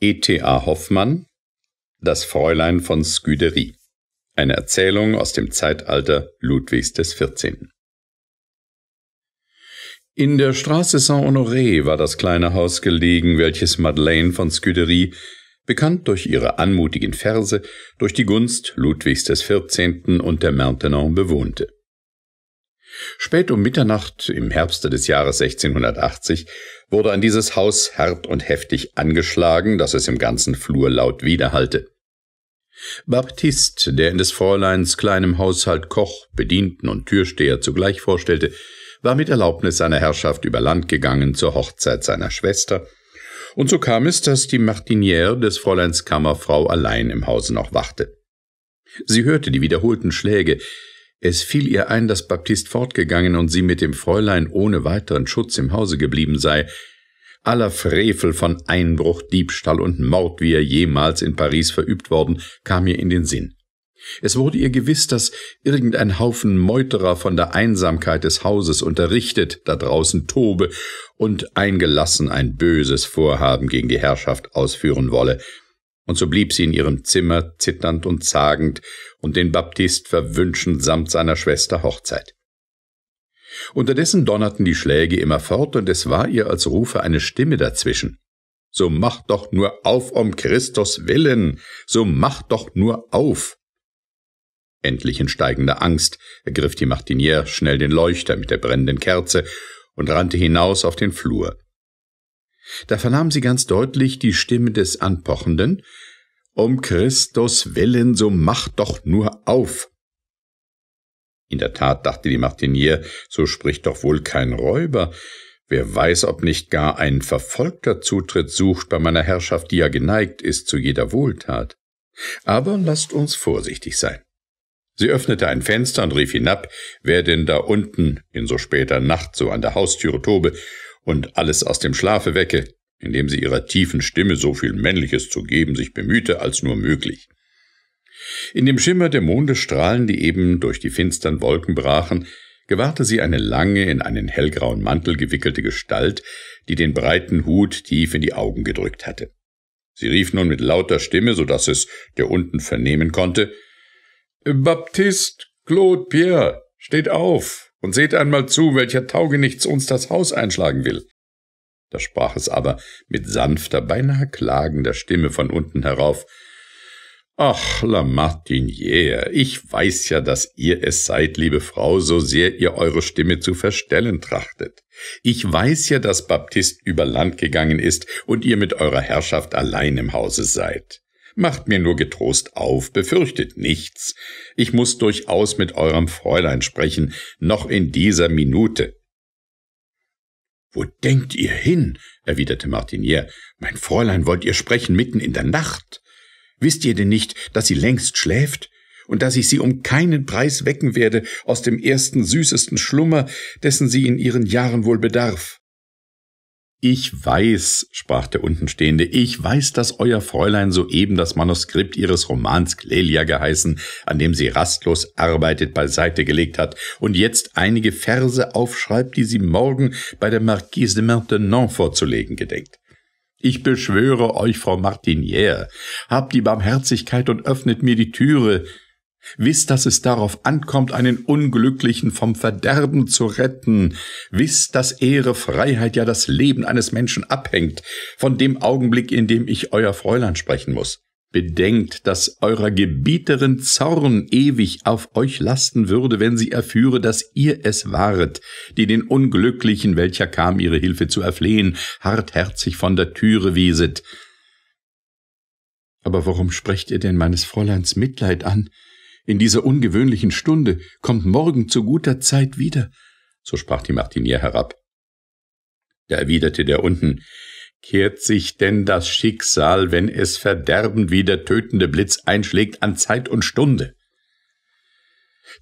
E.T.A. Hoffmann Das Fräulein von Sküderie Eine Erzählung aus dem Zeitalter Ludwigs des 14. In der Straße Saint-Honoré war das kleine Haus gelegen, welches Madeleine von Sküderie, bekannt durch ihre anmutigen Verse, durch die Gunst Ludwigs des 14. und der Maintenon bewohnte. Spät um Mitternacht im Herbste des Jahres 1680 wurde an dieses Haus hart und heftig angeschlagen, dass es im ganzen Flur laut widerhallte. Baptist, der in des Fräuleins kleinem Haushalt Koch, Bedienten und Türsteher zugleich vorstellte, war mit Erlaubnis seiner Herrschaft über Land gegangen zur Hochzeit seiner Schwester, und so kam es, dass die Martiniere des Fräuleins Kammerfrau allein im Hause noch wachte. Sie hörte die wiederholten Schläge, es fiel ihr ein, dass Baptist fortgegangen und sie mit dem Fräulein ohne weiteren Schutz im Hause geblieben sei. Aller Frevel von Einbruch, Diebstahl und Mord, wie er jemals in Paris verübt worden, kam ihr in den Sinn. Es wurde ihr gewiss, dass irgendein Haufen Meuterer von der Einsamkeit des Hauses unterrichtet, da draußen tobe und eingelassen ein böses Vorhaben gegen die Herrschaft ausführen wolle. Und so blieb sie in ihrem Zimmer, zitternd und zagend, und den Baptist verwünschend samt seiner Schwester Hochzeit. Unterdessen donnerten die Schläge immer fort und es war ihr, als rufe eine Stimme dazwischen. So mach doch nur auf um Christus willen, so mach doch nur auf. Endlich in steigender Angst ergriff die Martinière schnell den Leuchter mit der brennenden Kerze und rannte hinaus auf den Flur. Da vernahm sie ganz deutlich die Stimme des Anpochenden Um Christus willen, so mach doch nur auf. In der Tat dachte die Martinier, so spricht doch wohl kein Räuber. Wer weiß, ob nicht gar ein Verfolgter Zutritt sucht bei meiner Herrschaft, die ja geneigt ist zu jeder Wohltat. Aber lasst uns vorsichtig sein. Sie öffnete ein Fenster und rief hinab, wer denn da unten in so später Nacht so an der Haustüre tobe, und alles aus dem Schlafe wecke, indem sie ihrer tiefen Stimme so viel Männliches zu geben sich bemühte als nur möglich. In dem Schimmer der Mondestrahlen, die eben durch die finstern Wolken brachen, gewahrte sie eine lange, in einen hellgrauen Mantel gewickelte Gestalt, die den breiten Hut tief in die Augen gedrückt hatte. Sie rief nun mit lauter Stimme, so dass es der unten vernehmen konnte, Baptist Claude Pierre, steht auf! und seht einmal zu, welcher Taugenichts uns das Haus einschlagen will. Da sprach es aber mit sanfter, beinahe klagender Stimme von unten herauf, Ach, La Martinier, ich weiß ja, dass ihr es seid, liebe Frau, so sehr ihr eure Stimme zu verstellen trachtet. Ich weiß ja, dass Baptist über Land gegangen ist und ihr mit eurer Herrschaft allein im Hause seid. Macht mir nur getrost auf, befürchtet nichts. Ich muss durchaus mit eurem Fräulein sprechen, noch in dieser Minute. Wo denkt ihr hin? erwiderte Martinier. Mein Fräulein wollt ihr sprechen mitten in der Nacht. Wisst ihr denn nicht, dass sie längst schläft? und dass ich sie um keinen Preis wecken werde aus dem ersten süßesten Schlummer, dessen sie in ihren Jahren wohl bedarf. Ich weiß, sprach der Untenstehende, ich weiß, dass euer Fräulein soeben das Manuskript ihres Romans Clelia geheißen, an dem sie rastlos arbeitet, beiseite gelegt hat und jetzt einige Verse aufschreibt, die sie morgen bei der Marquise de Maintenon vorzulegen gedenkt. Ich beschwöre euch, Frau Martinière, habt die Barmherzigkeit und öffnet mir die Türe, Wisst, dass es darauf ankommt, einen Unglücklichen vom Verderben zu retten. Wisst, dass Ehre, Freiheit ja das Leben eines Menschen abhängt, von dem Augenblick, in dem ich euer Fräulein sprechen muss. Bedenkt, dass eurer Gebieterin Zorn ewig auf euch lasten würde, wenn sie erführe, dass ihr es waret, die den Unglücklichen, welcher kam, ihre Hilfe zu erflehen, hartherzig von der Türe wieset. Aber warum sprecht ihr denn meines Fräuleins Mitleid an? in dieser ungewöhnlichen Stunde, kommt morgen zu guter Zeit wieder, so sprach die Martinier herab. Da erwiderte der unten, Kehrt sich denn das Schicksal, wenn es verderben wie der tötende Blitz einschlägt, an Zeit und Stunde?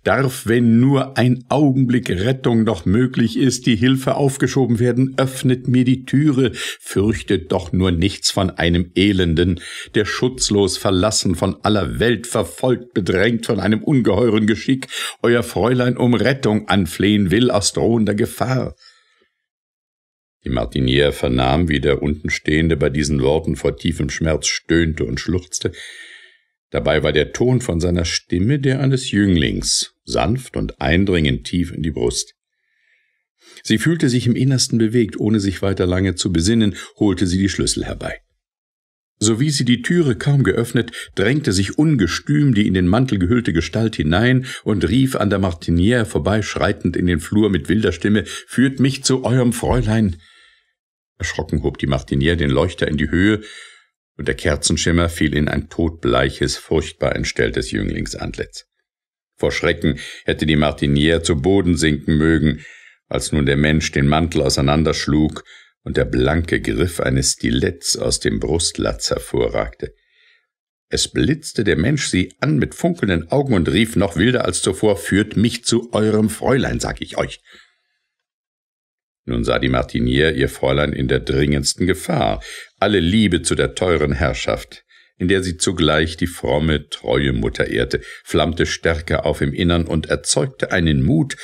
darf, wenn nur ein Augenblick Rettung noch möglich ist, die Hilfe aufgeschoben werden, öffnet mir die Türe, fürchtet doch nur nichts von einem Elenden, der schutzlos verlassen von aller Welt verfolgt, bedrängt von einem ungeheuren Geschick, euer Fräulein um Rettung anflehen will aus drohender Gefahr. Die Martinier vernahm, wie der Untenstehende bei diesen Worten vor tiefem Schmerz stöhnte und schluchzte, Dabei war der Ton von seiner Stimme der eines Jünglings, sanft und eindringend tief in die Brust. Sie fühlte sich im Innersten bewegt, ohne sich weiter lange zu besinnen, holte sie die Schlüssel herbei. So wie sie die Türe kaum geöffnet, drängte sich ungestüm die in den Mantel gehüllte Gestalt hinein und rief an der Martinière vorbeischreitend in den Flur mit wilder Stimme, »Führt mich zu eurem Fräulein!« Erschrocken hob die Martinière den Leuchter in die Höhe und der Kerzenschimmer fiel in ein todbleiches, furchtbar entstelltes Jünglingsantlitz. Vor Schrecken hätte die Martinière zu Boden sinken mögen, als nun der Mensch den Mantel auseinanderschlug und der blanke Griff eines Stiletts aus dem Brustlatz hervorragte. Es blitzte der Mensch sie an mit funkelnden Augen und rief noch wilder als zuvor, führt mich zu eurem Fräulein, sag ich euch. Nun sah die Martinier ihr Fräulein in der dringendsten Gefahr alle Liebe zu der teuren Herrschaft, in der sie zugleich die fromme, treue Mutter ehrte, flammte stärker auf im Innern und erzeugte einen Mut,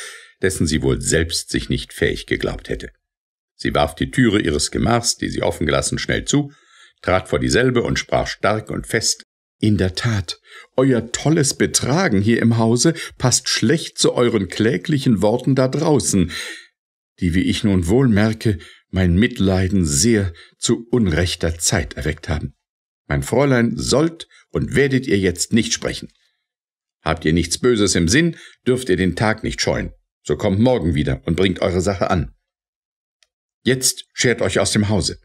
dessen sie wohl selbst sich nicht fähig geglaubt hätte. Sie warf die Türe ihres Gemachs, die sie offen gelassen, schnell zu, trat vor dieselbe und sprach stark und fest In der Tat, euer tolles Betragen hier im Hause passt schlecht zu euren kläglichen Worten da draußen, die, wie ich nun wohl merke, mein Mitleiden sehr zu unrechter Zeit erweckt haben. Mein Fräulein sollt und werdet ihr jetzt nicht sprechen. Habt ihr nichts Böses im Sinn, dürft ihr den Tag nicht scheuen. So kommt morgen wieder und bringt eure Sache an. Jetzt schert euch aus dem Hause.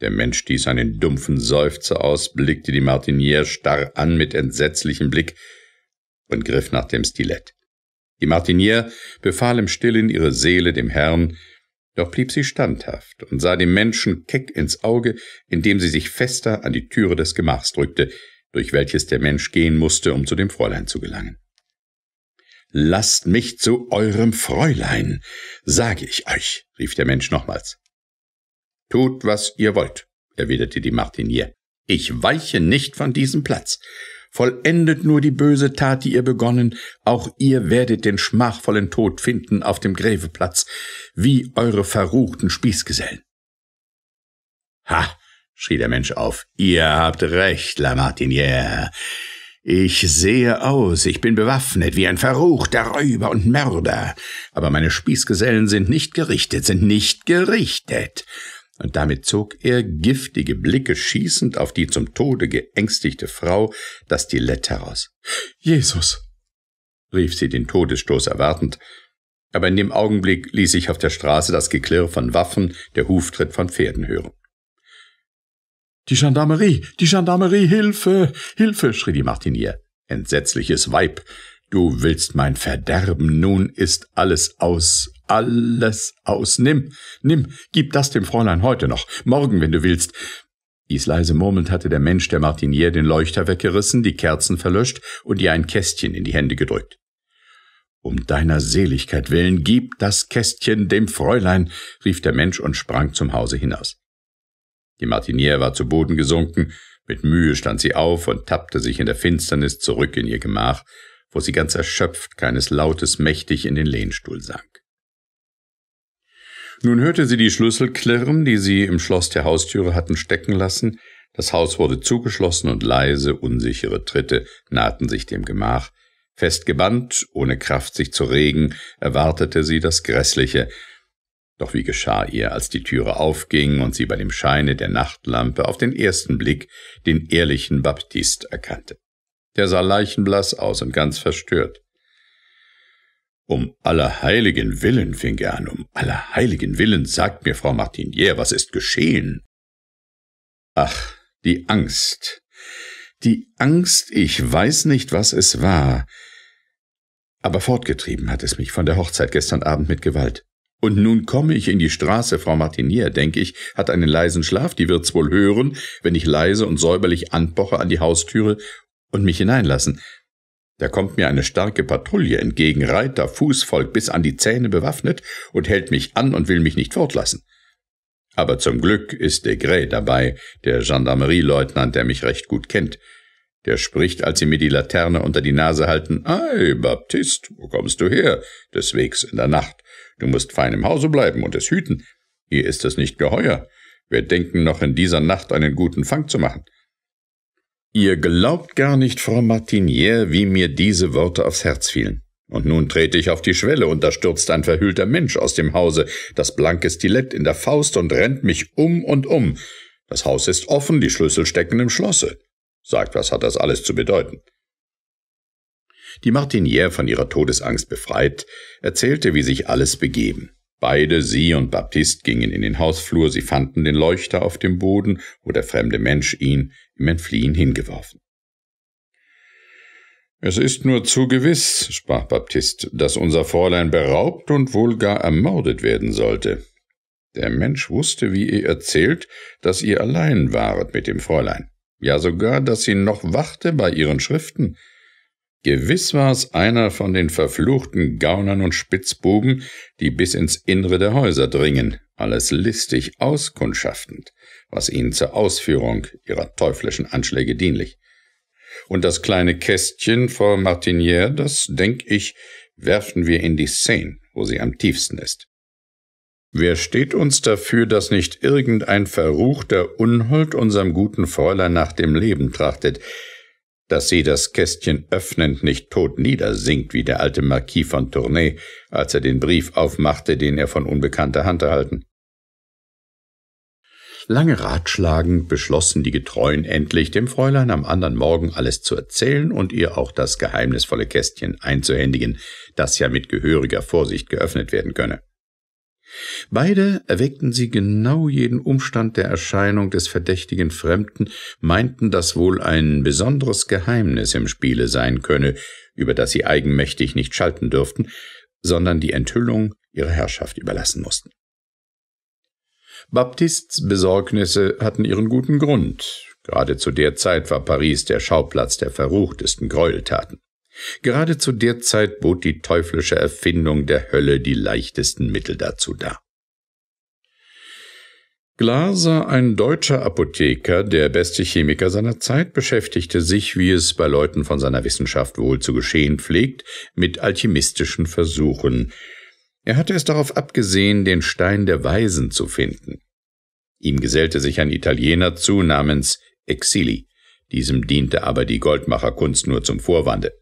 Der Mensch stieß einen dumpfen Seufzer aus, blickte die Martinier starr an mit entsetzlichem Blick und griff nach dem Stilett. Die Martinier befahl im Stillen ihre Seele dem Herrn, doch blieb sie standhaft und sah dem Menschen keck ins Auge, indem sie sich fester an die Türe des Gemachs drückte, durch welches der Mensch gehen musste, um zu dem Fräulein zu gelangen. Lasst mich zu eurem Fräulein, sage ich euch, rief der Mensch nochmals. Tut, was ihr wollt, erwiderte die Martinier. Ich weiche nicht von diesem Platz. Vollendet nur die böse Tat, die ihr begonnen, auch ihr werdet den schmachvollen Tod finden auf dem Gräveplatz, wie eure verruchten Spießgesellen. Ha, schrie der Mensch auf, ihr habt recht, Lamartinière. Ich sehe aus, ich bin bewaffnet wie ein verruchter Räuber und Mörder, aber meine Spießgesellen sind nicht gerichtet, sind nicht gerichtet und damit zog er giftige Blicke schießend auf die zum Tode geängstigte Frau das Stilett heraus. Jesus! rief sie den Todesstoß erwartend, aber in dem Augenblick ließ sich auf der Straße das Geklirr von Waffen, der Huftritt von Pferden hören. Die Gendarmerie, die Gendarmerie, Hilfe, Hilfe, schrie die Martinier. Entsetzliches Weib, du willst mein Verderben, nun ist alles aus, alles aus. Nimm, nimm, gib das dem Fräulein heute noch, morgen, wenn du willst. Dies leise murmelnd hatte der Mensch der Martinier den Leuchter weggerissen, die Kerzen verlöscht und ihr ein Kästchen in die Hände gedrückt. Um deiner Seligkeit willen, gib das Kästchen dem Fräulein, rief der Mensch und sprang zum Hause hinaus. Die Martinier war zu Boden gesunken, mit Mühe stand sie auf und tappte sich in der Finsternis zurück in ihr Gemach, wo sie ganz erschöpft keines Lautes mächtig in den Lehnstuhl sank. Nun hörte sie die Schlüssel klirren, die sie im Schloss der Haustüre hatten stecken lassen, das Haus wurde zugeschlossen und leise, unsichere Tritte nahten sich dem Gemach. Festgebannt, ohne Kraft sich zu regen, erwartete sie das Grässliche. Doch wie geschah ihr, als die Türe aufging und sie bei dem Scheine der Nachtlampe auf den ersten Blick den ehrlichen Baptist erkannte? Der sah leichenblass aus und ganz verstört. Um aller heiligen Willen, fing er an, um aller heiligen Willen, sagt mir Frau Martinier, was ist geschehen? Ach, die Angst. Die Angst, ich weiß nicht, was es war. Aber fortgetrieben hat es mich von der Hochzeit gestern Abend mit Gewalt. Und nun komme ich in die Straße, Frau Martinier, denke ich, hat einen leisen Schlaf, die wird's wohl hören, wenn ich leise und säuberlich anpoche an die Haustüre und mich hineinlassen. Da kommt mir eine starke Patrouille entgegen, Reiter, Fußvolk bis an die Zähne bewaffnet und hält mich an und will mich nicht fortlassen. Aber zum Glück ist Degret dabei, der Gendarmerieleutnant, der mich recht gut kennt. Der spricht, als sie mir die Laterne unter die Nase halten, »Ei, Baptist, wo kommst du her? Des Wegs in der Nacht. Du musst fein im Hause bleiben und es hüten. Hier ist es nicht geheuer. Wir denken noch in dieser Nacht einen guten Fang zu machen.« Ihr glaubt gar nicht, Frau Martinier, wie mir diese Worte aufs Herz fielen. Und nun trete ich auf die Schwelle, und da stürzt ein verhüllter Mensch aus dem Hause, das blanke Stilett in der Faust und rennt mich um und um. Das Haus ist offen, die Schlüssel stecken im Schlosse. Sagt, was hat das alles zu bedeuten? Die Martinière, von ihrer Todesangst befreit, erzählte, wie sich alles begeben. Beide, sie und Baptist, gingen in den Hausflur, sie fanden den Leuchter auf dem Boden, wo der fremde Mensch ihn Entfliehen hingeworfen. Es ist nur zu gewiss, sprach Baptist, dass unser Fräulein beraubt und wohl gar ermordet werden sollte. Der Mensch wusste, wie ihr erzählt, dass ihr allein waret mit dem Fräulein, ja sogar, dass sie noch wachte bei ihren Schriften. Gewiss es einer von den verfluchten Gaunern und Spitzbuben, die bis ins Innere der Häuser dringen, alles listig auskundschaftend was ihnen zur Ausführung ihrer teuflischen Anschläge dienlich. Und das kleine Kästchen vor Martinière, das, denk ich, werfen wir in die Seine, wo sie am tiefsten ist. Wer steht uns dafür, dass nicht irgendein verruchter Unhold unserem guten Fräulein nach dem Leben trachtet, dass sie das Kästchen öffnend nicht tot niedersinkt wie der alte Marquis von Tournay, als er den Brief aufmachte, den er von unbekannter Hand erhalten? Lange ratschlagend beschlossen die Getreuen endlich, dem Fräulein am anderen Morgen alles zu erzählen und ihr auch das geheimnisvolle Kästchen einzuhändigen, das ja mit gehöriger Vorsicht geöffnet werden könne. Beide erweckten sie genau jeden Umstand der Erscheinung des verdächtigen Fremden, meinten, dass wohl ein besonderes Geheimnis im Spiele sein könne, über das sie eigenmächtig nicht schalten dürften, sondern die Enthüllung ihrer Herrschaft überlassen mussten. Baptists Besorgnisse hatten ihren guten Grund. Gerade zu der Zeit war Paris der Schauplatz der verruchtesten Gräueltaten. Gerade zu der Zeit bot die teuflische Erfindung der Hölle die leichtesten Mittel dazu dar. Glaser, ein deutscher Apotheker, der beste Chemiker seiner Zeit, beschäftigte sich, wie es bei Leuten von seiner Wissenschaft wohl zu geschehen pflegt, mit alchemistischen Versuchen, er hatte es darauf abgesehen, den Stein der Weisen zu finden. Ihm gesellte sich ein Italiener zu namens Exili, diesem diente aber die Goldmacherkunst nur zum Vorwande.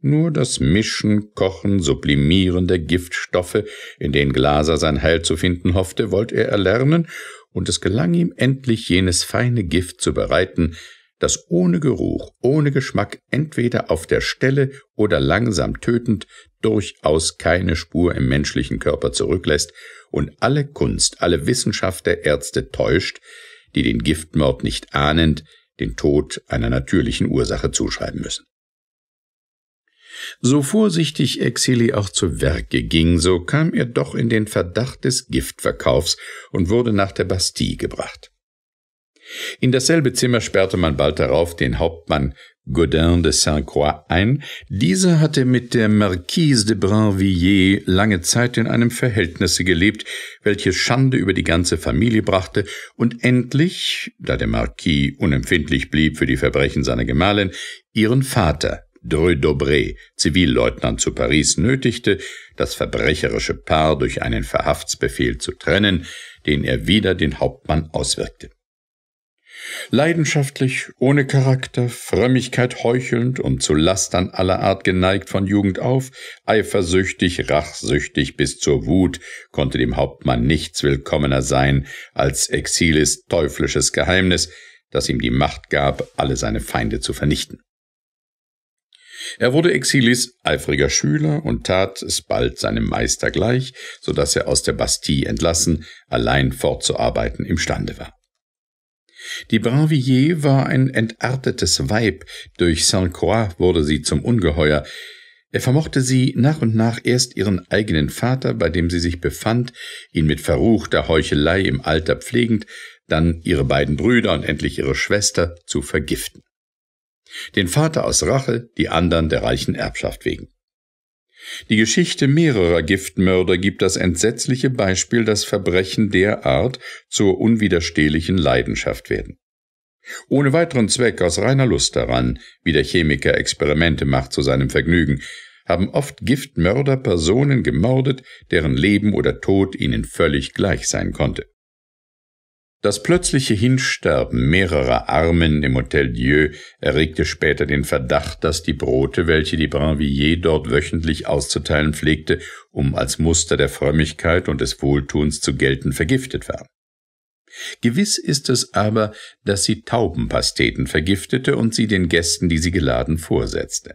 Nur das Mischen, Kochen, Sublimieren der Giftstoffe, in denen Glaser sein Heil zu finden hoffte, wollte er erlernen, und es gelang ihm endlich, jenes feine Gift zu bereiten, das ohne Geruch, ohne Geschmack entweder auf der Stelle oder langsam tötend durchaus keine Spur im menschlichen Körper zurücklässt und alle Kunst, alle Wissenschaft der Ärzte täuscht, die den Giftmord nicht ahnend den Tod einer natürlichen Ursache zuschreiben müssen. So vorsichtig Exili auch zu Werke ging, so kam er doch in den Verdacht des Giftverkaufs und wurde nach der Bastille gebracht. In dasselbe Zimmer sperrte man bald darauf den Hauptmann Godin de saint croix ein. Dieser hatte mit der Marquise de Brinvilliers lange Zeit in einem Verhältnisse gelebt, welches Schande über die ganze Familie brachte und endlich, da der Marquis unempfindlich blieb für die Verbrechen seiner Gemahlin, ihren Vater, Dreux d'Aubray, Zivilleutnant zu Paris, nötigte, das verbrecherische Paar durch einen Verhaftsbefehl zu trennen, den er wieder den Hauptmann auswirkte. Leidenschaftlich, ohne Charakter, Frömmigkeit heuchelnd und zu Lastern aller Art geneigt von Jugend auf, eifersüchtig, rachsüchtig bis zur Wut, konnte dem Hauptmann nichts willkommener sein als Exilis teuflisches Geheimnis, das ihm die Macht gab, alle seine Feinde zu vernichten. Er wurde Exilis eifriger Schüler und tat es bald seinem Meister gleich, so dass er aus der Bastille entlassen, allein fortzuarbeiten imstande war. Die Bravier war ein entartetes Weib, durch Saint-Croix wurde sie zum Ungeheuer. Er vermochte sie nach und nach erst ihren eigenen Vater, bei dem sie sich befand, ihn mit verruchter Heuchelei im Alter pflegend, dann ihre beiden Brüder und endlich ihre Schwester zu vergiften. Den Vater aus Rache, die anderen der reichen Erbschaft wegen. Die Geschichte mehrerer Giftmörder gibt das entsetzliche Beispiel, dass Verbrechen der Art zur unwiderstehlichen Leidenschaft werden. Ohne weiteren Zweck, aus reiner Lust daran, wie der Chemiker Experimente macht zu seinem Vergnügen, haben oft Giftmörder Personen gemordet, deren Leben oder Tod ihnen völlig gleich sein konnte. Das plötzliche Hinsterben mehrerer Armen im Hotel Dieu erregte später den Verdacht, dass die Brote, welche die Brinvilliers dort wöchentlich auszuteilen pflegte, um als Muster der Frömmigkeit und des Wohltuns zu gelten, vergiftet waren. Gewiss ist es aber, dass sie Taubenpasteten vergiftete und sie den Gästen, die sie geladen, vorsetzte.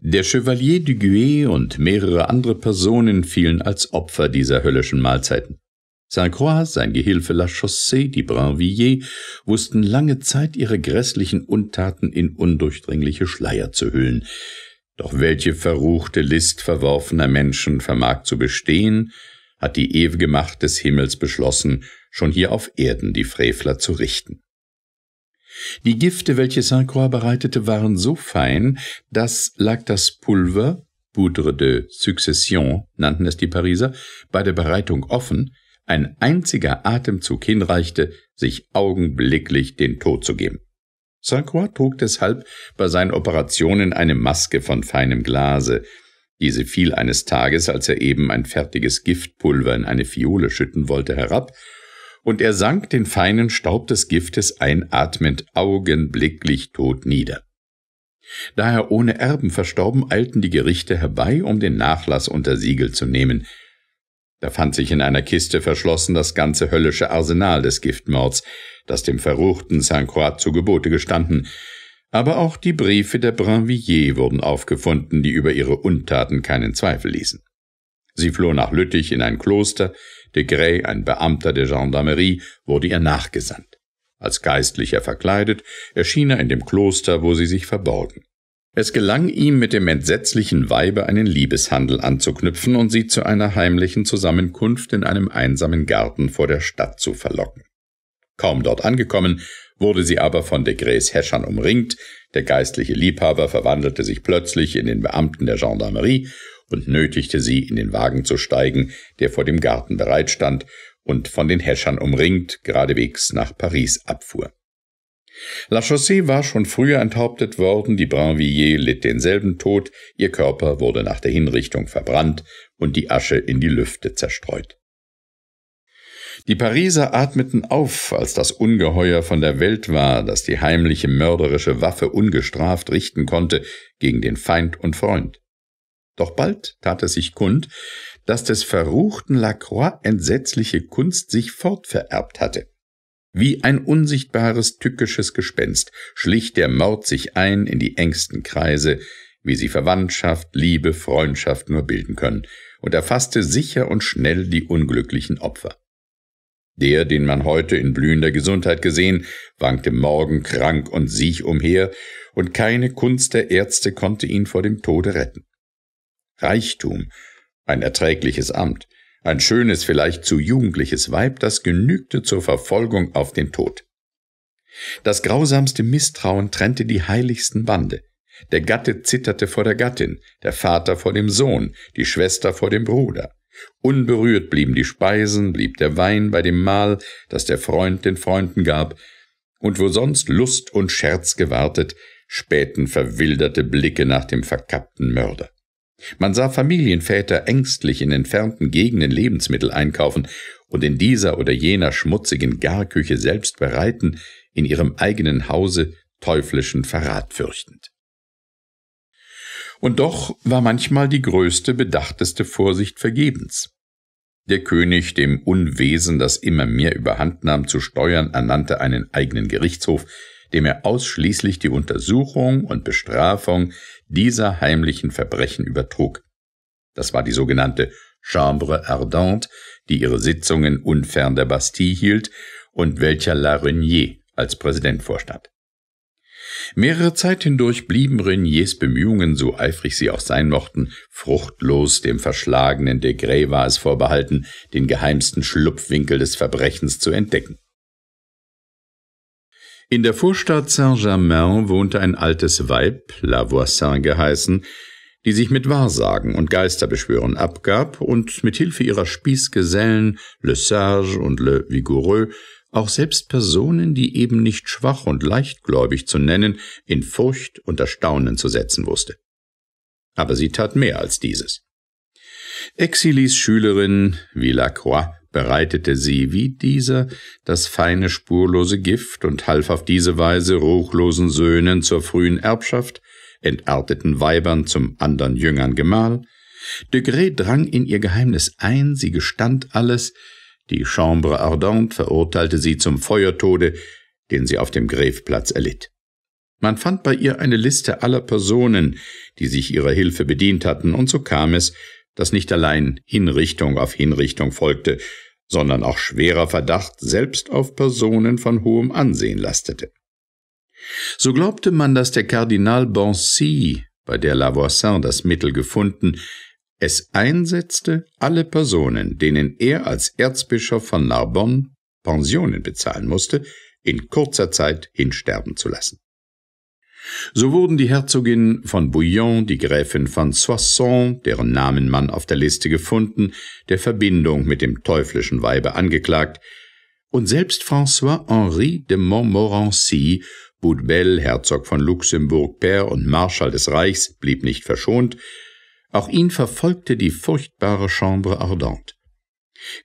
Der Chevalier du Guet und mehrere andere Personen fielen als Opfer dieser höllischen Mahlzeiten saint croix sein Gehilfe La Chaussée, die Brinvilliers, wussten lange Zeit, ihre grässlichen Untaten in undurchdringliche Schleier zu hüllen. Doch welche verruchte List verworfener Menschen vermag zu bestehen, hat die ewige Macht des Himmels beschlossen, schon hier auf Erden die Frevler zu richten. Die Gifte, welche saint croix bereitete, waren so fein, dass lag das Pulver, Poudre de Succession nannten es die Pariser, bei der Bereitung offen, ein einziger Atemzug hinreichte, sich augenblicklich den Tod zu geben. Sacroix trug deshalb bei seinen Operationen eine Maske von feinem Glase. Diese fiel eines Tages, als er eben ein fertiges Giftpulver in eine Fiole schütten wollte, herab, und er sank den feinen Staub des Giftes einatmend augenblicklich tot nieder. Da er ohne Erben verstorben, eilten die Gerichte herbei, um den Nachlass unter Siegel zu nehmen – da fand sich in einer Kiste verschlossen das ganze höllische Arsenal des Giftmords, das dem verruchten Saint Croix zu Gebote gestanden, aber auch die Briefe der Brinvilliers wurden aufgefunden, die über ihre Untaten keinen Zweifel ließen. Sie floh nach Lüttich in ein Kloster, de Grey, ein Beamter der Gendarmerie, wurde ihr nachgesandt. Als Geistlicher verkleidet, erschien er in dem Kloster, wo sie sich verborgen. Es gelang ihm, mit dem entsetzlichen Weibe einen Liebeshandel anzuknüpfen und sie zu einer heimlichen Zusammenkunft in einem einsamen Garten vor der Stadt zu verlocken. Kaum dort angekommen, wurde sie aber von de Grays Häschern umringt, der geistliche Liebhaber verwandelte sich plötzlich in den Beamten der Gendarmerie und nötigte sie, in den Wagen zu steigen, der vor dem Garten bereitstand und von den Häschern umringt geradewegs nach Paris abfuhr. La Chaussée war schon früher enthauptet worden, die Brinvilliers litt denselben Tod, ihr Körper wurde nach der Hinrichtung verbrannt und die Asche in die Lüfte zerstreut. Die Pariser atmeten auf, als das Ungeheuer von der Welt war, das die heimliche mörderische Waffe ungestraft richten konnte gegen den Feind und Freund. Doch bald tat es sich kund, dass des verruchten Lacroix entsetzliche Kunst sich fortvererbt hatte. Wie ein unsichtbares, tückisches Gespenst schlich der Mord sich ein in die engsten Kreise, wie sie Verwandtschaft, Liebe, Freundschaft nur bilden können, und erfasste sicher und schnell die unglücklichen Opfer. Der, den man heute in blühender Gesundheit gesehen, wankte morgen krank und siech umher, und keine Kunst der Ärzte konnte ihn vor dem Tode retten. Reichtum, ein erträgliches Amt, ein schönes, vielleicht zu jugendliches Weib, das genügte zur Verfolgung auf den Tod. Das grausamste Misstrauen trennte die heiligsten Bande. Der Gatte zitterte vor der Gattin, der Vater vor dem Sohn, die Schwester vor dem Bruder. Unberührt blieben die Speisen, blieb der Wein bei dem Mahl, das der Freund den Freunden gab, und wo sonst Lust und Scherz gewartet, spähten verwilderte Blicke nach dem verkappten Mörder. Man sah Familienväter ängstlich in entfernten Gegenden Lebensmittel einkaufen und in dieser oder jener schmutzigen Garküche selbst bereiten, in ihrem eigenen Hause teuflischen Verrat fürchtend. Und doch war manchmal die größte, bedachteste Vorsicht vergebens. Der König, dem Unwesen, das immer mehr überhand nahm, zu steuern, ernannte einen eigenen Gerichtshof, dem er ausschließlich die Untersuchung und Bestrafung dieser heimlichen Verbrechen übertrug. Das war die sogenannte Chambre Ardente, die ihre Sitzungen unfern der Bastille hielt und welcher La Reynier als Präsident vorstand. Mehrere Zeit hindurch blieben Reniers Bemühungen, so eifrig sie auch sein mochten, fruchtlos dem verschlagenen de Grey war es vorbehalten, den geheimsten Schlupfwinkel des Verbrechens zu entdecken. In der Vorstadt Saint-Germain wohnte ein altes Weib, La Lavoisin geheißen, die sich mit Wahrsagen und Geisterbeschwören abgab und mit Hilfe ihrer Spießgesellen Le Sage und Le Vigoureux auch selbst Personen, die eben nicht schwach und leichtgläubig zu nennen, in Furcht und Erstaunen zu setzen wusste. Aber sie tat mehr als dieses. Exilis Schülerin, Villacroix, bereitete sie wie dieser das feine spurlose Gift und half auf diese Weise ruchlosen Söhnen zur frühen Erbschaft, entarteten Weibern zum andern Jüngern Gemahl. De Grey drang in ihr Geheimnis ein, sie gestand alles, die Chambre Ardente verurteilte sie zum Feuertode, den sie auf dem Gräfplatz erlitt. Man fand bei ihr eine Liste aller Personen, die sich ihrer Hilfe bedient hatten, und so kam es, dass nicht allein Hinrichtung auf Hinrichtung folgte, sondern auch schwerer Verdacht selbst auf Personen von hohem Ansehen lastete. So glaubte man, dass der Kardinal Boncy, bei der Lavoisin das Mittel gefunden, es einsetzte, alle Personen, denen er als Erzbischof von Narbonne Pensionen bezahlen musste, in kurzer Zeit hinsterben zu lassen. So wurden die Herzogin von Bouillon, die Gräfin von Soissons, deren Namen man auf der Liste gefunden, der Verbindung mit dem teuflischen Weibe angeklagt, und selbst François-Henri de Montmorency, Boudbel, Herzog von Luxemburg, Père und Marschall des Reichs, blieb nicht verschont, auch ihn verfolgte die furchtbare Chambre Ardente.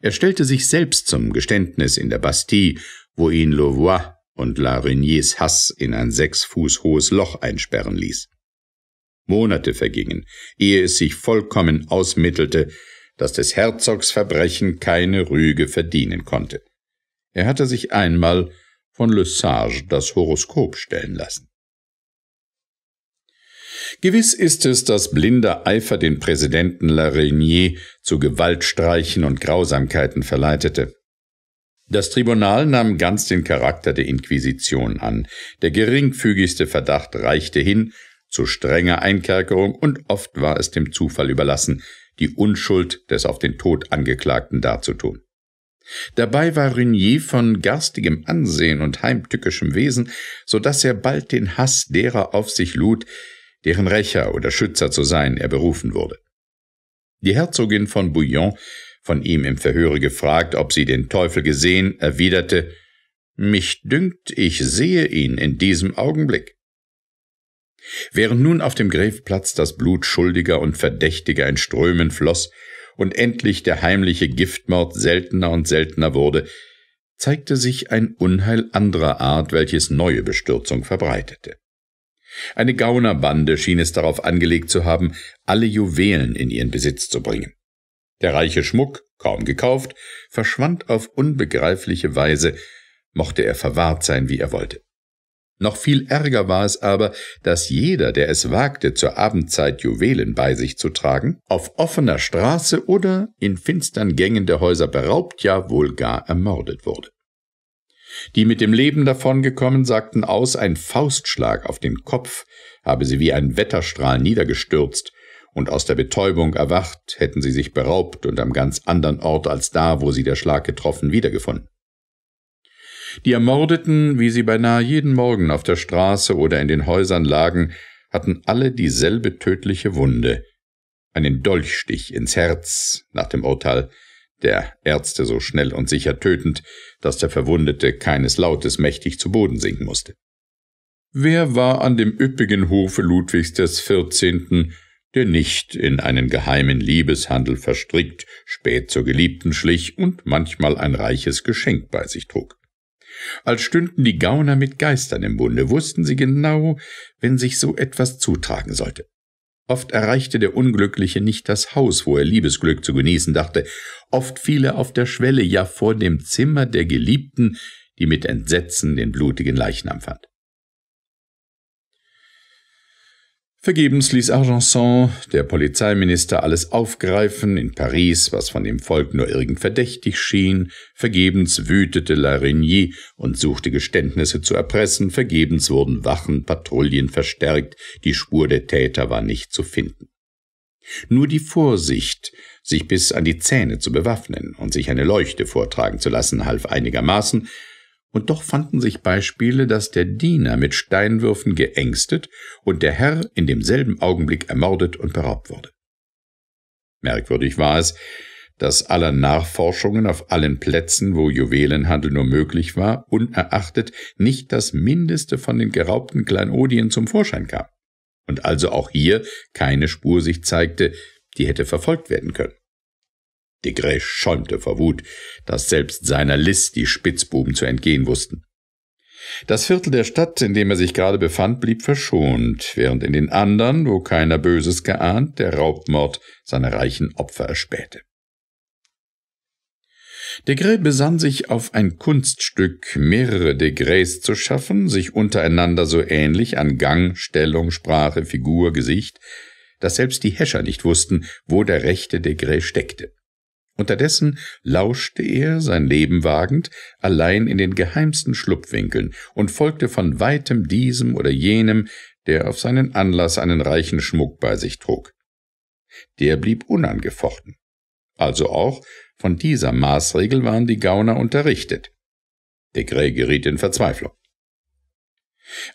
Er stellte sich selbst zum Geständnis in der Bastille, wo ihn Louvois und La Reniers Hass in ein sechs Fuß hohes Loch einsperren ließ. Monate vergingen, ehe es sich vollkommen ausmittelte, dass des Herzogs Verbrechen keine Rüge verdienen konnte. Er hatte sich einmal von Le Sage das Horoskop stellen lassen. Gewiss ist es, dass blinder Eifer den Präsidenten La Reynier zu Gewaltstreichen und Grausamkeiten verleitete. Das Tribunal nahm ganz den Charakter der Inquisition an. Der geringfügigste Verdacht reichte hin zu strenger Einkerkerung und oft war es dem Zufall überlassen, die Unschuld des auf den Tod Angeklagten darzutun. Dabei war Renier von garstigem Ansehen und heimtückischem Wesen, so dass er bald den Hass derer auf sich lud, deren Rächer oder Schützer zu sein er berufen wurde. Die Herzogin von Bouillon von ihm im Verhöre gefragt, ob sie den Teufel gesehen, erwiderte Mich dünkt, ich sehe ihn in diesem Augenblick. Während nun auf dem Gräfplatz das Blut Schuldiger und Verdächtiger in Strömen floss und endlich der heimliche Giftmord seltener und seltener wurde, zeigte sich ein Unheil anderer Art, welches neue Bestürzung verbreitete. Eine Gaunerbande schien es darauf angelegt zu haben, alle Juwelen in ihren Besitz zu bringen. Der reiche Schmuck, kaum gekauft, verschwand auf unbegreifliche Weise, mochte er verwahrt sein, wie er wollte. Noch viel ärger war es aber, dass jeder, der es wagte, zur Abendzeit Juwelen bei sich zu tragen, auf offener Straße oder in finstern Gängen der Häuser beraubt, ja wohl gar ermordet wurde. Die mit dem Leben davongekommen sagten aus, ein Faustschlag auf den Kopf habe sie wie ein Wetterstrahl niedergestürzt, und aus der Betäubung erwacht, hätten sie sich beraubt und am ganz anderen Ort als da, wo sie der Schlag getroffen, wiedergefunden. Die Ermordeten, wie sie beinahe jeden Morgen auf der Straße oder in den Häusern lagen, hatten alle dieselbe tödliche Wunde, einen Dolchstich ins Herz, nach dem Urteil der Ärzte so schnell und sicher tötend, dass der Verwundete keines Lautes mächtig zu Boden sinken musste. Wer war an dem üppigen Hofe Ludwigs des Vierzehnten der nicht in einen geheimen Liebeshandel verstrickt, spät zur Geliebten schlich und manchmal ein reiches Geschenk bei sich trug. Als stünden die Gauner mit Geistern im Bunde, wussten sie genau, wenn sich so etwas zutragen sollte. Oft erreichte der Unglückliche nicht das Haus, wo er Liebesglück zu genießen dachte, oft fiel er auf der Schwelle, ja vor dem Zimmer der Geliebten, die mit Entsetzen den blutigen Leichnam fand. Vergebens ließ Argenson, der Polizeiminister, alles aufgreifen in Paris, was von dem Volk nur irgend verdächtig schien. Vergebens wütete La Rigny und suchte Geständnisse zu erpressen. Vergebens wurden Wachen, Patrouillen verstärkt. Die Spur der Täter war nicht zu finden. Nur die Vorsicht, sich bis an die Zähne zu bewaffnen und sich eine Leuchte vortragen zu lassen, half einigermaßen, und doch fanden sich Beispiele, dass der Diener mit Steinwürfen geängstet und der Herr in demselben Augenblick ermordet und beraubt wurde. Merkwürdig war es, dass aller Nachforschungen auf allen Plätzen, wo Juwelenhandel nur möglich war, unerachtet nicht das Mindeste von den geraubten Kleinodien zum Vorschein kam, und also auch hier keine Spur sich zeigte, die hätte verfolgt werden können. Degray schäumte vor Wut, dass selbst seiner List die Spitzbuben zu entgehen wussten. Das Viertel der Stadt, in dem er sich gerade befand, blieb verschont, während in den anderen, wo keiner Böses geahnt, der Raubmord seine reichen Opfer erspähte. Degray besann sich auf ein Kunststück, mehrere Degrays zu schaffen, sich untereinander so ähnlich an Gang, Stellung, Sprache, Figur, Gesicht, dass selbst die Häscher nicht wussten, wo der rechte Degray steckte. Unterdessen lauschte er, sein Leben wagend, allein in den geheimsten Schlupfwinkeln und folgte von weitem diesem oder jenem, der auf seinen Anlass einen reichen Schmuck bei sich trug. Der blieb unangefochten. Also auch von dieser Maßregel waren die Gauner unterrichtet. Der Grey geriet in Verzweiflung.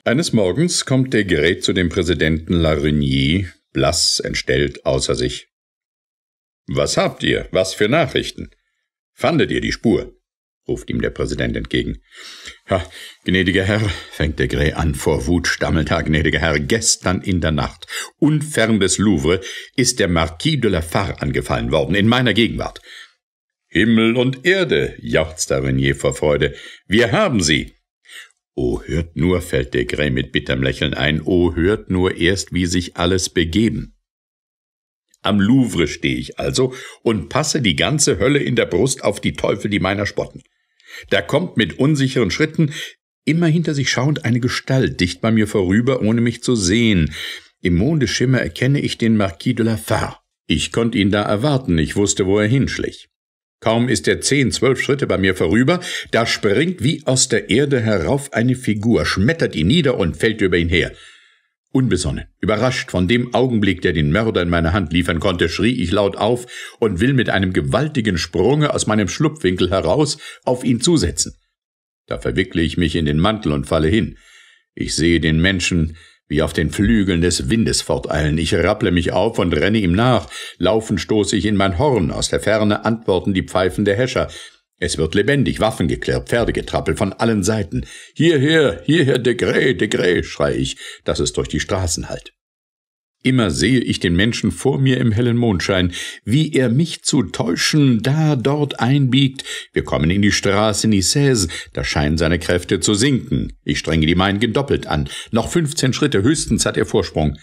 Eines Morgens kommt der Gerät zu dem Präsidenten Larigny, blass, entstellt, außer sich. Was habt ihr? Was für Nachrichten? Fandet ihr die Spur? ruft ihm der Präsident entgegen. Ha, gnädiger Herr, fängt der Grey an, vor Wut stammelt Herr, gnädiger Herr, gestern in der Nacht, unfern des Louvre, ist der Marquis de la Fare angefallen worden, in meiner Gegenwart. Himmel und Erde, jauchzt der Renier vor Freude, wir haben sie! Oh, hört nur, fällt der Grey mit bitterm Lächeln ein, oh, hört nur erst, wie sich alles begeben. Am Louvre stehe ich also und passe die ganze Hölle in der Brust auf die Teufel, die meiner spotten. Da kommt mit unsicheren Schritten, immer hinter sich schauend, eine Gestalt dicht bei mir vorüber, ohne mich zu sehen. Im Mondeschimmer erkenne ich den Marquis de la Fare. Ich konnte ihn da erwarten, ich wusste, wo er hinschlich. Kaum ist er zehn, zwölf Schritte bei mir vorüber, da springt wie aus der Erde herauf eine Figur, schmettert ihn nieder und fällt über ihn her. Unbesonnen, überrascht von dem Augenblick, der den Mörder in meine Hand liefern konnte, schrie ich laut auf und will mit einem gewaltigen Sprunge aus meinem Schlupfwinkel heraus auf ihn zusetzen. Da verwickle ich mich in den Mantel und falle hin. Ich sehe den Menschen wie auf den Flügeln des Windes forteilen. Ich rapple mich auf und renne ihm nach. Laufend stoße ich in mein Horn. Aus der Ferne antworten die Pfeifen der Häscher. Es wird lebendig, Waffengeklirr, Pferdegetrappel von allen Seiten. Hierher, hierher, Degré, Degré, schrei ich, dass es durch die Straßen hallt. Immer sehe ich den Menschen vor mir im hellen Mondschein, wie er mich zu täuschen da dort einbiegt. Wir kommen in die Straße Nicaise, da scheinen seine Kräfte zu sinken. Ich strenge die meinigen doppelt an. Noch fünfzehn Schritte höchstens hat er Vorsprung.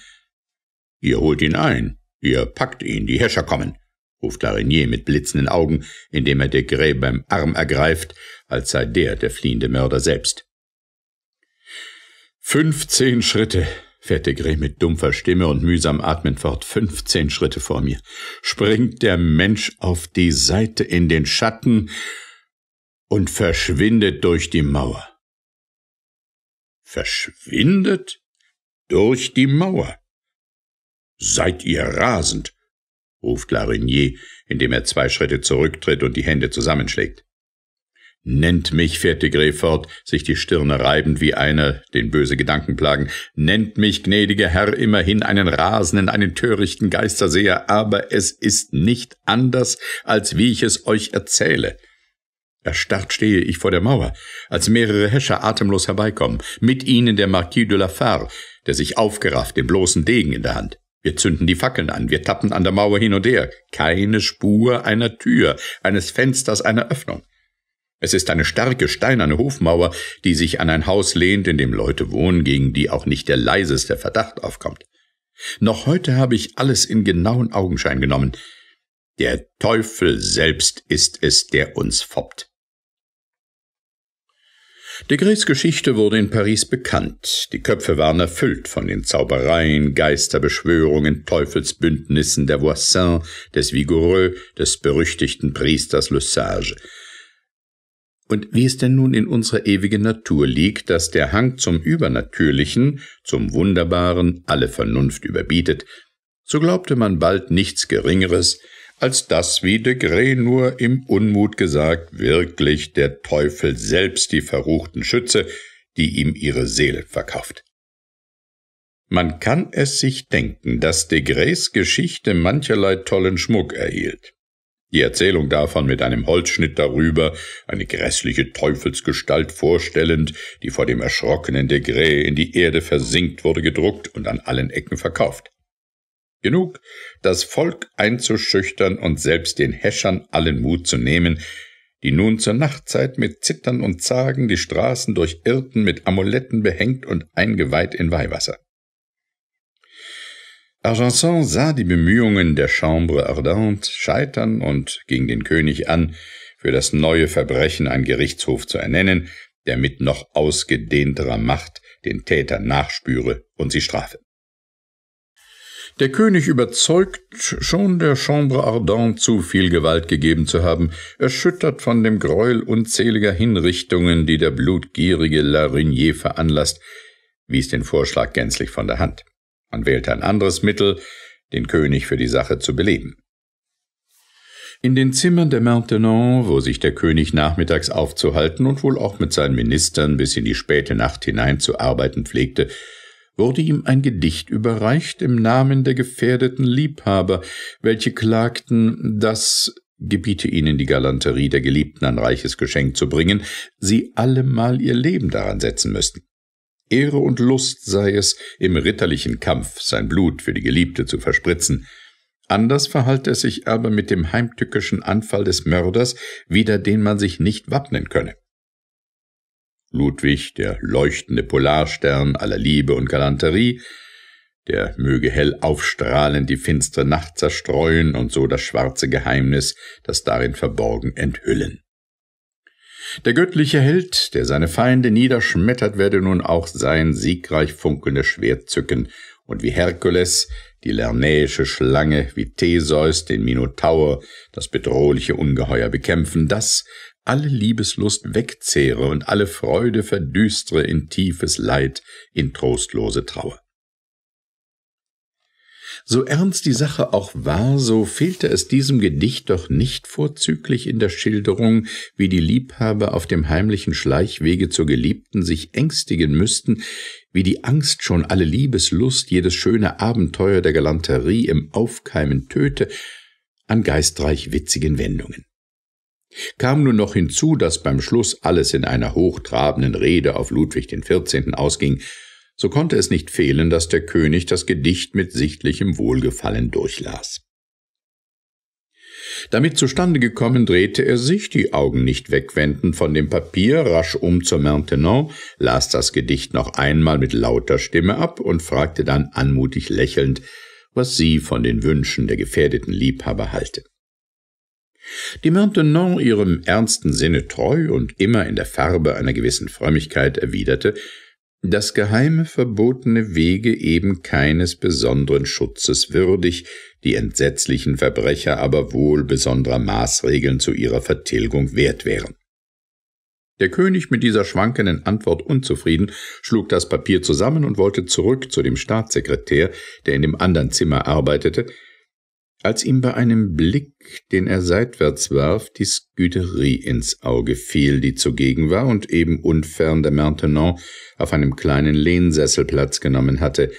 Ihr holt ihn ein, ihr packt ihn, die Häscher kommen ruft Larigny mit blitzenden Augen, indem er de Grey beim Arm ergreift, als sei der der fliehende Mörder selbst. Fünfzehn Schritte, fährt de Grey mit dumpfer Stimme und mühsam atmend fort, fünfzehn Schritte vor mir, springt der Mensch auf die Seite in den Schatten und verschwindet durch die Mauer. Verschwindet durch die Mauer? Seid ihr rasend? ruft Larigny, indem er zwei Schritte zurücktritt und die Hände zusammenschlägt. Nennt mich, fährt de Grey fort, sich die Stirne reibend wie einer, den böse Gedanken plagen. Nennt mich, gnädiger Herr, immerhin einen rasenden, einen törichten Geisterseher, aber es ist nicht anders, als wie ich es euch erzähle. Erstarrt stehe ich vor der Mauer, als mehrere Häscher atemlos herbeikommen, mit ihnen der Marquis de la Fare, der sich aufgerafft, den bloßen Degen in der Hand. Wir zünden die Fackeln an, wir tappen an der Mauer hin und her. Keine Spur einer Tür, eines Fensters, einer Öffnung. Es ist eine starke steinerne Hofmauer, die sich an ein Haus lehnt, in dem Leute wohnen, gegen die auch nicht der leiseste Verdacht aufkommt. Noch heute habe ich alles in genauen Augenschein genommen. Der Teufel selbst ist es, der uns foppt. Degrés Geschichte wurde in Paris bekannt. Die Köpfe waren erfüllt von den Zaubereien, Geisterbeschwörungen, Teufelsbündnissen der Voisin, des Vigoureux, des berüchtigten Priesters Le Sage. Und wie es denn nun in unserer ewigen Natur liegt, dass der Hang zum Übernatürlichen, zum Wunderbaren alle Vernunft überbietet, so glaubte man bald nichts Geringeres, als dass, wie de Grey nur im Unmut gesagt, wirklich der Teufel selbst die verruchten Schütze, die ihm ihre Seele verkauft. Man kann es sich denken, dass de Greys Geschichte mancherlei tollen Schmuck erhielt. Die Erzählung davon mit einem Holzschnitt darüber, eine grässliche Teufelsgestalt vorstellend, die vor dem erschrockenen de Grey in die Erde versinkt wurde gedruckt und an allen Ecken verkauft. Genug, das Volk einzuschüchtern und selbst den Häschern allen Mut zu nehmen, die nun zur Nachtzeit mit Zittern und Zagen die Straßen durchirrten, mit Amuletten behängt und eingeweiht in Weihwasser. Argenson sah die Bemühungen der Chambre Ardente scheitern und ging den König an, für das neue Verbrechen ein Gerichtshof zu ernennen, der mit noch ausgedehnterer Macht den Täter nachspüre und sie strafe. Der König überzeugt, schon der Chambre Ardente zu viel Gewalt gegeben zu haben, erschüttert von dem Gräuel unzähliger Hinrichtungen, die der blutgierige Larinier veranlasst, wies den Vorschlag gänzlich von der Hand. Man wählte ein anderes Mittel, den König für die Sache zu beleben. In den Zimmern der Maintenon, wo sich der König nachmittags aufzuhalten und wohl auch mit seinen Ministern bis in die späte Nacht hinein zu arbeiten pflegte, wurde ihm ein Gedicht überreicht im Namen der gefährdeten Liebhaber, welche klagten, dass gebiete ihnen die Galanterie der Geliebten ein reiches Geschenk zu bringen, sie allemal ihr Leben daran setzen müssten. Ehre und Lust sei es, im ritterlichen Kampf sein Blut für die Geliebte zu verspritzen. Anders verhalte es sich aber mit dem heimtückischen Anfall des Mörders, wider den man sich nicht wappnen könne. Ludwig, der leuchtende Polarstern aller Liebe und Galanterie, der möge hell aufstrahlend die finstere Nacht zerstreuen und so das schwarze Geheimnis, das darin verborgen, enthüllen. Der göttliche Held, der seine Feinde niederschmettert, werde nun auch sein siegreich funkelndes Schwert zücken und wie Herkules, die lernäische Schlange, wie Theseus, den Minotaur, das bedrohliche Ungeheuer bekämpfen, das alle Liebeslust wegzehre und alle Freude verdüstere in tiefes Leid, in trostlose Trauer. So ernst die Sache auch war, so fehlte es diesem Gedicht doch nicht vorzüglich in der Schilderung, wie die Liebhaber auf dem heimlichen Schleichwege zur Geliebten sich ängstigen müssten, wie die Angst schon alle Liebeslust, jedes schöne Abenteuer der Galanterie im Aufkeimen töte, an geistreich witzigen Wendungen. Kam nun noch hinzu, dass beim Schluss alles in einer hochtrabenden Rede auf Ludwig XIV. ausging, so konnte es nicht fehlen, dass der König das Gedicht mit sichtlichem Wohlgefallen durchlas. Damit zustande gekommen, drehte er sich, die Augen nicht wegwendend von dem Papier, rasch um zur Maintenon, las das Gedicht noch einmal mit lauter Stimme ab und fragte dann anmutig lächelnd, was sie von den Wünschen der gefährdeten Liebhaber halte die Maintenant ihrem ernsten Sinne treu und immer in der Farbe einer gewissen Frömmigkeit erwiderte, dass geheime verbotene Wege eben keines besonderen Schutzes würdig, die entsetzlichen Verbrecher aber wohl besonderer Maßregeln zu ihrer Vertilgung wert wären. Der König, mit dieser schwankenden Antwort unzufrieden, schlug das Papier zusammen und wollte zurück zu dem Staatssekretär, der in dem anderen Zimmer arbeitete, als ihm bei einem Blick, den er seitwärts warf, die Sküderie ins Auge fiel, die zugegen war und eben unfern der Maintenon auf einem kleinen Lehnsessel Platz genommen hatte.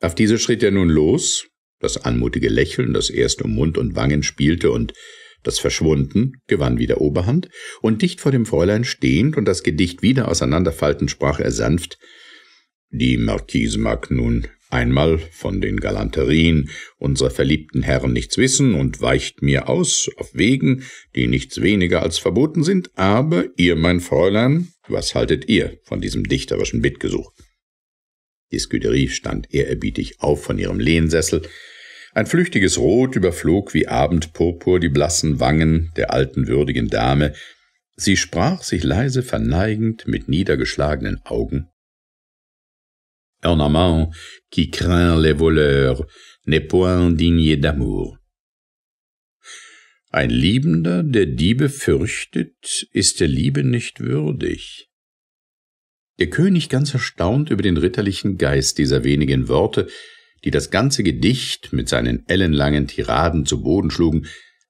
Auf diese schritt er nun los, das anmutige Lächeln, das erst um Mund und Wangen spielte und das Verschwunden gewann wieder Oberhand, und dicht vor dem Fräulein stehend und das Gedicht wieder auseinanderfaltend sprach er sanft Die Marquise mag nun Einmal von den Galanterien unserer verliebten Herren nichts wissen und weicht mir aus auf Wegen, die nichts weniger als verboten sind, aber ihr, mein Fräulein, was haltet ihr von diesem dichterischen Bittgesuch? Die Sküderie stand ehrerbietig auf von ihrem Lehnsessel. Ein flüchtiges Rot überflog wie Abendpurpur die blassen Wangen der alten würdigen Dame. Sie sprach sich leise verneigend mit niedergeschlagenen Augen ornement qui craint les voleurs, n'est point digne d'amour. Ein Liebender, der Diebe fürchtet, ist der Liebe nicht würdig. Der König ganz erstaunt über den ritterlichen Geist dieser wenigen Worte, die das ganze Gedicht mit seinen ellenlangen Tiraden zu Boden schlugen,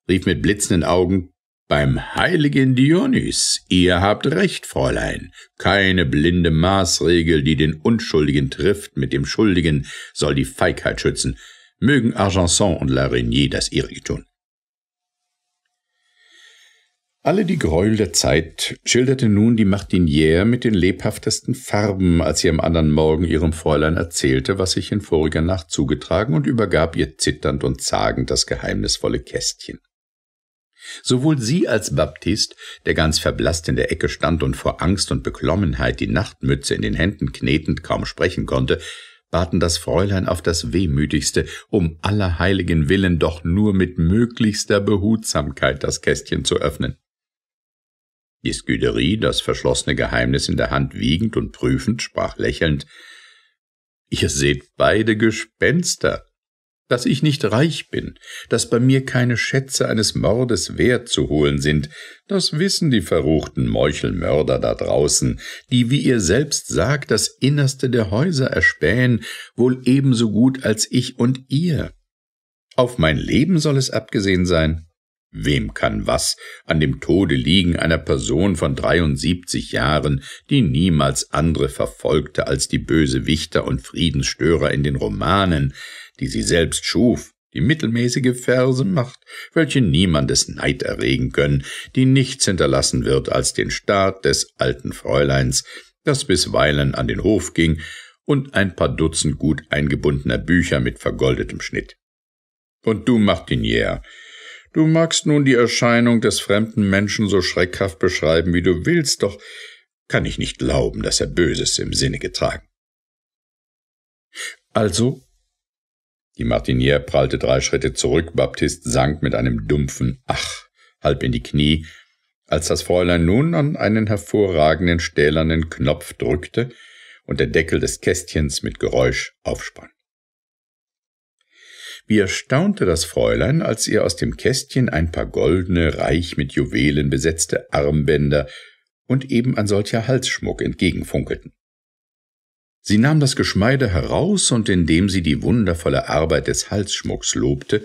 rief mit blitzenden Augen beim heiligen Dionys, ihr habt recht, Fräulein. Keine blinde Maßregel, die den Unschuldigen trifft mit dem Schuldigen, soll die Feigheit schützen. Mögen Argenson und La Reynier das ihrige tun. Alle die Gräuel der Zeit schilderte nun die Martinière mit den lebhaftesten Farben, als sie am anderen Morgen ihrem Fräulein erzählte, was sich in voriger Nacht zugetragen und übergab ihr zitternd und zagend das geheimnisvolle Kästchen. Sowohl sie als Baptist, der ganz verblasst in der Ecke stand und vor Angst und Beklommenheit die Nachtmütze in den Händen knetend kaum sprechen konnte, baten das Fräulein auf das Wehmütigste, um aller heiligen Willen doch nur mit möglichster Behutsamkeit das Kästchen zu öffnen. Die Sküderie, das verschlossene Geheimnis in der Hand wiegend und prüfend, sprach lächelnd Ihr seht beide Gespenster dass ich nicht reich bin, dass bei mir keine Schätze eines Mordes wert zu holen sind, das wissen die verruchten Meuchelmörder da draußen, die, wie ihr selbst sagt, das Innerste der Häuser erspähen, wohl ebenso gut als ich und ihr. Auf mein Leben soll es abgesehen sein? Wem kann was an dem Tode liegen einer Person von 73 Jahren, die niemals andere verfolgte als die böse Wichter und Friedensstörer in den Romanen, die sie selbst schuf, die mittelmäßige Verse macht, welche niemandes Neid erregen können, die nichts hinterlassen wird als den Staat des alten Fräuleins, das bisweilen an den Hof ging, und ein paar Dutzend gut eingebundener Bücher mit vergoldetem Schnitt. Und du, Martinier, du magst nun die Erscheinung des fremden Menschen so schreckhaft beschreiben, wie du willst, doch kann ich nicht glauben, dass er Böses im Sinne getragen. Also die Martinier prallte drei Schritte zurück, Baptist sank mit einem dumpfen Ach halb in die Knie, als das Fräulein nun an einen hervorragenden stählernen Knopf drückte und der Deckel des Kästchens mit Geräusch aufspann. Wie erstaunte das Fräulein, als ihr aus dem Kästchen ein paar goldene, reich mit Juwelen besetzte Armbänder und eben ein solcher Halsschmuck entgegenfunkelten. Sie nahm das Geschmeide heraus und indem sie die wundervolle Arbeit des Halsschmucks lobte,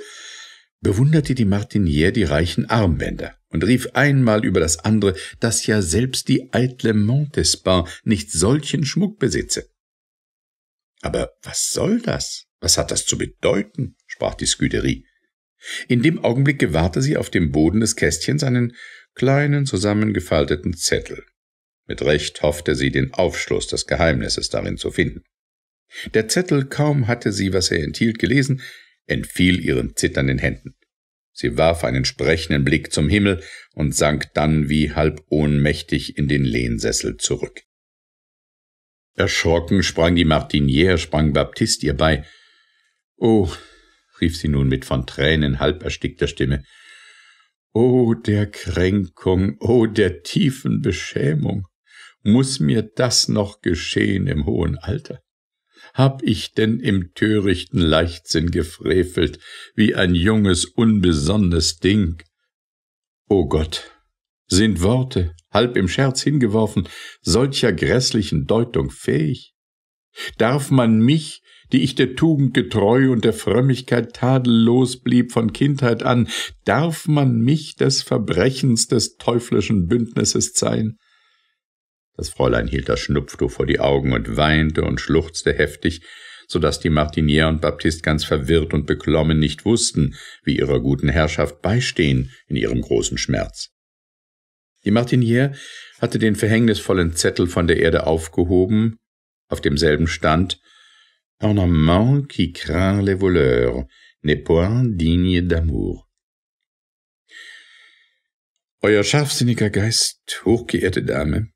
bewunderte die Martinier die reichen Armbänder und rief einmal über das andere, dass ja selbst die eitle Montespan nicht solchen Schmuck besitze. Aber was soll das? Was hat das zu bedeuten? sprach die Sküderie. In dem Augenblick gewahrte sie auf dem Boden des Kästchens einen kleinen zusammengefalteten Zettel. Mit Recht hoffte sie, den Aufschluss des Geheimnisses darin zu finden. Der Zettel, kaum hatte sie, was er enthielt, gelesen, entfiel ihren zitternden Händen. Sie warf einen sprechenden Blick zum Himmel und sank dann wie halb ohnmächtig in den Lehnsessel zurück. Erschrocken sprang die Martinière, sprang Baptist ihr bei. Oh, rief sie nun mit von Tränen halb erstickter Stimme, oh der Kränkung, oh der tiefen Beschämung. Muss mir das noch geschehen im hohen Alter? Hab ich denn im törichten Leichtsinn gefrevelt, wie ein junges, unbesonnenes Ding? O oh Gott, sind Worte, halb im Scherz hingeworfen, solcher grässlichen Deutung fähig? Darf man mich, die ich der Tugend getreu und der Frömmigkeit tadellos blieb von Kindheit an, darf man mich des Verbrechens des teuflischen Bündnisses zeihen? Das Fräulein hielt das Schnupftuch vor die Augen und weinte und schluchzte heftig, so dass die Martinier und Baptist ganz verwirrt und beklommen nicht wussten, wie ihrer guten Herrschaft beistehen in ihrem großen Schmerz. Die Martinier hatte den verhängnisvollen Zettel von der Erde aufgehoben, auf demselben stand amant qui craint les voleurs n'est point digne d'amour. Euer scharfsinniger Geist, hochgeehrte Dame,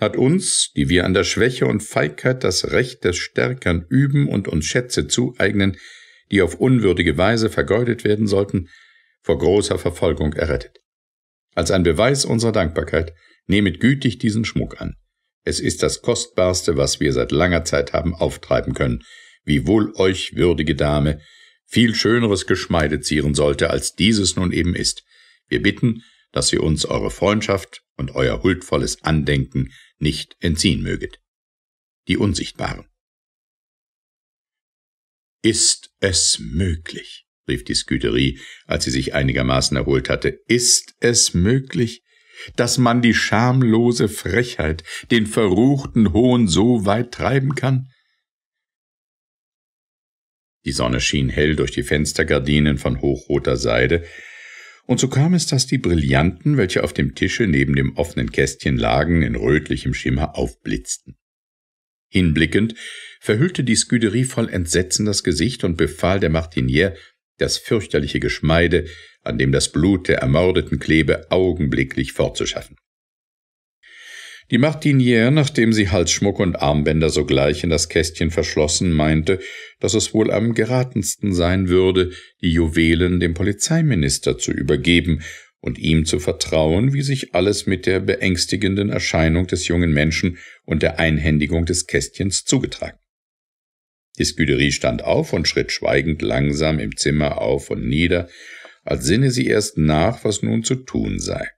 hat uns, die wir an der Schwäche und Feigheit das Recht des Stärkern üben und uns Schätze zueignen, die auf unwürdige Weise vergeudet werden sollten, vor großer Verfolgung errettet. Als ein Beweis unserer Dankbarkeit nehmet gütig diesen Schmuck an. Es ist das kostbarste, was wir seit langer Zeit haben auftreiben können, wie wohl euch, würdige Dame, viel schöneres Geschmeide zieren sollte, als dieses nun eben ist. Wir bitten, dass ihr uns eure Freundschaft und euer huldvolles Andenken nicht entziehen möget. Die Unsichtbaren. Ist es möglich, rief die Sküterie, als sie sich einigermaßen erholt hatte, ist es möglich, dass man die schamlose Frechheit, den verruchten Hohn so weit treiben kann? Die Sonne schien hell durch die Fenstergardinen von hochroter Seide, und so kam es, dass die Brillanten, welche auf dem Tische neben dem offenen Kästchen lagen, in rötlichem Schimmer aufblitzten. Hinblickend verhüllte die Sküderie voll Entsetzen das Gesicht und befahl der Martinier, das fürchterliche Geschmeide, an dem das Blut der Ermordeten klebe, augenblicklich fortzuschaffen. Die Martinière, nachdem sie Halsschmuck und Armbänder sogleich in das Kästchen verschlossen, meinte, dass es wohl am geratensten sein würde, die Juwelen dem Polizeiminister zu übergeben und ihm zu vertrauen, wie sich alles mit der beängstigenden Erscheinung des jungen Menschen und der Einhändigung des Kästchens zugetragen. Die Sküderie stand auf und schritt schweigend langsam im Zimmer auf und nieder, als sinne sie erst nach, was nun zu tun sei.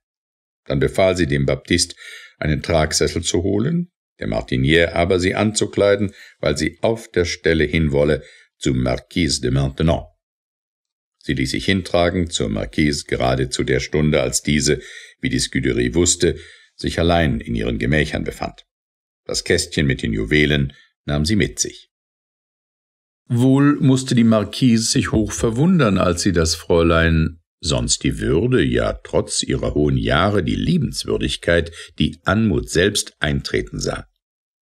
Dann befahl sie dem Baptist, einen Tragsessel zu holen, der Martinier aber sie anzukleiden, weil sie auf der Stelle hinwolle zum Marquise de Maintenon. Sie ließ sich hintragen zur Marquise gerade zu der Stunde, als diese, wie die Scuderie wusste, sich allein in ihren Gemächern befand. Das Kästchen mit den Juwelen nahm sie mit sich. Wohl musste die Marquise sich hoch verwundern, als sie das Fräulein sonst die Würde, ja trotz ihrer hohen Jahre die Liebenswürdigkeit, die Anmut selbst eintreten sah.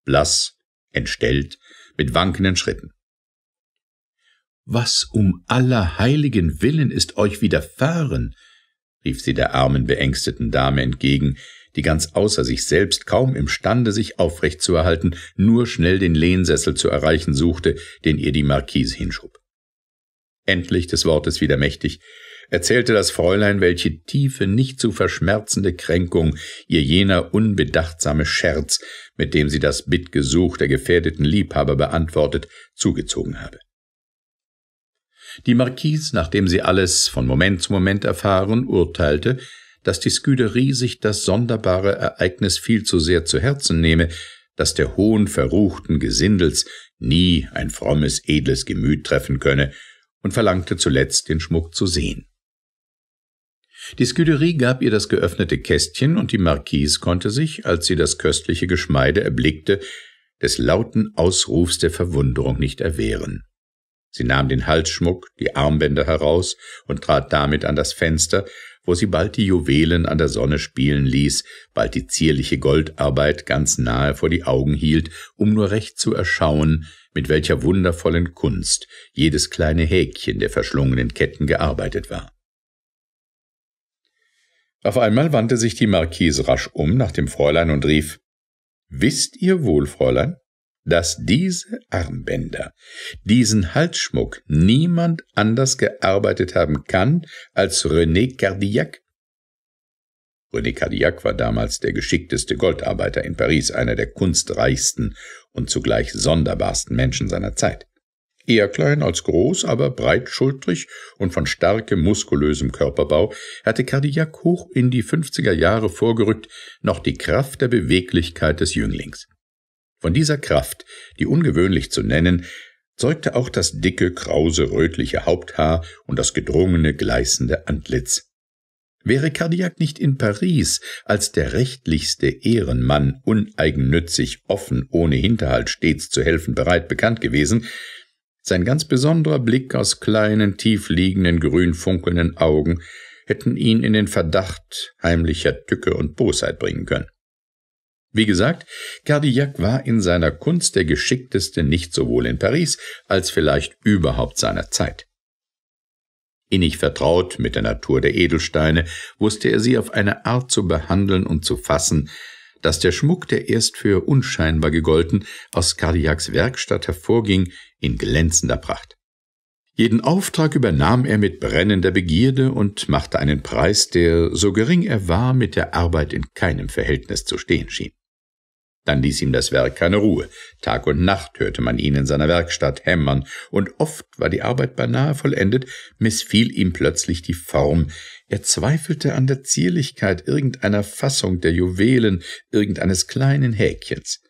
Blass, entstellt, mit wankenden Schritten. Was um aller heiligen Willen ist euch widerfahren? rief sie der armen, beängsteten Dame entgegen, die ganz außer sich selbst kaum imstande, sich aufrecht zu erhalten, nur schnell den Lehnsessel zu erreichen suchte, den ihr die Marquise hinschob. Endlich des Wortes wieder mächtig, erzählte das Fräulein, welche tiefe, nicht zu verschmerzende Kränkung ihr jener unbedachtsame Scherz, mit dem sie das Bittgesuch der gefährdeten Liebhaber beantwortet, zugezogen habe. Die Marquise, nachdem sie alles von Moment zu Moment erfahren, urteilte, dass die Sküderie sich das sonderbare Ereignis viel zu sehr zu Herzen nehme, dass der hohen verruchten Gesindels nie ein frommes, edles Gemüt treffen könne, und verlangte zuletzt den Schmuck zu sehen. Die Sküderie gab ihr das geöffnete Kästchen, und die Marquise konnte sich, als sie das köstliche Geschmeide erblickte, des lauten Ausrufs der Verwunderung nicht erwehren. Sie nahm den Halsschmuck, die Armbänder heraus und trat damit an das Fenster, wo sie bald die Juwelen an der Sonne spielen ließ, bald die zierliche Goldarbeit ganz nahe vor die Augen hielt, um nur recht zu erschauen, mit welcher wundervollen Kunst jedes kleine Häkchen der verschlungenen Ketten gearbeitet war. Auf einmal wandte sich die Marquise rasch um nach dem Fräulein und rief Wisst ihr wohl, Fräulein, dass diese Armbänder, diesen Halsschmuck niemand anders gearbeitet haben kann als René Cardillac? René Cardillac war damals der geschickteste Goldarbeiter in Paris, einer der kunstreichsten und zugleich sonderbarsten Menschen seiner Zeit eher klein als groß, aber breitschultrig und von starkem, muskulösem Körperbau, hatte Cardillac hoch in die 50er Jahre vorgerückt noch die Kraft der Beweglichkeit des Jünglings. Von dieser Kraft, die ungewöhnlich zu nennen, zeugte auch das dicke, krause, rötliche Haupthaar und das gedrungene, gleißende Antlitz. Wäre Cardillac nicht in Paris als der rechtlichste Ehrenmann uneigennützig, offen, ohne Hinterhalt stets zu helfen bereit bekannt gewesen, sein ganz besonderer Blick aus kleinen, tief liegenden, grünfunkelnden Augen hätten ihn in den Verdacht heimlicher Tücke und Bosheit bringen können. Wie gesagt, Cardillac war in seiner Kunst der geschickteste nicht sowohl in Paris als vielleicht überhaupt seiner Zeit. Innig vertraut mit der Natur der Edelsteine wusste er sie auf eine Art zu behandeln und zu fassen, dass der Schmuck, der erst für unscheinbar gegolten, aus Kardiaks Werkstatt hervorging, in glänzender Pracht. Jeden Auftrag übernahm er mit brennender Begierde und machte einen Preis, der, so gering er war, mit der Arbeit in keinem Verhältnis zu stehen schien. Dann ließ ihm das Werk keine Ruhe. Tag und Nacht hörte man ihn in seiner Werkstatt hämmern, und oft war die Arbeit beinahe vollendet, missfiel ihm plötzlich die Form. Er zweifelte an der Zierlichkeit irgendeiner Fassung der Juwelen, irgendeines kleinen Häkchens.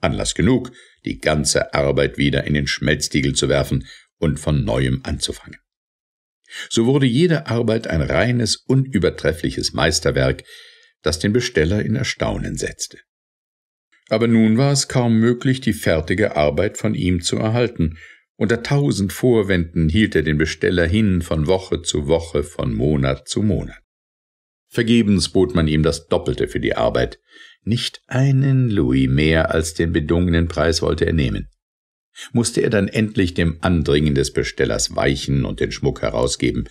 Anlass genug, die ganze Arbeit wieder in den Schmelztiegel zu werfen und von neuem anzufangen. So wurde jede Arbeit ein reines, unübertreffliches Meisterwerk, das den Besteller in Erstaunen setzte aber nun war es kaum möglich, die fertige Arbeit von ihm zu erhalten. Unter tausend Vorwänden hielt er den Besteller hin von Woche zu Woche, von Monat zu Monat. Vergebens bot man ihm das Doppelte für die Arbeit. Nicht einen Louis mehr als den bedungenen Preis wollte er nehmen. Musste er dann endlich dem Andringen des Bestellers weichen und den Schmuck herausgeben,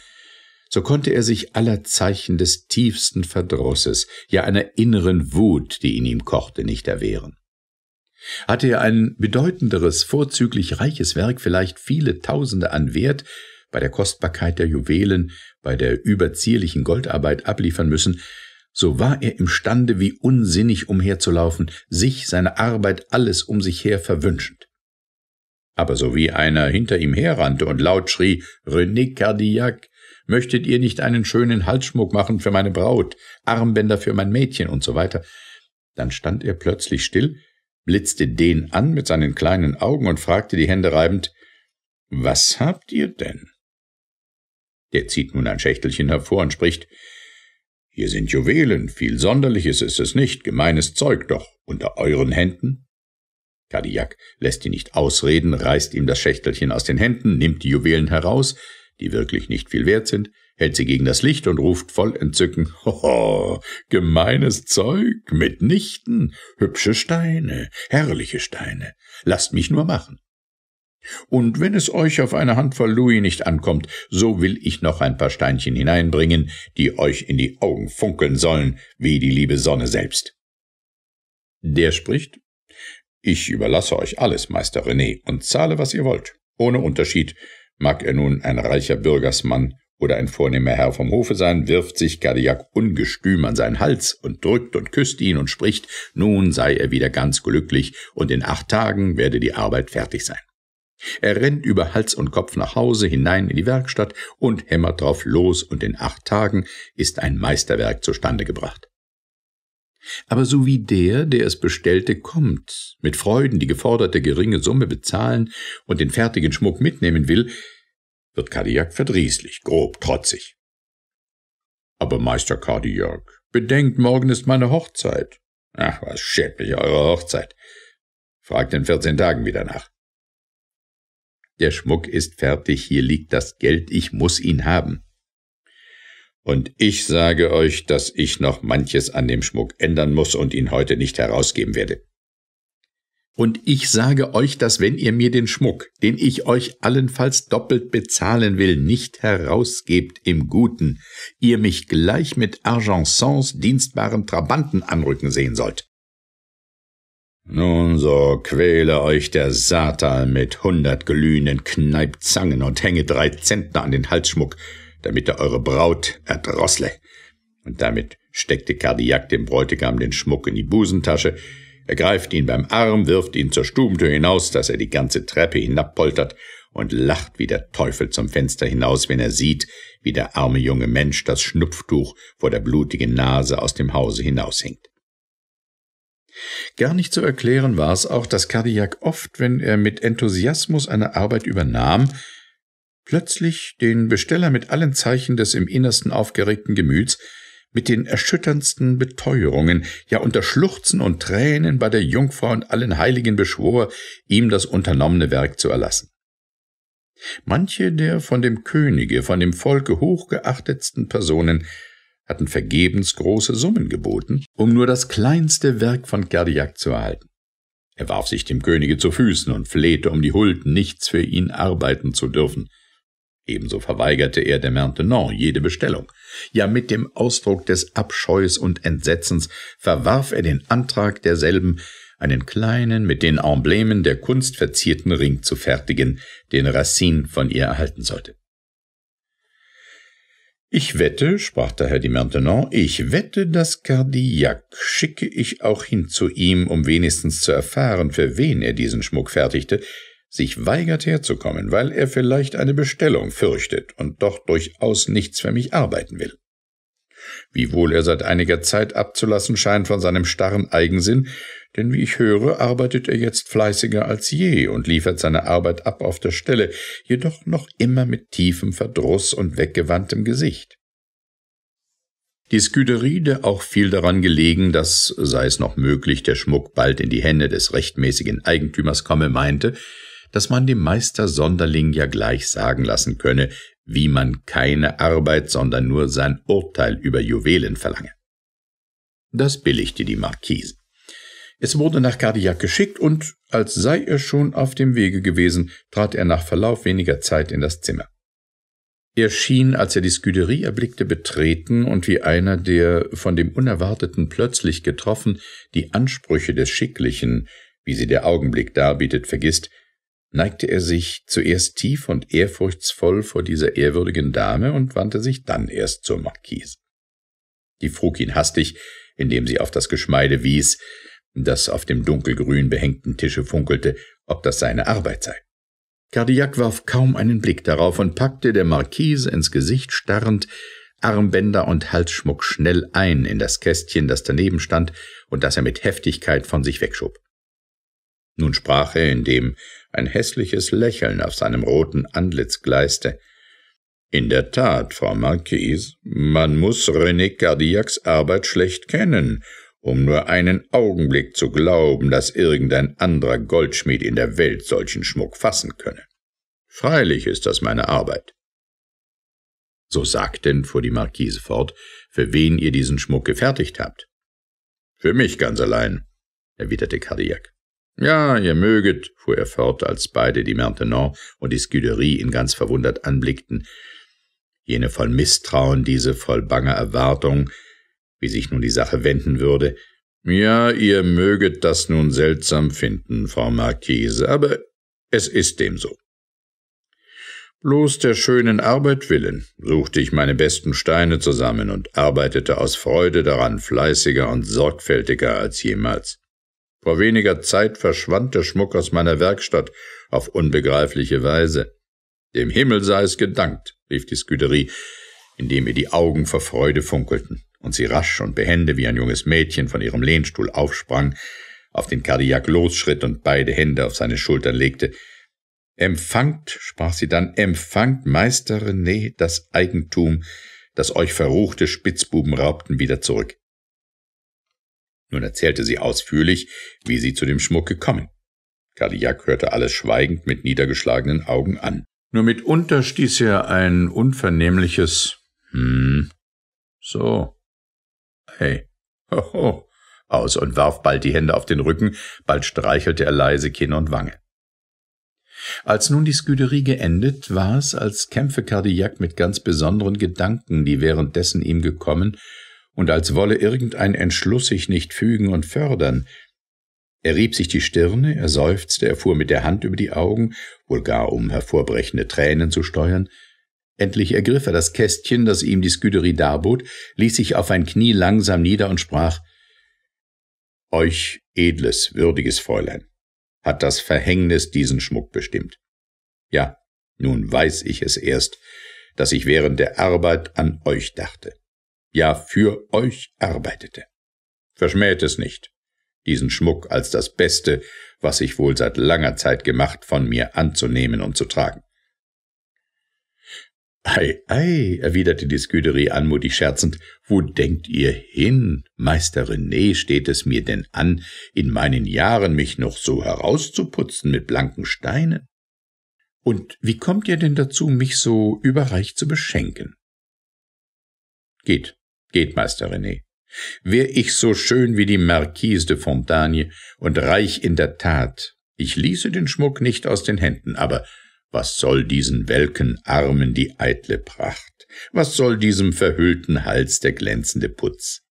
so konnte er sich aller Zeichen des tiefsten Verdrusses, ja einer inneren Wut, die in ihm kochte, nicht erwehren. Hatte er ein bedeutenderes, vorzüglich reiches Werk vielleicht viele Tausende an Wert bei der Kostbarkeit der Juwelen, bei der überzierlichen Goldarbeit abliefern müssen, so war er imstande, wie unsinnig umherzulaufen, sich, seine Arbeit, alles um sich her verwünschend. Aber so wie einer hinter ihm herrannte und laut schrie René Cardillac, Möchtet ihr nicht einen schönen Halsschmuck machen für meine Braut, Armbänder für mein Mädchen und so weiter? Dann stand er plötzlich still, blitzte den an mit seinen kleinen Augen und fragte die Hände reibend, was habt ihr denn? Der zieht nun ein Schächtelchen hervor und spricht, hier sind Juwelen, viel Sonderliches ist es nicht, gemeines Zeug doch, unter euren Händen? Kadiak lässt ihn nicht ausreden, reißt ihm das Schächtelchen aus den Händen, nimmt die Juwelen heraus, die wirklich nicht viel wert sind, hält sie gegen das Licht und ruft voll Entzücken, Hoho, gemeines Zeug, mitnichten, hübsche Steine, herrliche Steine, lasst mich nur machen. Und wenn es euch auf eine Handvoll Louis nicht ankommt, so will ich noch ein paar Steinchen hineinbringen, die euch in die Augen funkeln sollen, wie die liebe Sonne selbst. Der spricht, ich überlasse euch alles, Meister René, und zahle, was ihr wollt, ohne Unterschied, Mag er nun ein reicher Bürgersmann oder ein vornehmer Herr vom Hofe sein, wirft sich Gadiak ungestüm an seinen Hals und drückt und küsst ihn und spricht, nun sei er wieder ganz glücklich und in acht Tagen werde die Arbeit fertig sein. Er rennt über Hals und Kopf nach Hause hinein in die Werkstatt und hämmert drauf los und in acht Tagen ist ein Meisterwerk zustande gebracht. Aber so wie der, der es bestellte, kommt, mit Freuden die geforderte geringe Summe bezahlen und den fertigen Schmuck mitnehmen will, wird Kardiak verdrießlich, grob, trotzig. Aber Meister Kardiak, bedenkt, morgen ist meine Hochzeit. Ach, was schämt mich eure Hochzeit? Fragt in vierzehn Tagen wieder nach. Der Schmuck ist fertig, hier liegt das Geld, ich muss ihn haben. Und ich sage euch, dass ich noch manches an dem Schmuck ändern muss und ihn heute nicht herausgeben werde. Und ich sage euch, dass wenn ihr mir den Schmuck, den ich euch allenfalls doppelt bezahlen will, nicht herausgebt im Guten, ihr mich gleich mit Argensons dienstbaren Trabanten anrücken sehen sollt. Nun so quäle euch der Satan mit hundert glühenden Kneipzangen und hänge drei Zentner an den Halsschmuck, damit er eure Braut erdrossle. Und damit steckte Kardiak dem Bräutigam den Schmuck in die Busentasche, ergreift ihn beim Arm, wirft ihn zur Stubentür hinaus, dass er die ganze Treppe hinabpoltert und lacht wie der Teufel zum Fenster hinaus, wenn er sieht, wie der arme junge Mensch das Schnupftuch vor der blutigen Nase aus dem Hause hinaushinkt. Gar nicht zu erklären war es auch, dass Kardiak oft, wenn er mit Enthusiasmus eine Arbeit übernahm, plötzlich den Besteller mit allen Zeichen des im Innersten aufgeregten Gemüts, mit den erschütterndsten Beteuerungen, ja unter Schluchzen und Tränen bei der Jungfrau und allen Heiligen beschwor, ihm das unternommene Werk zu erlassen. Manche der von dem Könige, von dem Volke hochgeachtetsten Personen hatten vergebens große Summen geboten, um nur das kleinste Werk von Gerdiak zu erhalten. Er warf sich dem Könige zu Füßen und flehte um die Huld, nichts für ihn arbeiten zu dürfen. Ebenso verweigerte er der Maintenon jede Bestellung. Ja, mit dem Ausdruck des Abscheus und Entsetzens verwarf er den Antrag derselben, einen kleinen, mit den Emblemen der Kunst verzierten Ring zu fertigen, den Racine von ihr erhalten sollte. Ich wette, sprach daher die Maintenon, ich wette, das Cardillac schicke ich auch hin zu ihm, um wenigstens zu erfahren, für wen er diesen Schmuck fertigte, sich weigert herzukommen, weil er vielleicht eine Bestellung fürchtet und doch durchaus nichts für mich arbeiten will. Wiewohl er seit einiger Zeit abzulassen scheint von seinem starren Eigensinn, denn wie ich höre, arbeitet er jetzt fleißiger als je und liefert seine Arbeit ab auf der Stelle, jedoch noch immer mit tiefem Verdruss und weggewandtem Gesicht. Die Sküderie, der auch viel daran gelegen, dass, sei es noch möglich, der Schmuck bald in die Hände des rechtmäßigen Eigentümers komme, meinte, dass man dem Meister Sonderling ja gleich sagen lassen könne, wie man keine Arbeit, sondern nur sein Urteil über Juwelen verlange. Das billigte die Marquise. Es wurde nach Cardillac geschickt und, als sei er schon auf dem Wege gewesen, trat er nach Verlauf weniger Zeit in das Zimmer. Er schien, als er die Sküderie erblickte, betreten und wie einer, der von dem Unerwarteten plötzlich getroffen die Ansprüche des Schicklichen, wie sie der Augenblick darbietet, vergisst, neigte er sich zuerst tief und ehrfurchtsvoll vor dieser ehrwürdigen Dame und wandte sich dann erst zur Marquise. Die frug ihn hastig, indem sie auf das Geschmeide wies, das auf dem dunkelgrün behängten Tische funkelte, ob das seine Arbeit sei. Cardillac warf kaum einen Blick darauf und packte der Marquise ins Gesicht starrend Armbänder und Halsschmuck schnell ein in das Kästchen, das daneben stand und das er mit Heftigkeit von sich wegschob. Nun sprach er indem ein hässliches Lächeln auf seinem roten Antlitz gleiste. In der Tat, Frau Marquise, man muß René Cardillacs Arbeit schlecht kennen, um nur einen Augenblick zu glauben, dass irgendein anderer Goldschmied in der Welt solchen Schmuck fassen könne. Freilich ist das meine Arbeit. So sagt denn, fuhr die Marquise fort, für wen ihr diesen Schmuck gefertigt habt. Für mich ganz allein, erwiderte Cardillac. Ja, ihr möget, fuhr er fort, als beide die Maintenon und die Scuderie ihn ganz verwundert anblickten, jene voll Misstrauen, diese voll banger Erwartung, wie sich nun die Sache wenden würde. Ja, ihr möget das nun seltsam finden, Frau Marquise, aber es ist dem so. Bloß der schönen Arbeit willen suchte ich meine besten Steine zusammen und arbeitete aus Freude daran fleißiger und sorgfältiger als jemals. Vor weniger Zeit verschwand der Schmuck aus meiner Werkstatt auf unbegreifliche Weise. Dem Himmel sei es gedankt, rief die Sküderie, indem ihr die Augen vor Freude funkelten und sie rasch und behende wie ein junges Mädchen von ihrem Lehnstuhl aufsprang, auf den Kardiak losschritt und beide Hände auf seine Schultern legte. Empfangt, sprach sie dann, empfangt, Meister René, das Eigentum, das euch verruchte Spitzbuben raubten, wieder zurück. Nun erzählte sie ausführlich, wie sie zu dem Schmuck gekommen. Kardiak hörte alles schweigend mit niedergeschlagenen Augen an. Nur mitunter stieß er ein unvernehmliches Hm, so, hey, hoho aus und warf bald die Hände auf den Rücken, bald streichelte er leise Kinn und Wange. Als nun die Sküderie geendet, war es, als kämpfe Kardiak mit ganz besonderen Gedanken, die währenddessen ihm gekommen und als wolle irgendein Entschluss sich nicht fügen und fördern. Er rieb sich die Stirne, er seufzte, er fuhr mit der Hand über die Augen, wohl gar um hervorbrechende Tränen zu steuern. Endlich ergriff er das Kästchen, das ihm die Sküderie darbot, ließ sich auf ein Knie langsam nieder und sprach Euch, edles, würdiges Fräulein, hat das Verhängnis diesen Schmuck bestimmt. Ja, nun weiß ich es erst, dass ich während der Arbeit an euch dachte ja für euch arbeitete. Verschmäht es nicht, diesen Schmuck als das Beste, was ich wohl seit langer Zeit gemacht, von mir anzunehmen und zu tragen. Ei, ei, erwiderte die Sküderie anmutig scherzend, wo denkt ihr hin? Meister René steht es mir denn an, in meinen Jahren mich noch so herauszuputzen mit blanken Steinen? Und wie kommt ihr denn dazu, mich so überreich zu beschenken? Geht, Geht, Meister René. Wär ich so schön wie die Marquise de Fontagne und reich in der Tat, ich ließe den Schmuck nicht aus den Händen, aber was soll diesen welken Armen die eitle Pracht? Was soll diesem verhüllten Hals der glänzende Putz?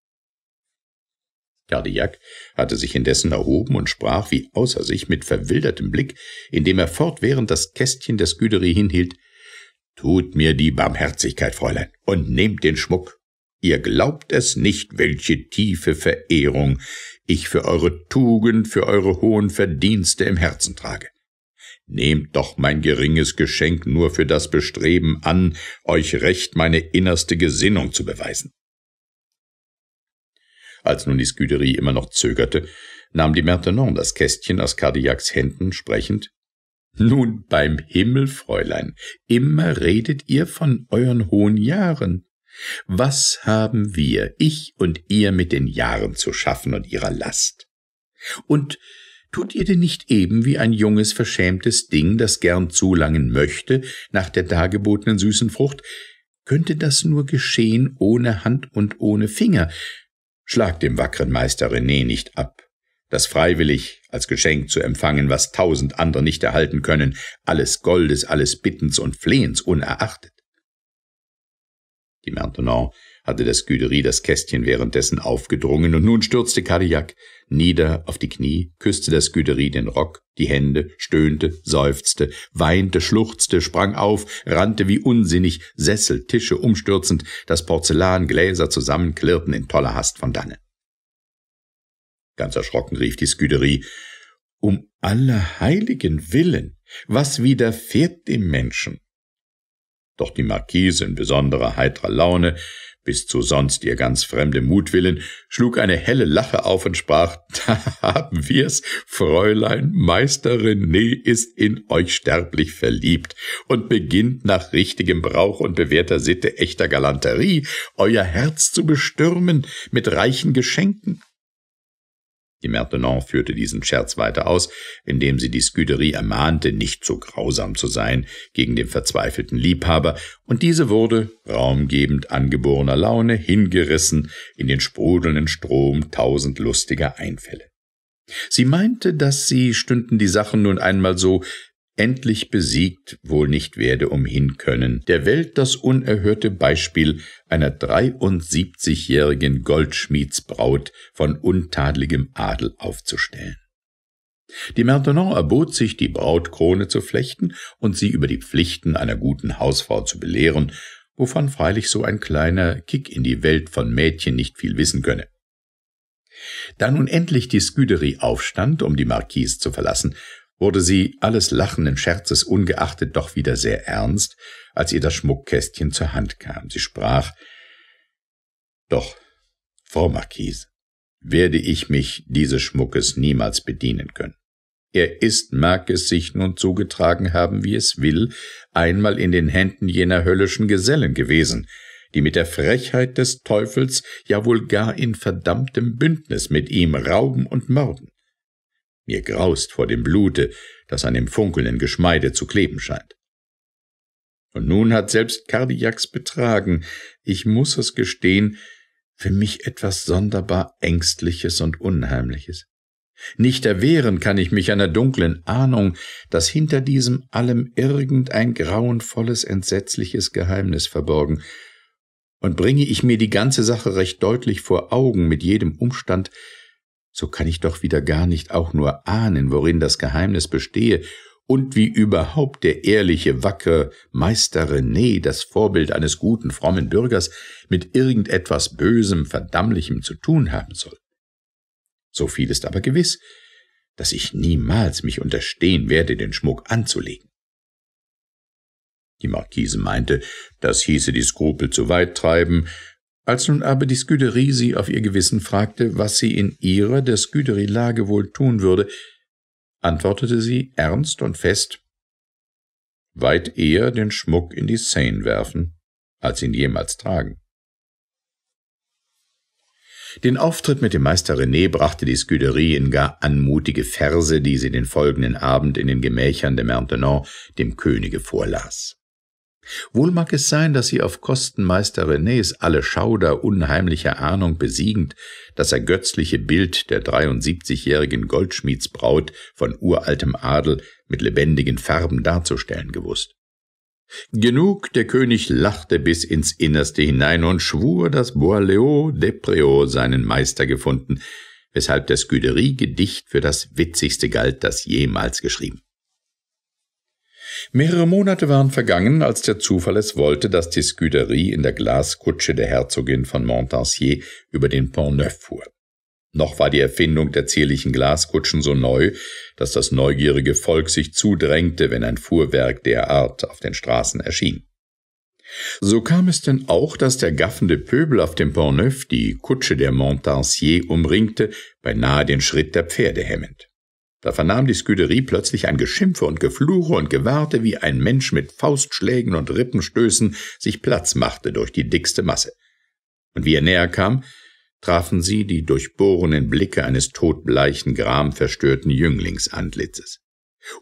Cardillac hatte sich indessen erhoben und sprach wie außer sich mit verwildertem Blick, indem er fortwährend das Kästchen der Scuderie hinhielt. Tut mir die Barmherzigkeit, Fräulein, und nehmt den Schmuck. Ihr glaubt es nicht, welche tiefe Verehrung ich für eure Tugend, für eure hohen Verdienste im Herzen trage. Nehmt doch mein geringes Geschenk nur für das Bestreben an, euch recht meine innerste Gesinnung zu beweisen. Als nun die Sküderie immer noch zögerte, nahm die Maintenon das Kästchen aus Cardillacs Händen, sprechend, nun beim Himmel, Fräulein, immer redet ihr von euren hohen Jahren. Was haben wir, ich und ihr, mit den Jahren zu schaffen und ihrer Last? Und tut ihr denn nicht eben wie ein junges, verschämtes Ding, das gern zulangen möchte, nach der dargebotenen süßen Frucht? Könnte das nur geschehen ohne Hand und ohne Finger? Schlag dem wackeren Meister René nicht ab. Das freiwillig als Geschenk zu empfangen, was tausend andere nicht erhalten können, alles Goldes, alles Bittens und Flehens unerachtet. Die Maintenon hatte der Scuderie das Kästchen währenddessen aufgedrungen und nun stürzte Cadillac nieder auf die Knie, küsste der Scuderie den Rock, die Hände, stöhnte, seufzte, weinte, schluchzte, sprang auf, rannte wie unsinnig, Sessel, Tische umstürzend, das Porzellan, Gläser zusammenklirrten in toller Hast von Danne. Ganz erschrocken rief die Scuderie, um aller Heiligen willen, was widerfährt dem Menschen? Doch die Marquise in besonderer heitrer Laune, bis zu sonst ihr ganz fremdem Mutwillen, schlug eine helle Lache auf und sprach, da haben wir's, Fräulein, Meister René ist in euch sterblich verliebt und beginnt nach richtigem Brauch und bewährter Sitte echter Galanterie, euer Herz zu bestürmen mit reichen Geschenken. Die Mertenon führte diesen Scherz weiter aus, indem sie die Scuderie ermahnte, nicht so grausam zu sein gegen den verzweifelten Liebhaber, und diese wurde, raumgebend angeborener Laune, hingerissen in den sprudelnden Strom tausend lustiger Einfälle. Sie meinte, dass sie stünden die Sachen nun einmal so, endlich besiegt wohl nicht werde umhin können, der Welt das unerhörte Beispiel einer 73-jährigen Goldschmiedsbraut von untadeligem Adel aufzustellen. Die Maintenon erbot sich, die Brautkrone zu flechten und sie über die Pflichten einer guten Hausfrau zu belehren, wovon freilich so ein kleiner Kick in die Welt von Mädchen nicht viel wissen könne. Da nun endlich die Scuderie aufstand, um die Marquise zu verlassen, wurde sie, alles lachenden Scherzes ungeachtet, doch wieder sehr ernst, als ihr das Schmuckkästchen zur Hand kam. Sie sprach, Doch, Frau Marquise, werde ich mich dieses Schmuckes niemals bedienen können. Er ist, mag es sich nun zugetragen haben, wie es will, einmal in den Händen jener höllischen Gesellen gewesen, die mit der Frechheit des Teufels ja wohl gar in verdammtem Bündnis mit ihm rauben und morden. Mir graust vor dem Blute, das an dem funkelnden Geschmeide zu kleben scheint. Und nun hat selbst Kardiaks Betragen, ich muß es gestehen, für mich etwas sonderbar Ängstliches und Unheimliches. Nicht erwehren kann ich mich einer dunklen Ahnung, dass hinter diesem allem irgendein grauenvolles, entsetzliches Geheimnis verborgen, und bringe ich mir die ganze Sache recht deutlich vor Augen mit jedem Umstand, so kann ich doch wieder gar nicht auch nur ahnen, worin das Geheimnis bestehe und wie überhaupt der ehrliche, wackere Meister René, das Vorbild eines guten, frommen Bürgers, mit irgendetwas Bösem, Verdammlichem zu tun haben soll. So viel ist aber gewiss, dass ich niemals mich unterstehen werde, den Schmuck anzulegen. Die Marquise meinte, das hieße die Skrupel zu weit treiben, als nun aber die Sküderie sie auf ihr Gewissen fragte, was sie in ihrer der sküderie lage wohl tun würde, antwortete sie ernst und fest, weit eher den Schmuck in die Seine werfen, als ihn jemals tragen. Den Auftritt mit dem Meister René brachte die Sküderie in gar anmutige Verse, die sie den folgenden Abend in den Gemächern de Maintenon dem Könige vorlas. Wohl mag es sein, dass sie auf Kosten Meister Renés alle Schauder unheimlicher Ahnung besiegend das ergötzliche Bild der 73-jährigen Goldschmiedsbraut von uraltem Adel mit lebendigen Farben darzustellen gewusst. Genug, der König lachte bis ins Innerste hinein und schwur, dass Boileau de Préau seinen Meister gefunden, weshalb der Scuderie-Gedicht für das witzigste galt, das jemals geschrieben. Mehrere Monate waren vergangen, als der Zufall es wollte, dass die Sküderie in der Glaskutsche der Herzogin von Montarcier über den Pont Neuf fuhr. Noch war die Erfindung der zierlichen Glaskutschen so neu, dass das neugierige Volk sich zudrängte, wenn ein Fuhrwerk der Art auf den Straßen erschien. So kam es denn auch, dass der gaffende Pöbel auf dem Pont Neuf die Kutsche der Montarcier umringte, beinahe den Schritt der Pferde hemmend. Da vernahm die Sküderie plötzlich ein Geschimpfe und Gefluche und gewahrte, wie ein Mensch mit Faustschlägen und Rippenstößen sich Platz machte durch die dickste Masse. Und wie er näher kam, trafen sie die durchbohrenden Blicke eines todbleichen, gramverstörten Jünglingsantlitzes.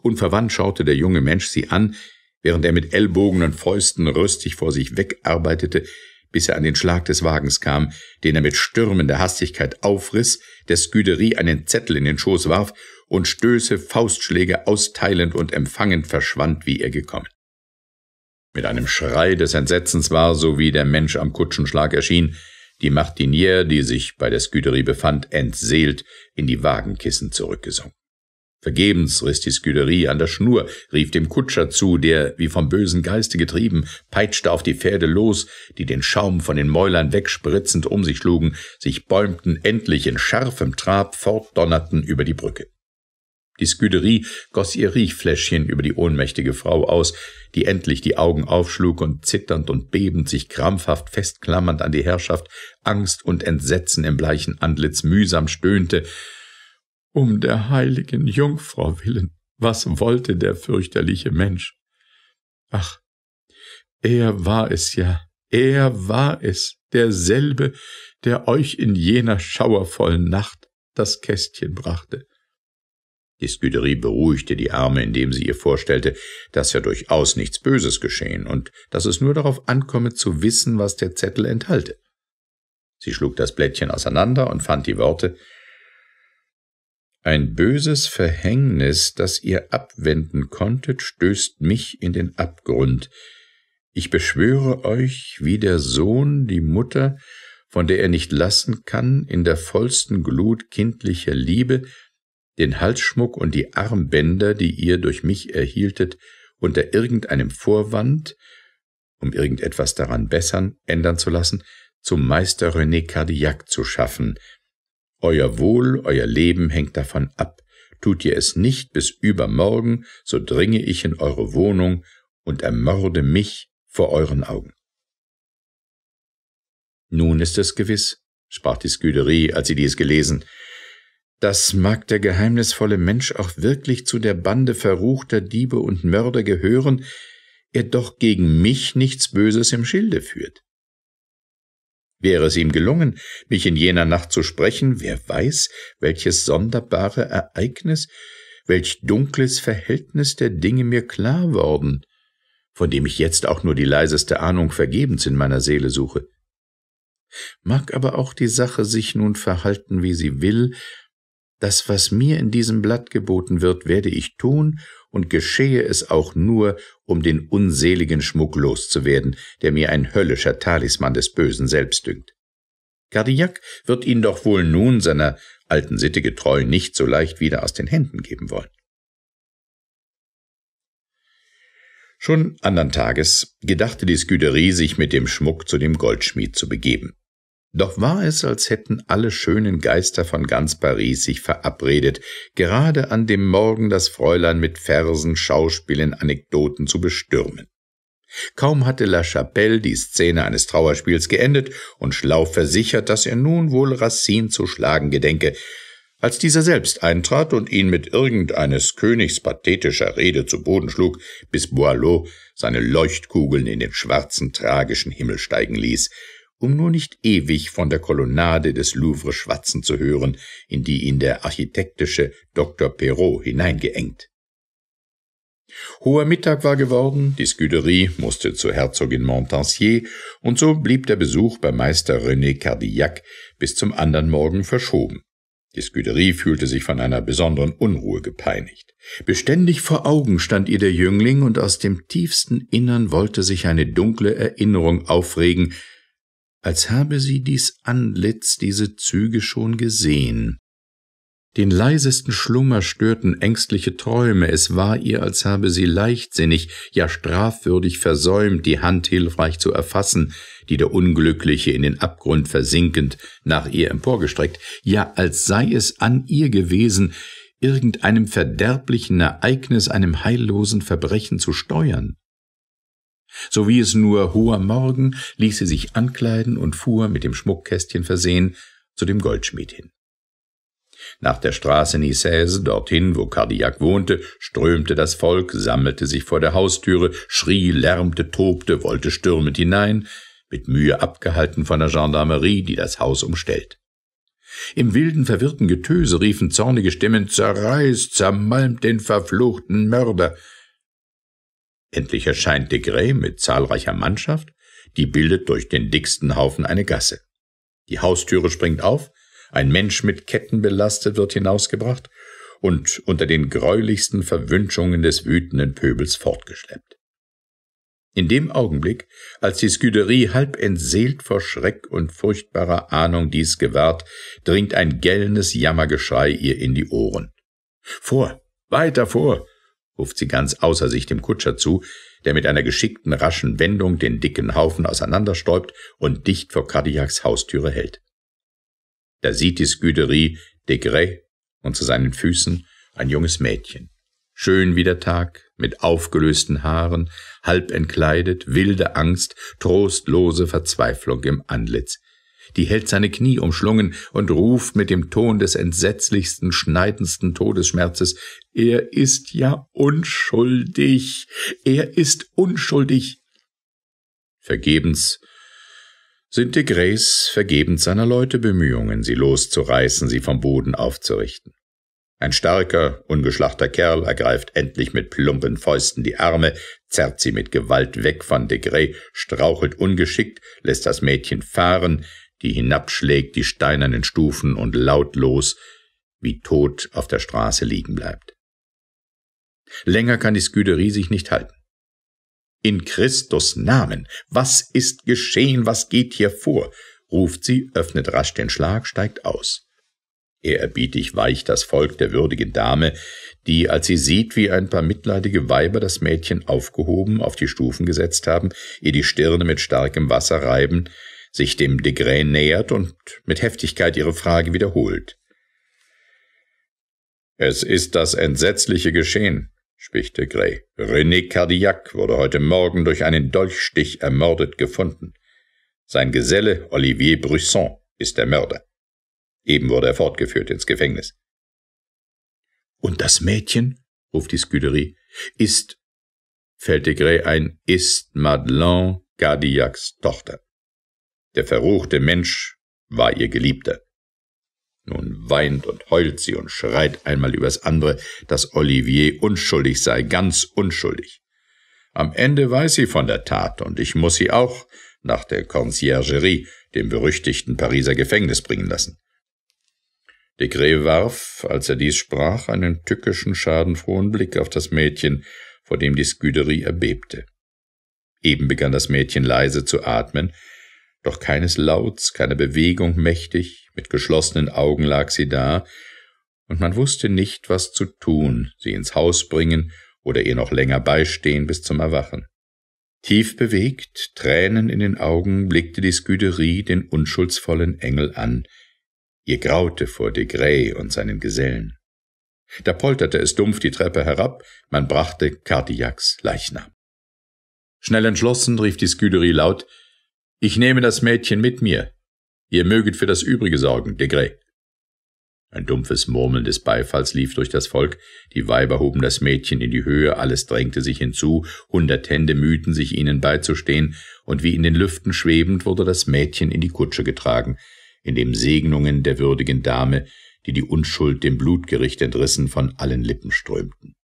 Unverwandt schaute der junge Mensch sie an, während er mit Ellbogen und Fäusten rüstig vor sich wegarbeitete, bis er an den Schlag des Wagens kam, den er mit stürmender Hastigkeit aufriss, der Sküderie einen Zettel in den Schoß warf und Stöße, Faustschläge austeilend und empfangend verschwand, wie er gekommen. Mit einem Schrei des Entsetzens war, so wie der Mensch am Kutschenschlag erschien, die Martinière, die sich bei der Sküderie befand, entseelt in die Wagenkissen zurückgesunken. Vergebens riss die Sküderie an der Schnur, rief dem Kutscher zu, der, wie vom bösen Geiste getrieben, peitschte auf die Pferde los, die den Schaum von den Mäulern wegspritzend um sich schlugen, sich bäumten, endlich in scharfem Trab fortdonnerten über die Brücke. Die Sküderie goss ihr Riechfläschchen über die ohnmächtige Frau aus, die endlich die Augen aufschlug und zitternd und bebend sich krampfhaft festklammernd an die Herrschaft, Angst und Entsetzen im bleichen Antlitz mühsam stöhnte. Um der heiligen Jungfrau willen, was wollte der fürchterliche Mensch? Ach, er war es ja, er war es, derselbe, der euch in jener schauervollen Nacht das Kästchen brachte. Die Sküderie beruhigte die Arme, indem sie ihr vorstellte, dass ja durchaus nichts Böses geschehen und dass es nur darauf ankomme, zu wissen, was der Zettel enthalte. Sie schlug das Blättchen auseinander und fand die Worte Ein böses Verhängnis, das ihr abwenden konntet, stößt mich in den Abgrund. Ich beschwöre euch, wie der Sohn die Mutter, von der er nicht lassen kann, in der vollsten Glut kindlicher Liebe den Halsschmuck und die Armbänder, die ihr durch mich erhieltet, unter irgendeinem Vorwand, um irgendetwas daran bessern, ändern zu lassen, zum Meister René Cardillac zu schaffen. Euer Wohl, euer Leben hängt davon ab. Tut ihr es nicht bis übermorgen, so dringe ich in eure Wohnung und ermorde mich vor euren Augen. Nun ist es gewiss, sprach die Sküderie, als sie dies gelesen, das mag der geheimnisvolle Mensch auch wirklich zu der Bande verruchter Diebe und Mörder gehören, er doch gegen mich nichts Böses im Schilde führt. Wäre es ihm gelungen, mich in jener Nacht zu sprechen, wer weiß, welches sonderbare Ereignis, welch dunkles Verhältnis der Dinge mir klar worden, von dem ich jetzt auch nur die leiseste Ahnung vergebens in meiner Seele suche. Mag aber auch die Sache sich nun verhalten, wie sie will, das, was mir in diesem Blatt geboten wird, werde ich tun und geschehe es auch nur, um den unseligen Schmuck loszuwerden, der mir ein höllischer Talisman des Bösen selbst dünkt. Cardillac wird ihn doch wohl nun seiner alten Sitte getreu nicht so leicht wieder aus den Händen geben wollen. Schon andern Tages gedachte die Scuderie, sich mit dem Schmuck zu dem Goldschmied zu begeben. Doch war es, als hätten alle schönen Geister von ganz Paris sich verabredet, gerade an dem Morgen das Fräulein mit Versen, Schauspielen, Anekdoten zu bestürmen. Kaum hatte La Chapelle die Szene eines Trauerspiels geendet und Schlau versichert, dass er nun wohl Racine zu schlagen gedenke, als dieser selbst eintrat und ihn mit irgendeines Königs pathetischer Rede zu Boden schlug, bis Boileau seine Leuchtkugeln in den schwarzen tragischen Himmel steigen ließ, um nur nicht ewig von der Kolonnade des Louvre schwatzen zu hören, in die ihn der architektische Dr. Perrault hineingeengt. Hoher Mittag war geworden, die Scuderie musste zur Herzogin Montansier, und so blieb der Besuch bei Meister René Cardillac bis zum anderen Morgen verschoben. Die Scuderie fühlte sich von einer besonderen Unruhe gepeinigt. Beständig vor Augen stand ihr der Jüngling, und aus dem tiefsten Innern wollte sich eine dunkle Erinnerung aufregen, als habe sie dies Antlitz, diese Züge schon gesehen. Den leisesten Schlummer störten ängstliche Träume, es war ihr, als habe sie leichtsinnig, ja strafwürdig versäumt, die Hand hilfreich zu erfassen, die der Unglückliche in den Abgrund versinkend nach ihr emporgestreckt, ja als sei es an ihr gewesen, irgendeinem verderblichen Ereignis, einem heillosen Verbrechen zu steuern. So wie es nur hoher Morgen, ließ sie sich ankleiden und fuhr, mit dem Schmuckkästchen versehen, zu dem Goldschmied hin. Nach der Straße Nicaise, dorthin, wo Cardillac wohnte, strömte das Volk, sammelte sich vor der Haustüre, schrie, lärmte, tobte, wollte stürmend hinein, mit Mühe abgehalten von der Gendarmerie, die das Haus umstellt. Im wilden, verwirrten Getöse riefen zornige Stimmen, zerreißt, zermalmt den verfluchten Mörder! Endlich erscheint de Grey mit zahlreicher Mannschaft, die bildet durch den dicksten Haufen eine Gasse. Die Haustüre springt auf, ein Mensch mit Ketten belastet wird hinausgebracht und unter den gräulichsten Verwünschungen des wütenden Pöbels fortgeschleppt. In dem Augenblick, als die Sküderie halb entseelt vor Schreck und furchtbarer Ahnung dies gewahrt, dringt ein gellendes Jammergeschrei ihr in die Ohren. Vor, weiter vor, ruft sie ganz außer sich dem Kutscher zu, der mit einer geschickten, raschen Wendung den dicken Haufen auseinanderstäubt und dicht vor Cardillacs Haustüre hält. Da sieht die Sküderie de Grès und zu seinen Füßen ein junges Mädchen. Schön wie der Tag, mit aufgelösten Haaren, halb entkleidet, wilde Angst, trostlose Verzweiflung im Antlitz die hält seine Knie umschlungen und ruft mit dem Ton des entsetzlichsten, schneidendsten Todesschmerzes Er ist ja unschuldig. Er ist unschuldig. Vergebens sind de Grace vergebens seiner Leute Bemühungen, sie loszureißen, sie vom Boden aufzurichten. Ein starker, ungeschlachter Kerl ergreift endlich mit plumpen Fäusten die Arme, zerrt sie mit Gewalt weg von de Grey, strauchelt ungeschickt, lässt das Mädchen fahren, die hinabschlägt die steinernen Stufen und lautlos, wie tot auf der Straße liegen bleibt. Länger kann die Sküderie sich nicht halten. In Christus Namen, was ist geschehen, was geht hier vor? ruft sie, öffnet rasch den Schlag, steigt aus. Ehrerbietig weicht das Volk der würdigen Dame, die, als sie sieht, wie ein paar mitleidige Weiber das Mädchen aufgehoben auf die Stufen gesetzt haben, ihr die Stirne mit starkem Wasser reiben, sich dem Degré nähert und mit Heftigkeit ihre Frage wiederholt. Es ist das Entsetzliche geschehen, spricht Degré. René Cardillac wurde heute Morgen durch einen Dolchstich ermordet gefunden. Sein Geselle Olivier Brusson ist der Mörder. Eben wurde er fortgeführt ins Gefängnis. Und das Mädchen, ruft die Scuderie, ist, fällt Degré ein, ist Madeleine Cardillacs Tochter. Der verruchte Mensch war ihr Geliebter. Nun weint und heult sie und schreit einmal übers andere, dass Olivier unschuldig sei, ganz unschuldig. Am Ende weiß sie von der Tat und ich muss sie auch nach der Conciergerie, dem berüchtigten Pariser Gefängnis, bringen lassen. Desgret warf, als er dies sprach, einen tückischen, schadenfrohen Blick auf das Mädchen, vor dem die Sküderie erbebte. Eben begann das Mädchen leise zu atmen, doch keines Lauts, keine Bewegung mächtig, mit geschlossenen Augen lag sie da, und man wusste nicht, was zu tun, sie ins Haus bringen oder ihr noch länger beistehen bis zum Erwachen. Tief bewegt, Tränen in den Augen, blickte die Sküderie den unschuldsvollen Engel an. Ihr graute vor de Grey und seinen Gesellen. Da polterte es dumpf die Treppe herab, man brachte Cardillacs Leichnam. Schnell entschlossen rief die Sküderie laut, ich nehme das Mädchen mit mir. Ihr möget für das Übrige sorgen, Degré. Ein dumpfes Murmeln des Beifalls lief durch das Volk, die Weiber hoben das Mädchen in die Höhe, alles drängte sich hinzu, hundert Hände mühten sich ihnen beizustehen, und wie in den Lüften schwebend wurde das Mädchen in die Kutsche getragen, in dem Segnungen der würdigen Dame, die die Unschuld dem Blutgericht entrissen, von allen Lippen strömten.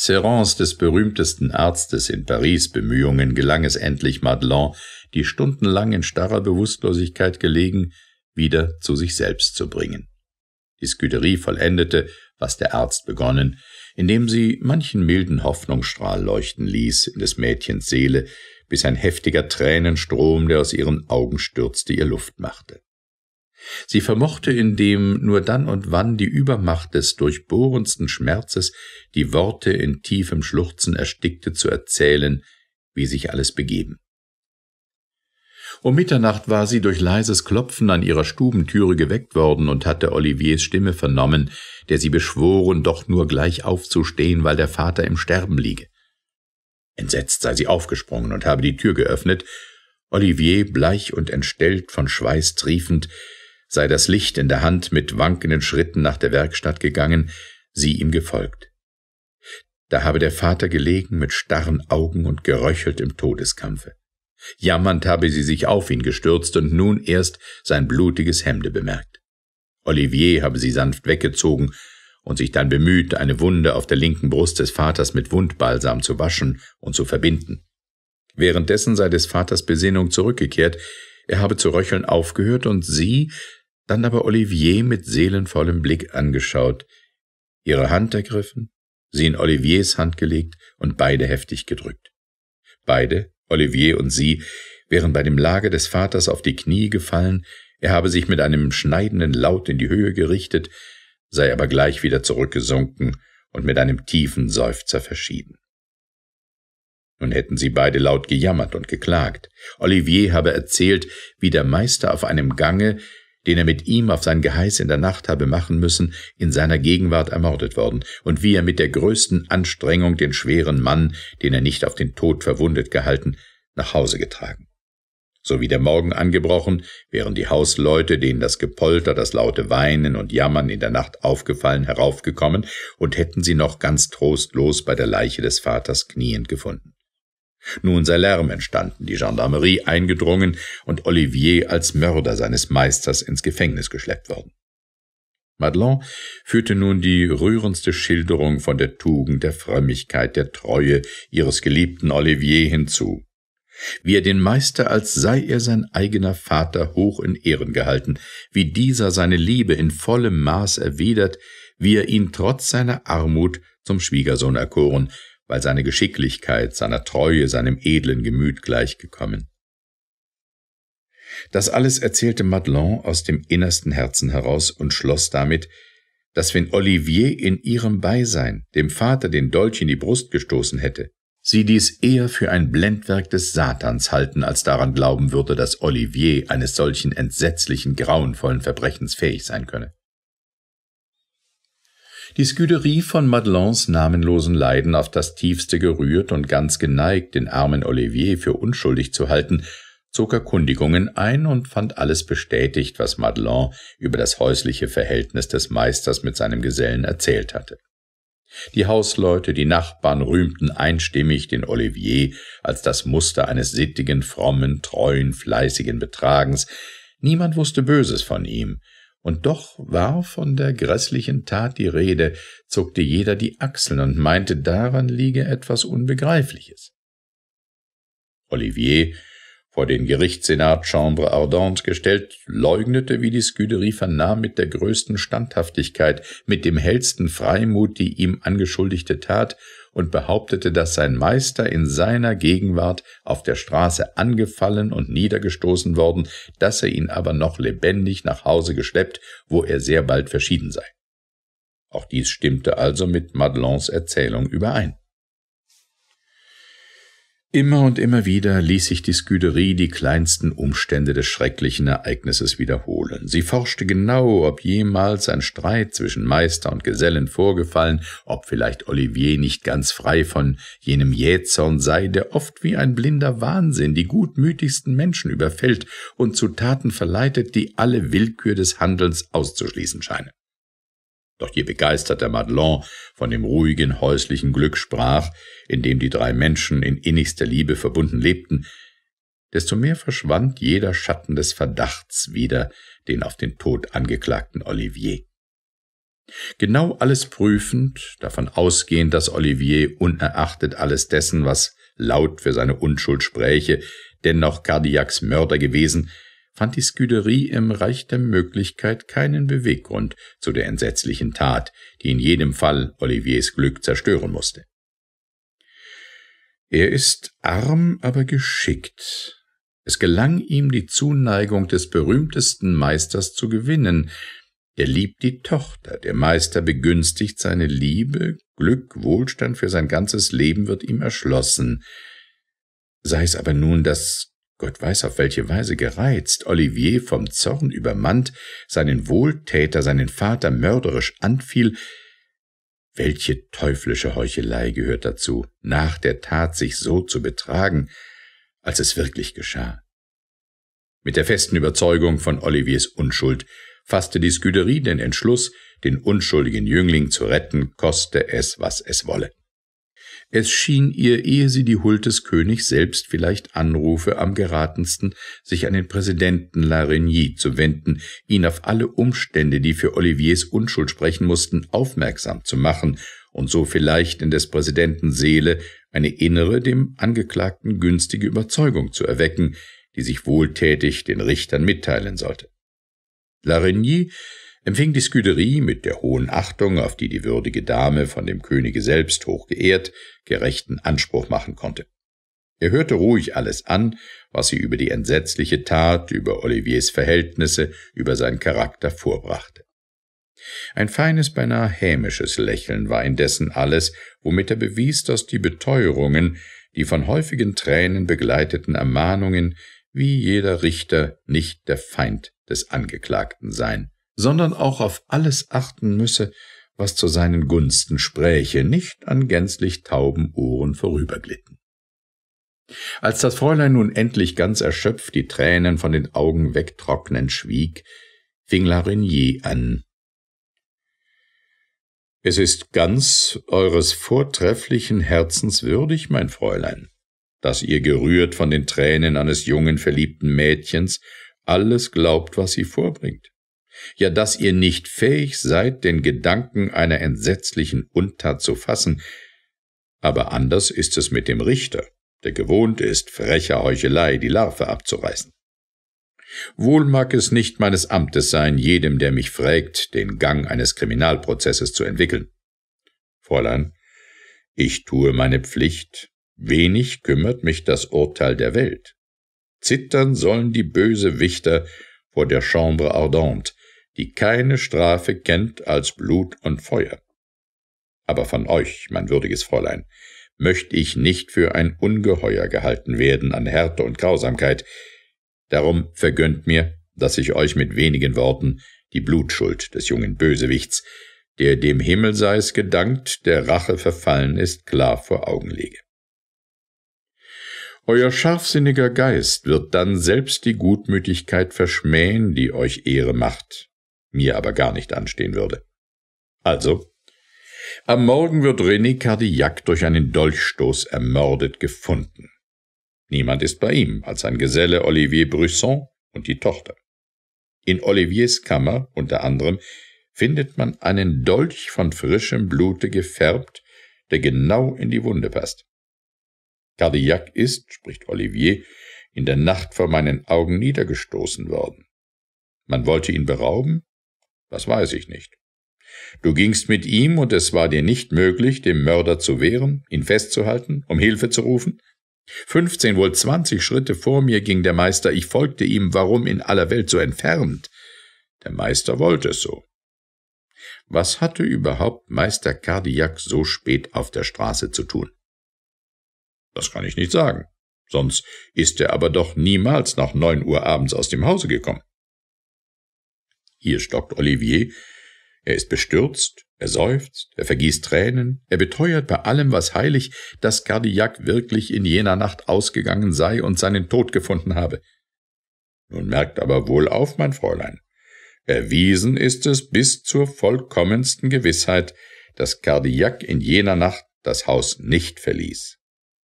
Serrans des berühmtesten Arztes in Paris Bemühungen gelang es endlich Madelon, die stundenlang in starrer Bewusstlosigkeit gelegen, wieder zu sich selbst zu bringen. Die Sküderie vollendete, was der Arzt begonnen, indem sie manchen milden Hoffnungsstrahl leuchten ließ in des Mädchens Seele, bis ein heftiger Tränenstrom, der aus ihren Augen stürzte, ihr Luft machte. Sie vermochte indem nur dann und wann die Übermacht des durchbohrendsten Schmerzes die Worte in tiefem Schluchzen erstickte zu erzählen, wie sich alles begeben. Um Mitternacht war sie durch leises Klopfen an ihrer Stubentüre geweckt worden und hatte Oliviers Stimme vernommen, der sie beschworen, doch nur gleich aufzustehen, weil der Vater im Sterben liege. Entsetzt sei sie aufgesprungen und habe die Tür geöffnet. Olivier, bleich und entstellt, von Schweiß triefend, sei das Licht in der Hand mit wankenden Schritten nach der Werkstatt gegangen, sie ihm gefolgt. Da habe der Vater gelegen mit starren Augen und geröchelt im Todeskampfe. Jammernd habe sie sich auf ihn gestürzt und nun erst sein blutiges Hemde bemerkt. Olivier habe sie sanft weggezogen und sich dann bemüht, eine Wunde auf der linken Brust des Vaters mit Wundbalsam zu waschen und zu verbinden. Währenddessen sei des Vaters Besinnung zurückgekehrt, er habe zu röcheln aufgehört und sie dann aber Olivier mit seelenvollem Blick angeschaut, ihre Hand ergriffen, sie in Oliviers Hand gelegt und beide heftig gedrückt. Beide, Olivier und sie, wären bei dem Lager des Vaters auf die Knie gefallen, er habe sich mit einem schneidenden Laut in die Höhe gerichtet, sei aber gleich wieder zurückgesunken und mit einem tiefen Seufzer verschieden. Nun hätten sie beide laut gejammert und geklagt. Olivier habe erzählt, wie der Meister auf einem Gange den er mit ihm auf sein Geheiß in der Nacht habe machen müssen, in seiner Gegenwart ermordet worden, und wie er mit der größten Anstrengung den schweren Mann, den er nicht auf den Tod verwundet gehalten, nach Hause getragen. So wie der Morgen angebrochen, wären die Hausleute, denen das Gepolter, das laute Weinen und Jammern in der Nacht aufgefallen, heraufgekommen und hätten sie noch ganz trostlos bei der Leiche des Vaters kniend gefunden. Nun sei Lärm entstanden, die Gendarmerie eingedrungen und Olivier als Mörder seines Meisters ins Gefängnis geschleppt worden. Madelon führte nun die rührendste Schilderung von der Tugend, der Frömmigkeit, der Treue ihres geliebten Olivier hinzu. Wie er den Meister, als sei er sein eigener Vater, hoch in Ehren gehalten, wie dieser seine Liebe in vollem Maß erwidert, wie er ihn trotz seiner Armut zum Schwiegersohn erkoren, weil seine Geschicklichkeit seiner Treue, seinem edlen Gemüt gleichgekommen. Das alles erzählte Madelon aus dem innersten Herzen heraus und schloss damit, dass wenn Olivier in ihrem Beisein dem Vater den Dolch in die Brust gestoßen hätte, sie dies eher für ein Blendwerk des Satans halten, als daran glauben würde, dass Olivier eines solchen entsetzlichen, grauenvollen Verbrechens fähig sein könne die Sküderie von Madelons namenlosen Leiden auf das tiefste gerührt und ganz geneigt, den armen Olivier für unschuldig zu halten, zog Erkundigungen ein und fand alles bestätigt, was Madelon über das häusliche Verhältnis des Meisters mit seinem Gesellen erzählt hatte. Die Hausleute, die Nachbarn rühmten einstimmig den Olivier als das Muster eines sittigen, frommen, treuen, fleißigen Betragens. Niemand wusste Böses von ihm, und doch war von der grässlichen Tat die Rede, zuckte jeder die Achseln und meinte, daran liege etwas Unbegreifliches. Olivier, vor den Gerichtssenat Chambre Ardente gestellt, leugnete, wie die Scuderie vernahm, mit der größten Standhaftigkeit, mit dem hellsten Freimut die ihm angeschuldigte Tat und behauptete, dass sein Meister in seiner Gegenwart auf der Straße angefallen und niedergestoßen worden, dass er ihn aber noch lebendig nach Hause geschleppt, wo er sehr bald verschieden sei. Auch dies stimmte also mit Madelons Erzählung überein. Immer und immer wieder ließ sich die Sküderie die kleinsten Umstände des schrecklichen Ereignisses wiederholen. Sie forschte genau, ob jemals ein Streit zwischen Meister und Gesellen vorgefallen, ob vielleicht Olivier nicht ganz frei von jenem Jähzorn sei, der oft wie ein blinder Wahnsinn die gutmütigsten Menschen überfällt und zu Taten verleitet, die alle Willkür des Handelns auszuschließen scheinen. Doch je begeisterter Madelon von dem ruhigen häuslichen Glück sprach, in dem die drei Menschen in innigster Liebe verbunden lebten, desto mehr verschwand jeder Schatten des Verdachts wieder, den auf den Tod angeklagten Olivier. Genau alles prüfend, davon ausgehend, dass Olivier unerachtet alles dessen, was laut für seine Unschuld spräche, dennoch Cardiacs Mörder gewesen, fand die Sküderie im Reich der Möglichkeit keinen Beweggrund zu der entsetzlichen Tat, die in jedem Fall Oliviers Glück zerstören musste. Er ist arm, aber geschickt. Es gelang ihm, die Zuneigung des berühmtesten Meisters zu gewinnen, er liebt die Tochter, der Meister begünstigt seine Liebe, Glück, Wohlstand für sein ganzes Leben wird ihm erschlossen. Sei es aber nun das Gott weiß auf welche Weise gereizt, Olivier vom Zorn übermannt, seinen Wohltäter, seinen Vater mörderisch anfiel, welche teuflische Heuchelei gehört dazu, nach der Tat sich so zu betragen, als es wirklich geschah. Mit der festen Überzeugung von Oliviers Unschuld fasste die Sküderie den Entschluss, den unschuldigen Jüngling zu retten, koste es, was es wolle. Es schien ihr, ehe sie die Huld des Königs selbst vielleicht anrufe, am geratensten, sich an den Präsidenten Larigny zu wenden, ihn auf alle Umstände, die für Oliviers Unschuld sprechen mussten, aufmerksam zu machen und so vielleicht in des Präsidenten Seele eine innere, dem Angeklagten günstige Überzeugung zu erwecken, die sich wohltätig den Richtern mitteilen sollte. Larigny empfing die Sküderie mit der hohen Achtung, auf die die würdige Dame von dem Könige selbst hochgeehrt gerechten Anspruch machen konnte. Er hörte ruhig alles an, was sie über die entsetzliche Tat, über Oliviers Verhältnisse, über seinen Charakter vorbrachte. Ein feines, beinahe hämisches Lächeln war indessen alles, womit er bewies, dass die Beteuerungen, die von häufigen Tränen begleiteten Ermahnungen, wie jeder Richter nicht der Feind des Angeklagten seien, sondern auch auf alles achten müsse, was zu seinen Gunsten spräche, nicht an gänzlich tauben Ohren vorüberglitten. Als das Fräulein nun endlich ganz erschöpft die Tränen von den Augen wegtrocknen schwieg, fing Larigny an. Es ist ganz eures vortrefflichen Herzens würdig, mein Fräulein, dass ihr gerührt von den Tränen eines jungen, verliebten Mädchens alles glaubt, was sie vorbringt ja dass ihr nicht fähig seid, den Gedanken einer entsetzlichen Untat zu fassen, aber anders ist es mit dem Richter, der gewohnt ist, frecher Heuchelei die Larve abzureißen. Wohl mag es nicht meines Amtes sein, jedem, der mich frägt, den Gang eines Kriminalprozesses zu entwickeln. Fräulein, ich tue meine Pflicht, wenig kümmert mich das Urteil der Welt. Zittern sollen die böse Wichter vor der Chambre Ardente, die keine Strafe kennt als Blut und Feuer. Aber von euch, mein würdiges Fräulein, möchte ich nicht für ein Ungeheuer gehalten werden an Härte und Grausamkeit. Darum vergönnt mir, dass ich euch mit wenigen Worten die Blutschuld des jungen Bösewichts, der dem Himmel sei es gedankt, der Rache verfallen ist, klar vor Augen lege. Euer scharfsinniger Geist wird dann selbst die Gutmütigkeit verschmähen, die euch Ehre macht, mir aber gar nicht anstehen würde. Also, am Morgen wird René Cardillac durch einen Dolchstoß ermordet gefunden. Niemand ist bei ihm als sein Geselle Olivier Brusson und die Tochter. In Oliviers Kammer unter anderem findet man einen Dolch von frischem Blute gefärbt, der genau in die Wunde passt. Cardillac ist, spricht Olivier, in der Nacht vor meinen Augen niedergestoßen worden. Man wollte ihn berauben, das weiß ich nicht. Du gingst mit ihm und es war dir nicht möglich, dem Mörder zu wehren, ihn festzuhalten, um Hilfe zu rufen? Fünfzehn, wohl zwanzig Schritte vor mir ging der Meister, ich folgte ihm, warum in aller Welt so entfernt? Der Meister wollte es so. Was hatte überhaupt Meister Kardiak so spät auf der Straße zu tun? Das kann ich nicht sagen. Sonst ist er aber doch niemals nach neun Uhr abends aus dem Hause gekommen. Hier stockt Olivier. Er ist bestürzt, er seufzt, er vergießt Tränen, er beteuert bei allem, was heilig, dass Cardillac wirklich in jener Nacht ausgegangen sei und seinen Tod gefunden habe. Nun merkt aber wohl auf, mein Fräulein. Erwiesen ist es bis zur vollkommensten Gewissheit, dass Cardillac in jener Nacht das Haus nicht verließ.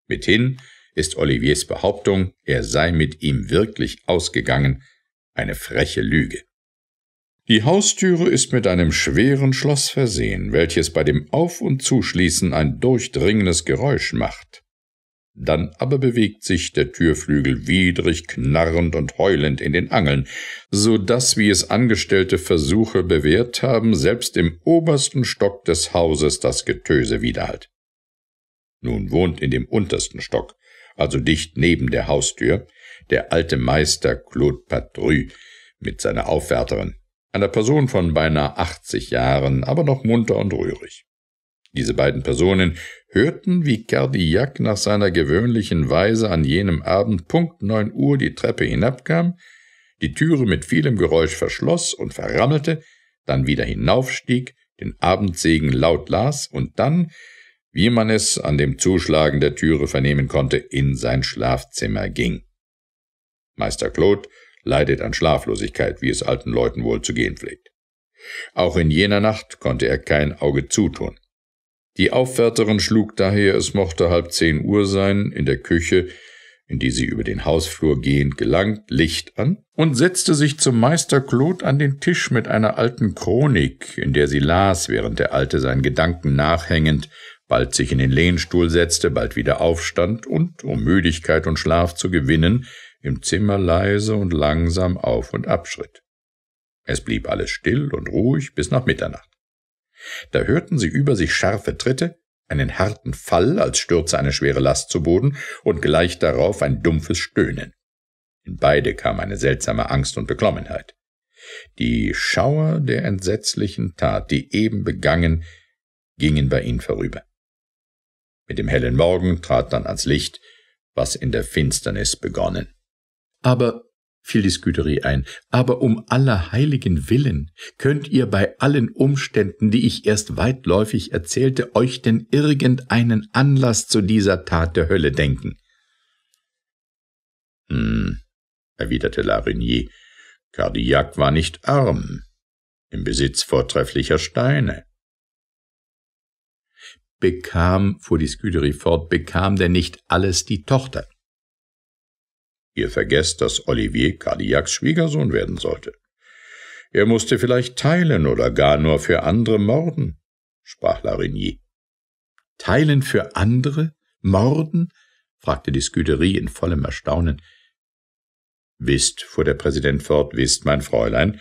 Mithin ist Oliviers Behauptung, er sei mit ihm wirklich ausgegangen, eine freche Lüge. Die Haustüre ist mit einem schweren Schloss versehen, welches bei dem Auf- und Zuschließen ein durchdringendes Geräusch macht. Dann aber bewegt sich der Türflügel widrig, knarrend und heulend in den Angeln, so daß, wie es angestellte Versuche bewährt haben, selbst im obersten Stock des Hauses das Getöse widerhallt. Nun wohnt in dem untersten Stock, also dicht neben der Haustür, der alte Meister Claude Patru mit seiner Aufwärterin einer Person von beinahe 80 Jahren, aber noch munter und rührig. Diese beiden Personen hörten, wie Cardillac nach seiner gewöhnlichen Weise an jenem Abend Punkt 9 Uhr die Treppe hinabkam, die Türe mit vielem Geräusch verschloss und verrammelte, dann wieder hinaufstieg, den Abendsegen laut las und dann, wie man es an dem Zuschlagen der Türe vernehmen konnte, in sein Schlafzimmer ging. Meister Claude leidet an Schlaflosigkeit, wie es alten Leuten wohl zu gehen pflegt. Auch in jener Nacht konnte er kein Auge zutun. Die Aufwärterin schlug daher, es mochte halb zehn Uhr sein, in der Küche, in die sie über den Hausflur gehend gelangt, Licht an und setzte sich zum Meister Claude an den Tisch mit einer alten Chronik, in der sie las, während der Alte seinen Gedanken nachhängend, bald sich in den Lehnstuhl setzte, bald wieder aufstand und, um Müdigkeit und Schlaf zu gewinnen, im Zimmer leise und langsam auf und abschritt. Es blieb alles still und ruhig bis nach Mitternacht. Da hörten sie über sich scharfe Tritte, einen harten Fall, als stürze eine schwere Last zu Boden, und gleich darauf ein dumpfes Stöhnen. In beide kam eine seltsame Angst und Beklommenheit. Die Schauer der entsetzlichen Tat, die eben begangen, gingen bei ihnen vorüber. Mit dem hellen Morgen trat dann ans Licht, was in der Finsternis begonnen. Aber fiel die Sküderie ein, aber um aller heiligen Willen könnt ihr bei allen Umständen, die ich erst weitläufig erzählte, euch denn irgendeinen Anlass zu dieser Tat der Hölle denken. Hm, erwiderte Larigny, Cardillac war nicht arm, im Besitz vortrefflicher Steine. Bekam, fuhr die Sküderie fort, bekam denn nicht alles die Tochter? Ihr vergesst, dass Olivier Cardillacs Schwiegersohn werden sollte. Er musste vielleicht teilen oder gar nur für andere morden, sprach Larigny. Teilen für andere? Morden? fragte die Sküderie in vollem Erstaunen. Wisst, fuhr der Präsident fort, wisst, mein Fräulein,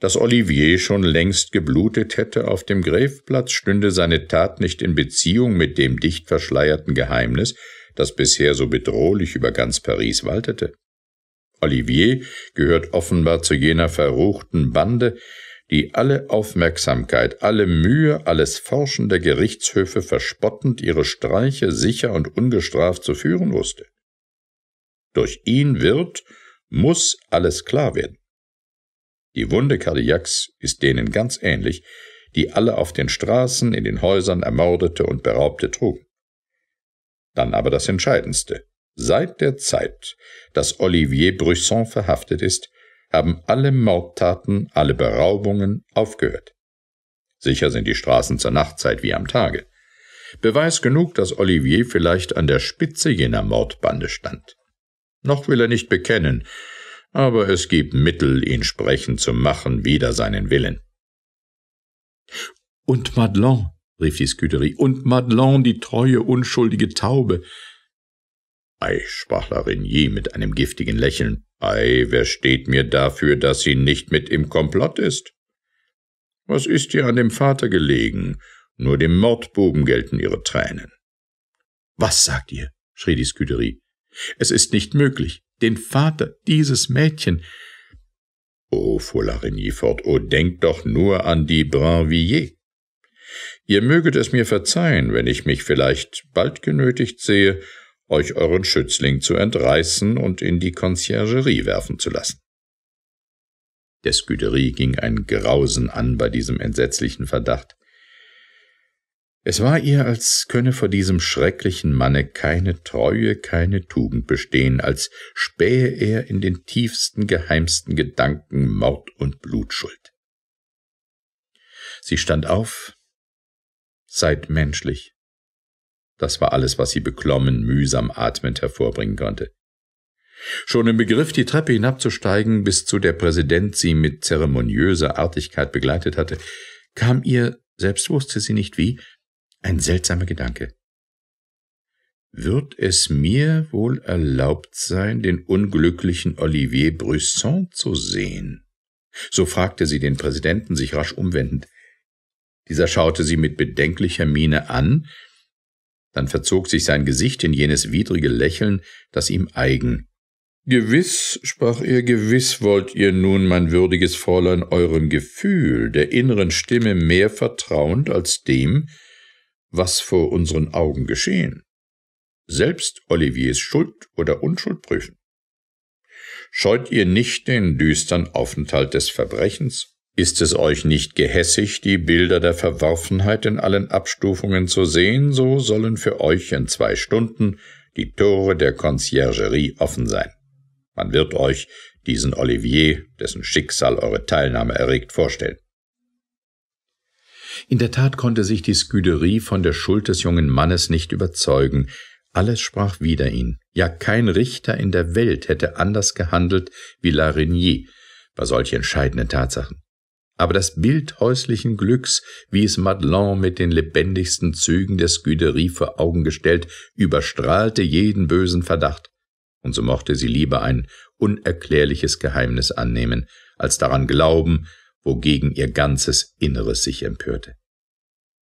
dass Olivier schon längst geblutet hätte, auf dem Gräfplatz stünde seine Tat nicht in Beziehung mit dem dicht verschleierten Geheimnis, das bisher so bedrohlich über ganz Paris waltete. Olivier gehört offenbar zu jener verruchten Bande, die alle Aufmerksamkeit, alle Mühe, alles Forschen der Gerichtshöfe verspottend ihre Streiche sicher und ungestraft zu führen wusste. Durch ihn wird, muss alles klar werden. Die Wunde Kardiaks ist denen ganz ähnlich, die alle auf den Straßen, in den Häusern ermordete und beraubte trugen. Dann aber das Entscheidendste. Seit der Zeit, dass Olivier Brusson verhaftet ist, haben alle Mordtaten, alle Beraubungen aufgehört. Sicher sind die Straßen zur Nachtzeit wie am Tage. Beweis genug, dass Olivier vielleicht an der Spitze jener Mordbande stand. Noch will er nicht bekennen, aber es gibt Mittel, ihn sprechen zu machen wider seinen Willen. Und Madelon? rief die Sküderie, Und Madelon, die treue, unschuldige Taube. Ei, sprach Larigny mit einem giftigen Lächeln. Ei, wer steht mir dafür, dass sie nicht mit im Komplott ist? Was ist ihr an dem Vater gelegen? Nur dem Mordbuben gelten ihre Tränen. Was sagt ihr? schrie die Sküderie. Es ist nicht möglich. Den Vater, dieses Mädchen. Oh, fuhr Larigny fort, oh, denk doch nur an die Brinvilliers. Ihr möget es mir verzeihen, wenn ich mich vielleicht bald genötigt sehe, euch euren Schützling zu entreißen und in die Conciergerie werfen zu lassen. Der Scuderie ging ein Grausen an bei diesem entsetzlichen Verdacht. Es war ihr, als könne vor diesem schrecklichen Manne keine Treue, keine Tugend bestehen, als spähe er in den tiefsten, geheimsten Gedanken Mord und Blutschuld. Sie stand auf, Seid menschlich. Das war alles, was sie beklommen, mühsam atmend hervorbringen konnte. Schon im Begriff, die Treppe hinabzusteigen, bis zu der Präsident sie mit zeremoniöser Artigkeit begleitet hatte, kam ihr, selbst wusste sie nicht wie, ein seltsamer Gedanke. Wird es mir wohl erlaubt sein, den unglücklichen Olivier Brisson zu sehen? So fragte sie den Präsidenten sich rasch umwendend. Dieser schaute sie mit bedenklicher Miene an, dann verzog sich sein Gesicht in jenes widrige Lächeln, das ihm eigen. Gewiss, sprach er, gewiss wollt ihr nun, mein würdiges Fräulein, eurem Gefühl, der inneren Stimme mehr vertrauend als dem, was vor unseren Augen geschehen. Selbst Oliviers Schuld oder Unschuld prüfen. Scheut ihr nicht den düstern Aufenthalt des Verbrechens? Ist es euch nicht gehässig, die Bilder der Verworfenheit in allen Abstufungen zu sehen, so sollen für euch in zwei Stunden die Tore der Conciergerie offen sein. Man wird euch diesen Olivier, dessen Schicksal eure Teilnahme erregt, vorstellen. In der Tat konnte sich die Sküderie von der Schuld des jungen Mannes nicht überzeugen. Alles sprach wider ihn. Ja, kein Richter in der Welt hätte anders gehandelt wie Larigny bei solch entscheidenden Tatsachen aber das Bild häuslichen Glücks, wie es Madelon mit den lebendigsten Zügen der Scuderie vor Augen gestellt, überstrahlte jeden bösen Verdacht, und so mochte sie lieber ein unerklärliches Geheimnis annehmen, als daran glauben, wogegen ihr ganzes Inneres sich empörte.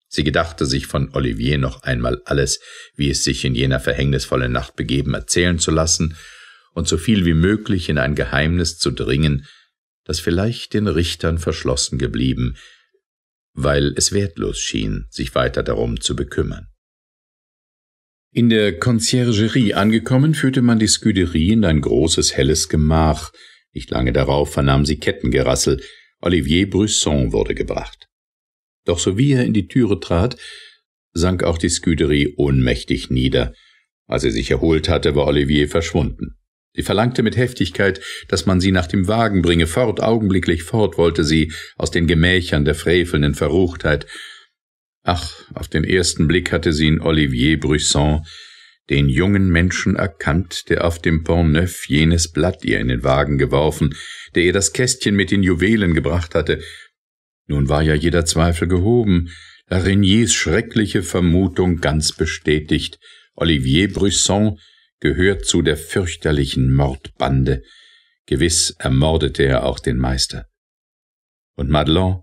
Sie gedachte sich von Olivier noch einmal alles, wie es sich in jener verhängnisvollen Nacht begeben, erzählen zu lassen und so viel wie möglich in ein Geheimnis zu dringen, das vielleicht den Richtern verschlossen geblieben, weil es wertlos schien, sich weiter darum zu bekümmern. In der Conciergerie angekommen, führte man die Sküderie in ein großes helles Gemach. Nicht lange darauf vernahm sie Kettengerassel. Olivier Brusson wurde gebracht. Doch sowie er in die Türe trat, sank auch die Sküderie ohnmächtig nieder. Als er sich erholt hatte, war Olivier verschwunden. Sie verlangte mit Heftigkeit, dass man sie nach dem Wagen bringe, fort, augenblicklich fort wollte sie aus den Gemächern der frevelnden Verruchtheit. Ach, auf den ersten Blick hatte sie in Olivier Brusson den jungen Menschen erkannt, der auf dem Pont Neuf jenes Blatt ihr in den Wagen geworfen, der ihr das Kästchen mit den Juwelen gebracht hatte. Nun war ja jeder Zweifel gehoben, da Reniers schreckliche Vermutung ganz bestätigt. Olivier Brusson gehört zu der fürchterlichen Mordbande. Gewiss ermordete er auch den Meister. Und Madelon?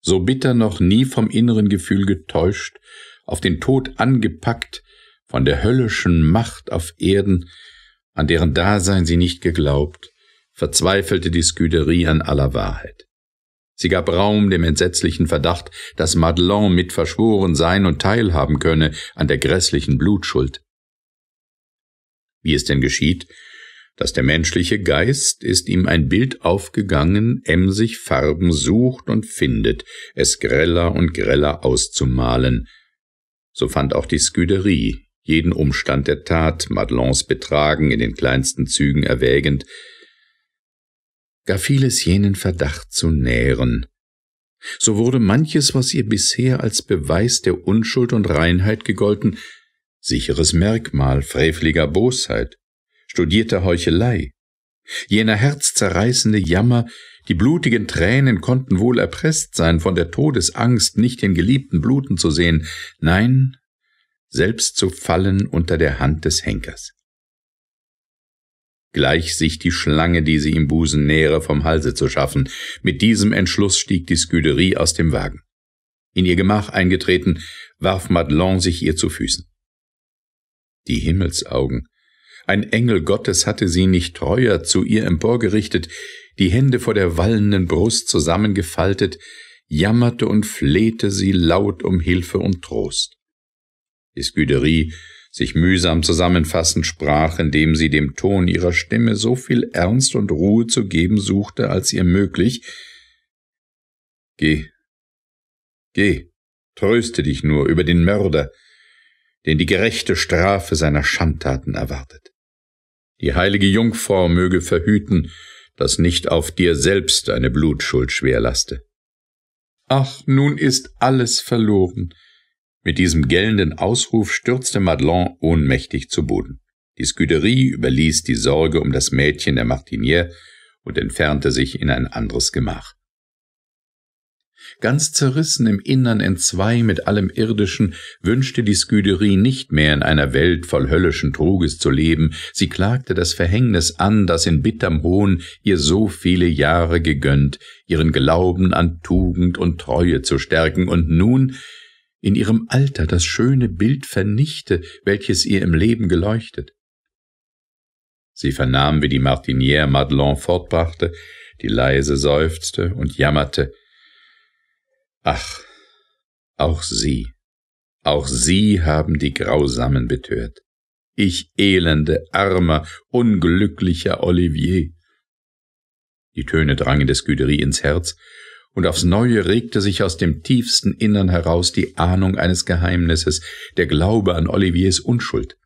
So bitter noch nie vom inneren Gefühl getäuscht, auf den Tod angepackt, von der höllischen Macht auf Erden, an deren Dasein sie nicht geglaubt, verzweifelte die Sküderie an aller Wahrheit. Sie gab Raum dem entsetzlichen Verdacht, dass Madelon mit verschworen sein und teilhaben könne an der grässlichen Blutschuld. Wie es denn geschieht, dass der menschliche Geist ist ihm ein Bild aufgegangen, emsig Farben sucht und findet, es greller und greller auszumalen. So fand auch die Sküderie, jeden Umstand der Tat, Madelons Betragen in den kleinsten Zügen erwägend, gar vieles jenen Verdacht zu nähren. So wurde manches, was ihr bisher als Beweis der Unschuld und Reinheit gegolten, sicheres Merkmal freveliger Bosheit, studierter Heuchelei. Jener herzzerreißende Jammer, die blutigen Tränen konnten wohl erpresst sein, von der Todesangst nicht den Geliebten bluten zu sehen, nein, selbst zu fallen unter der Hand des Henkers. Gleich sich die Schlange, die sie im Busen nähere, vom Halse zu schaffen, mit diesem Entschluss stieg die Sküderie aus dem Wagen. In ihr Gemach eingetreten, warf Madelon sich ihr zu Füßen die Himmelsaugen. Ein Engel Gottes hatte sie nicht treuer zu ihr emporgerichtet, die Hände vor der wallenden Brust zusammengefaltet, jammerte und flehte sie laut um Hilfe und Trost. Escuderie, sich mühsam zusammenfassend, sprach, indem sie dem Ton ihrer Stimme so viel Ernst und Ruhe zu geben suchte, als ihr möglich. Geh, geh, tröste dich nur über den Mörder, den die gerechte Strafe seiner Schandtaten erwartet. Die heilige Jungfrau möge verhüten, dass nicht auf dir selbst eine Blutschuld schwer laste. Ach, nun ist alles verloren. Mit diesem gellenden Ausruf stürzte Madelon ohnmächtig zu Boden. Die Scuderie überließ die Sorge um das Mädchen der Martinière und entfernte sich in ein anderes Gemach. Ganz zerrissen im Innern entzwei mit allem Irdischen, wünschte die Sküderie nicht mehr in einer Welt voll höllischen Truges zu leben, sie klagte das Verhängnis an, das in bitterm Hohn ihr so viele Jahre gegönnt, ihren Glauben an Tugend und Treue zu stärken, und nun in ihrem Alter das schöne Bild vernichte, welches ihr im Leben geleuchtet. Sie vernahm, wie die Martinière Madelon fortbrachte, die leise seufzte und jammerte, Ach, auch sie, auch sie haben die Grausamen betört. Ich elende, armer, unglücklicher Olivier. Die Töne drangen des Güderie ins Herz, und aufs Neue regte sich aus dem tiefsten Innern heraus die Ahnung eines Geheimnisses, der Glaube an Oliviers Unschuld.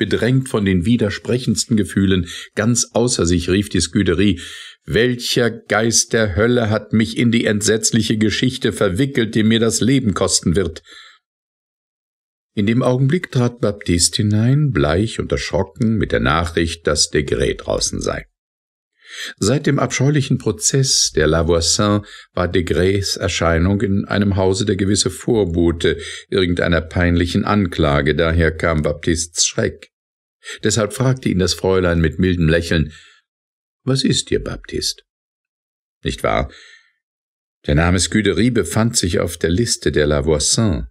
Bedrängt von den widersprechendsten Gefühlen, ganz außer sich rief die Sküderie. welcher Geist der Hölle hat mich in die entsetzliche Geschichte verwickelt, die mir das Leben kosten wird? In dem Augenblick trat Baptiste hinein, bleich und erschrocken mit der Nachricht, dass Desgrais draußen sei. Seit dem abscheulichen Prozess der Lavoisin war Degrés Erscheinung in einem Hause der gewisse Vorbote irgendeiner peinlichen Anklage, daher kam Baptists Schreck. Deshalb fragte ihn das Fräulein mit mildem Lächeln Was ist dir, Baptist? Nicht wahr? Der Name Scuderie befand sich auf der Liste der Lavoisin.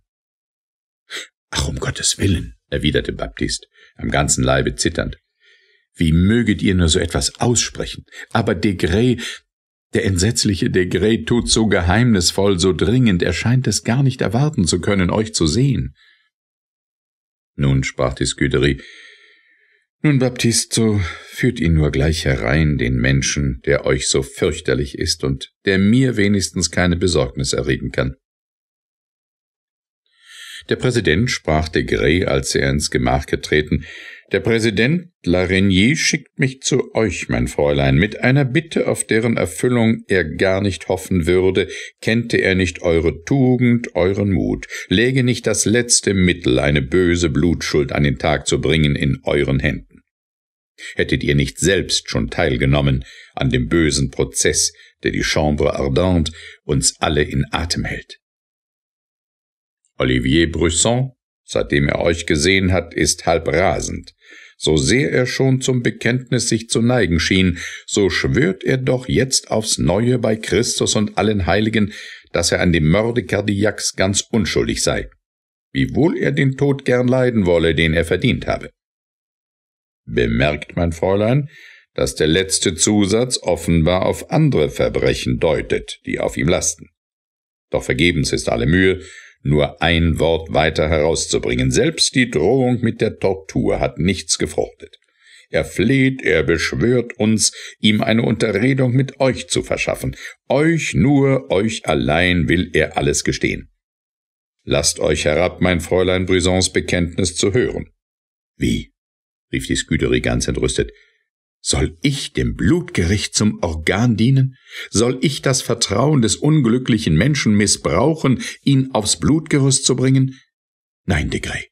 Ach, um Gottes Willen, erwiderte Baptist, am ganzen Leibe zitternd. Wie möget ihr nur so etwas aussprechen? Aber Degray, der entsetzliche Degray tut so geheimnisvoll, so dringend, er scheint es gar nicht erwarten zu können, euch zu sehen. Nun, sprach die Scuderie, nun, so führt ihn nur gleich herein, den Menschen, der euch so fürchterlich ist und der mir wenigstens keine Besorgnis erregen kann. Der Präsident sprach de Grey, als er ins Gemach getreten. Der Präsident Larenier schickt mich zu euch, mein Fräulein, mit einer Bitte, auf deren Erfüllung er gar nicht hoffen würde, kennte er nicht eure Tugend, euren Mut, läge nicht das letzte Mittel, eine böse Blutschuld an den Tag zu bringen in euren Händen. Hättet ihr nicht selbst schon teilgenommen an dem bösen Prozess, der die Chambre Ardente uns alle in Atem hält? Olivier Brusson, seitdem er euch gesehen hat, ist halb rasend. So sehr er schon zum Bekenntnis sich zu neigen schien, so schwört er doch jetzt aufs Neue bei Christus und allen Heiligen, dass er an dem Mörde Cardillacs ganz unschuldig sei, wiewohl er den Tod gern leiden wolle, den er verdient habe. Bemerkt, mein Fräulein, dass der letzte Zusatz offenbar auf andere Verbrechen deutet, die auf ihm lasten. Doch vergebens ist alle Mühe, nur ein Wort weiter herauszubringen. Selbst die Drohung mit der Tortur hat nichts gefruchtet. Er fleht, er beschwört uns, ihm eine Unterredung mit euch zu verschaffen. Euch nur, euch allein will er alles gestehen. Lasst euch herab, mein Fräulein Brisons Bekenntnis zu hören. Wie? rief die Sküderi ganz entrüstet. Soll ich dem Blutgericht zum Organ dienen? Soll ich das Vertrauen des unglücklichen Menschen missbrauchen, ihn aufs Blutgerüst zu bringen? Nein, de Grey.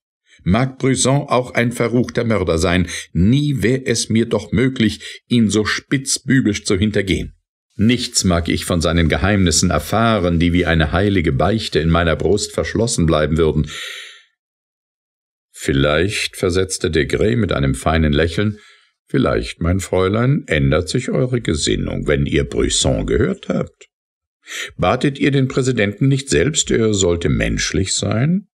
Mag Brisson auch ein verruchter Mörder sein, nie wär es mir doch möglich, ihn so spitzbübisch zu hintergehen. Nichts mag ich von seinen Geheimnissen erfahren, die wie eine heilige Beichte in meiner Brust verschlossen bleiben würden. Vielleicht, versetzte de Grey mit einem feinen Lächeln, vielleicht, mein Fräulein, ändert sich eure Gesinnung, wenn ihr Brisson gehört habt. Batet ihr den Präsidenten nicht selbst, er sollte menschlich sein?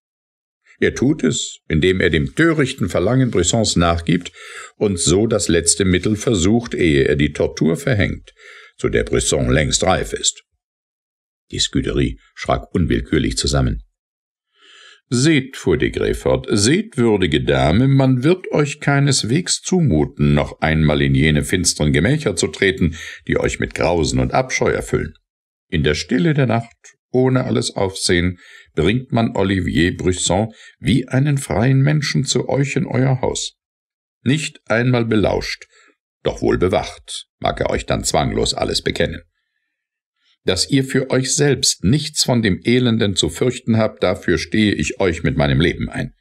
Er tut es, indem er dem törichten Verlangen Brissons nachgibt und so das letzte Mittel versucht, ehe er die Tortur verhängt, zu der Brisson längst reif ist. Die Scuderie schrak unwillkürlich zusammen. Seht, fuhr die Grey fort, seht, würdige Dame, man wird euch keineswegs zumuten, noch einmal in jene finsteren Gemächer zu treten, die euch mit Grausen und Abscheu erfüllen. In der Stille der Nacht, ohne alles Aufsehen, bringt man Olivier Brisson wie einen freien Menschen zu euch in euer Haus. Nicht einmal belauscht, doch wohl bewacht, mag er euch dann zwanglos alles bekennen dass ihr für euch selbst nichts von dem Elenden zu fürchten habt, dafür stehe ich euch mit meinem Leben ein.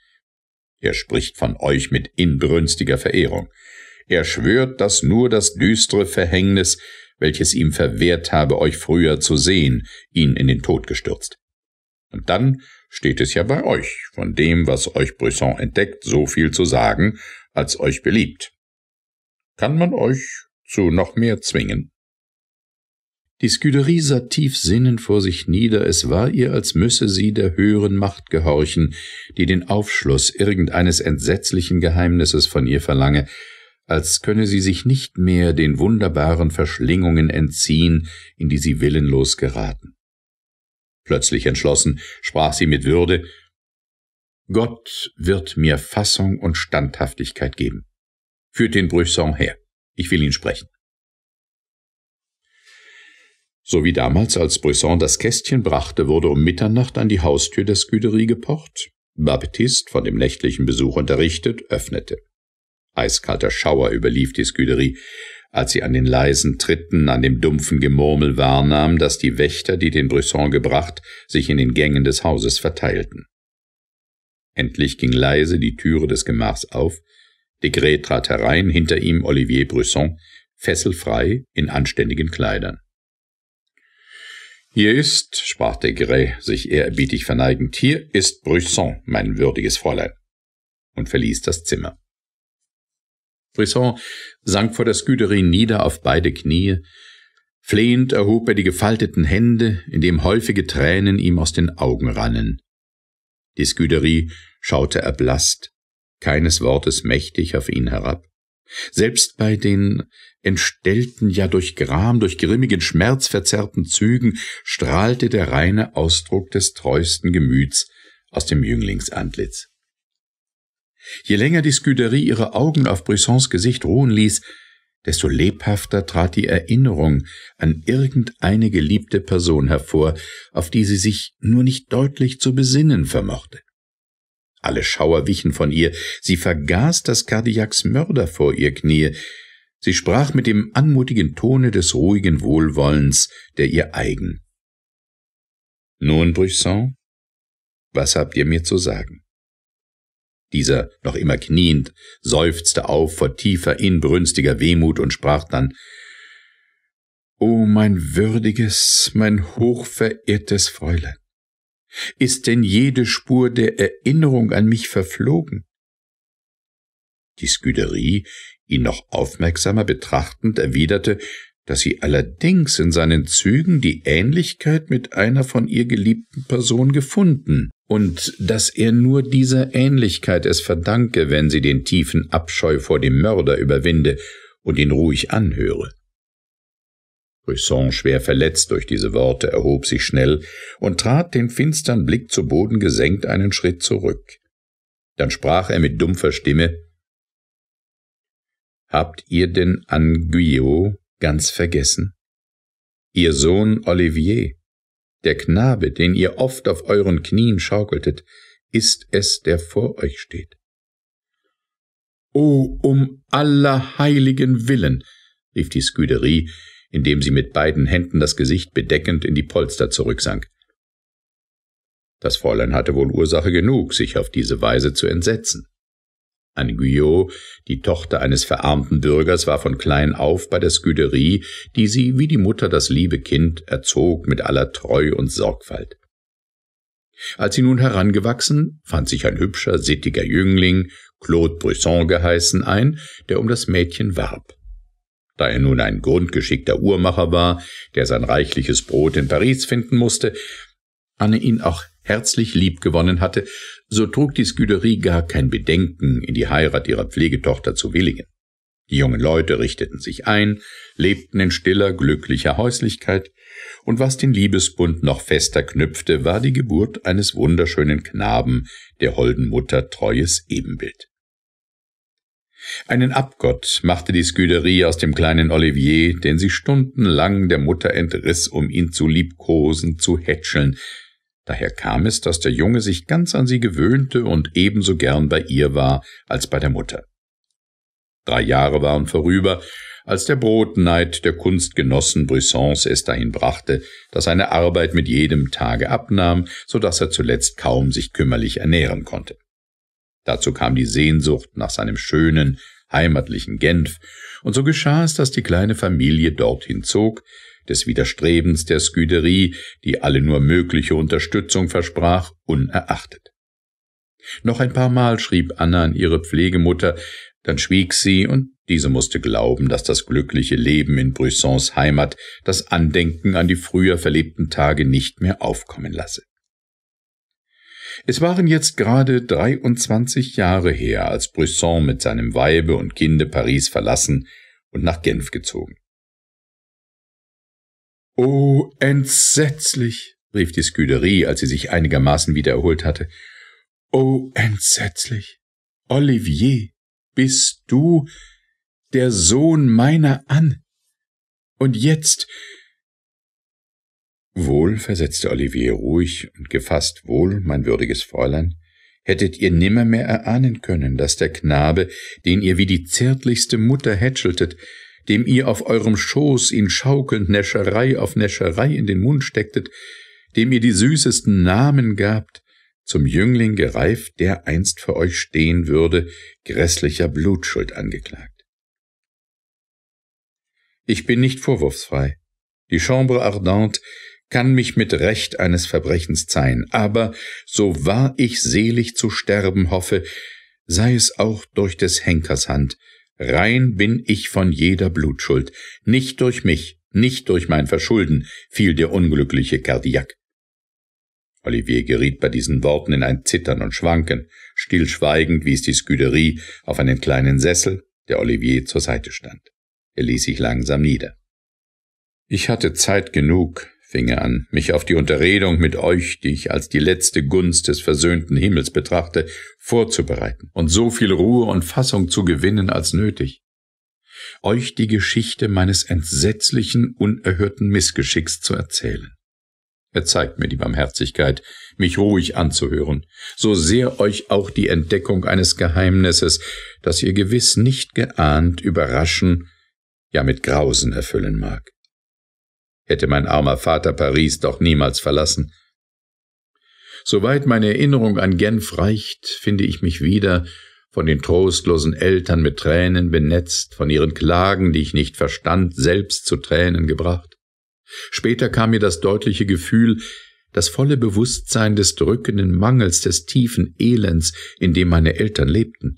Er spricht von euch mit inbrünstiger Verehrung. Er schwört, dass nur das düstere Verhängnis, welches ihm verwehrt habe, euch früher zu sehen, ihn in den Tod gestürzt. Und dann steht es ja bei euch, von dem, was euch Brisson entdeckt, so viel zu sagen, als euch beliebt. Kann man euch zu noch mehr zwingen? Die Sküderie sah tief sinnend vor sich nieder, es war ihr, als müsse sie der höheren Macht gehorchen, die den Aufschluss irgendeines entsetzlichen Geheimnisses von ihr verlange, als könne sie sich nicht mehr den wunderbaren Verschlingungen entziehen, in die sie willenlos geraten. Plötzlich entschlossen, sprach sie mit Würde Gott wird mir Fassung und Standhaftigkeit geben. Führt den Brüchson her, ich will ihn sprechen so wie damals, als Brisson das Kästchen brachte, wurde um Mitternacht an die Haustür der Sküderie gepocht. Baptiste, von dem nächtlichen Besuch unterrichtet, öffnete. Eiskalter Schauer überlief die Sküderie, als sie an den leisen Tritten, an dem dumpfen Gemurmel wahrnahm, dass die Wächter, die den Brisson gebracht, sich in den Gängen des Hauses verteilten. Endlich ging leise die Türe des Gemachs auf, Degret trat herein, hinter ihm Olivier Brisson, fesselfrei, in anständigen Kleidern. Hier ist, sprach der Grey, sich ehrerbietig verneigend, hier ist Brisson, mein würdiges Fräulein, und verließ das Zimmer. Brisson sank vor der Sküderie nieder auf beide Knie, flehend erhob er die gefalteten Hände, indem häufige Tränen ihm aus den Augen rannen. Die Sküderie schaute erblaßt, keines Wortes mächtig auf ihn herab. Selbst bei den entstellten, ja durch Gram, durch grimmigen Schmerz verzerrten Zügen strahlte der reine Ausdruck des treuesten Gemüts aus dem Jünglingsantlitz. Je länger die Sküderie ihre Augen auf Brissons Gesicht ruhen ließ, desto lebhafter trat die Erinnerung an irgendeine geliebte Person hervor, auf die sie sich nur nicht deutlich zu besinnen vermochte. Alle Schauer wichen von ihr, sie vergaß, das Kardiaks Mörder vor ihr Knie, sie sprach mit dem anmutigen Tone des ruhigen Wohlwollens, der ihr eigen. Nun, Bruchson, was habt ihr mir zu sagen? Dieser, noch immer kniend, seufzte auf vor tiefer, inbrünstiger Wehmut und sprach dann, O mein würdiges, mein hochverehrtes Fräulein, ist denn jede Spur der Erinnerung an mich verflogen? Die Sküderie, ihn noch aufmerksamer betrachtend, erwiderte, dass sie allerdings in seinen Zügen die Ähnlichkeit mit einer von ihr geliebten Person gefunden und dass er nur dieser Ähnlichkeit es verdanke, wenn sie den tiefen Abscheu vor dem Mörder überwinde und ihn ruhig anhöre. Brisson, schwer verletzt durch diese Worte, erhob sich schnell und trat den finstern Blick zu Boden gesenkt einen Schritt zurück. Dann sprach er mit dumpfer Stimme Habt ihr denn Anguillot ganz vergessen? Ihr Sohn Olivier, der Knabe, den ihr oft auf euren Knien schaukeltet, ist es, der vor euch steht. O, um aller heiligen Willen, rief die Sküderie, indem sie mit beiden Händen das Gesicht bedeckend in die Polster zurücksank. Das Fräulein hatte wohl Ursache genug, sich auf diese Weise zu entsetzen. Anne Guyot, die Tochter eines verarmten Bürgers, war von klein auf bei der Sküderie, die sie wie die Mutter das liebe Kind erzog mit aller Treu und Sorgfalt. Als sie nun herangewachsen, fand sich ein hübscher, sittiger Jüngling, Claude Brisson geheißen, ein, der um das Mädchen warb. Da er nun ein grundgeschickter Uhrmacher war, der sein reichliches Brot in Paris finden musste, Anne ihn auch herzlich lieb gewonnen hatte, so trug die Sküderie gar kein Bedenken, in die Heirat ihrer Pflegetochter zu willigen. Die jungen Leute richteten sich ein, lebten in stiller, glücklicher Häuslichkeit, und was den Liebesbund noch fester knüpfte, war die Geburt eines wunderschönen Knaben, der holden Mutter treues Ebenbild. Einen Abgott machte die Sküderie aus dem kleinen Olivier, den sie stundenlang der Mutter entriss, um ihn zu liebkosen, zu hätscheln. Daher kam es, dass der Junge sich ganz an sie gewöhnte und ebenso gern bei ihr war als bei der Mutter. Drei Jahre waren vorüber, als der Brotneid der Kunstgenossen Brissons es dahin brachte, dass seine Arbeit mit jedem Tage abnahm, so dass er zuletzt kaum sich kümmerlich ernähren konnte. Dazu kam die Sehnsucht nach seinem schönen, heimatlichen Genf, und so geschah es, dass die kleine Familie dorthin zog, des Widerstrebens der Sküderie, die alle nur mögliche Unterstützung versprach, unerachtet. Noch ein paar Mal schrieb Anna an ihre Pflegemutter, dann schwieg sie und diese musste glauben, dass das glückliche Leben in Brüssons Heimat das Andenken an die früher verlebten Tage nicht mehr aufkommen lasse. Es waren jetzt gerade 23 Jahre her, als Brisson mit seinem Weibe und Kinde Paris verlassen und nach Genf gezogen. Oh, entsetzlich, rief die Sküderie, als sie sich einigermaßen wieder erholt hatte. Oh, entsetzlich. Olivier, bist du der Sohn meiner an? Und jetzt Wohl, versetzte Olivier ruhig und gefasst, wohl, mein würdiges Fräulein, hättet ihr nimmermehr erahnen können, dass der Knabe, den ihr wie die zärtlichste Mutter hätscheltet, dem ihr auf eurem Schoß ihn schaukelnd Näscherei auf Näscherei in den Mund stecktet, dem ihr die süßesten Namen gabt, zum Jüngling gereift, der einst für euch stehen würde, grässlicher Blutschuld angeklagt. Ich bin nicht vorwurfsfrei. Die Chambre Ardente, kann mich mit Recht eines Verbrechens zeihen, aber so wahr ich selig zu sterben hoffe, sei es auch durch des Henkers Hand, rein bin ich von jeder Blutschuld, nicht durch mich, nicht durch mein Verschulden fiel der unglückliche Kardiak. Olivier geriet bei diesen Worten in ein Zittern und Schwanken. Stillschweigend wies die Sküderie auf einen kleinen Sessel, der Olivier zur Seite stand. Er ließ sich langsam nieder. Ich hatte Zeit genug, fing er an, mich auf die Unterredung mit euch, die ich als die letzte Gunst des versöhnten Himmels betrachte, vorzubereiten und so viel Ruhe und Fassung zu gewinnen als nötig. Euch die Geschichte meines entsetzlichen, unerhörten Missgeschicks zu erzählen. Er zeigt mir die Barmherzigkeit, mich ruhig anzuhören, so sehr euch auch die Entdeckung eines Geheimnisses, das ihr gewiss nicht geahnt, überraschen, ja mit Grausen erfüllen mag hätte mein armer Vater Paris doch niemals verlassen. Soweit meine Erinnerung an Genf reicht, finde ich mich wieder, von den trostlosen Eltern mit Tränen benetzt, von ihren Klagen, die ich nicht verstand, selbst zu Tränen gebracht. Später kam mir das deutliche Gefühl, das volle Bewusstsein des drückenden Mangels, des tiefen Elends, in dem meine Eltern lebten.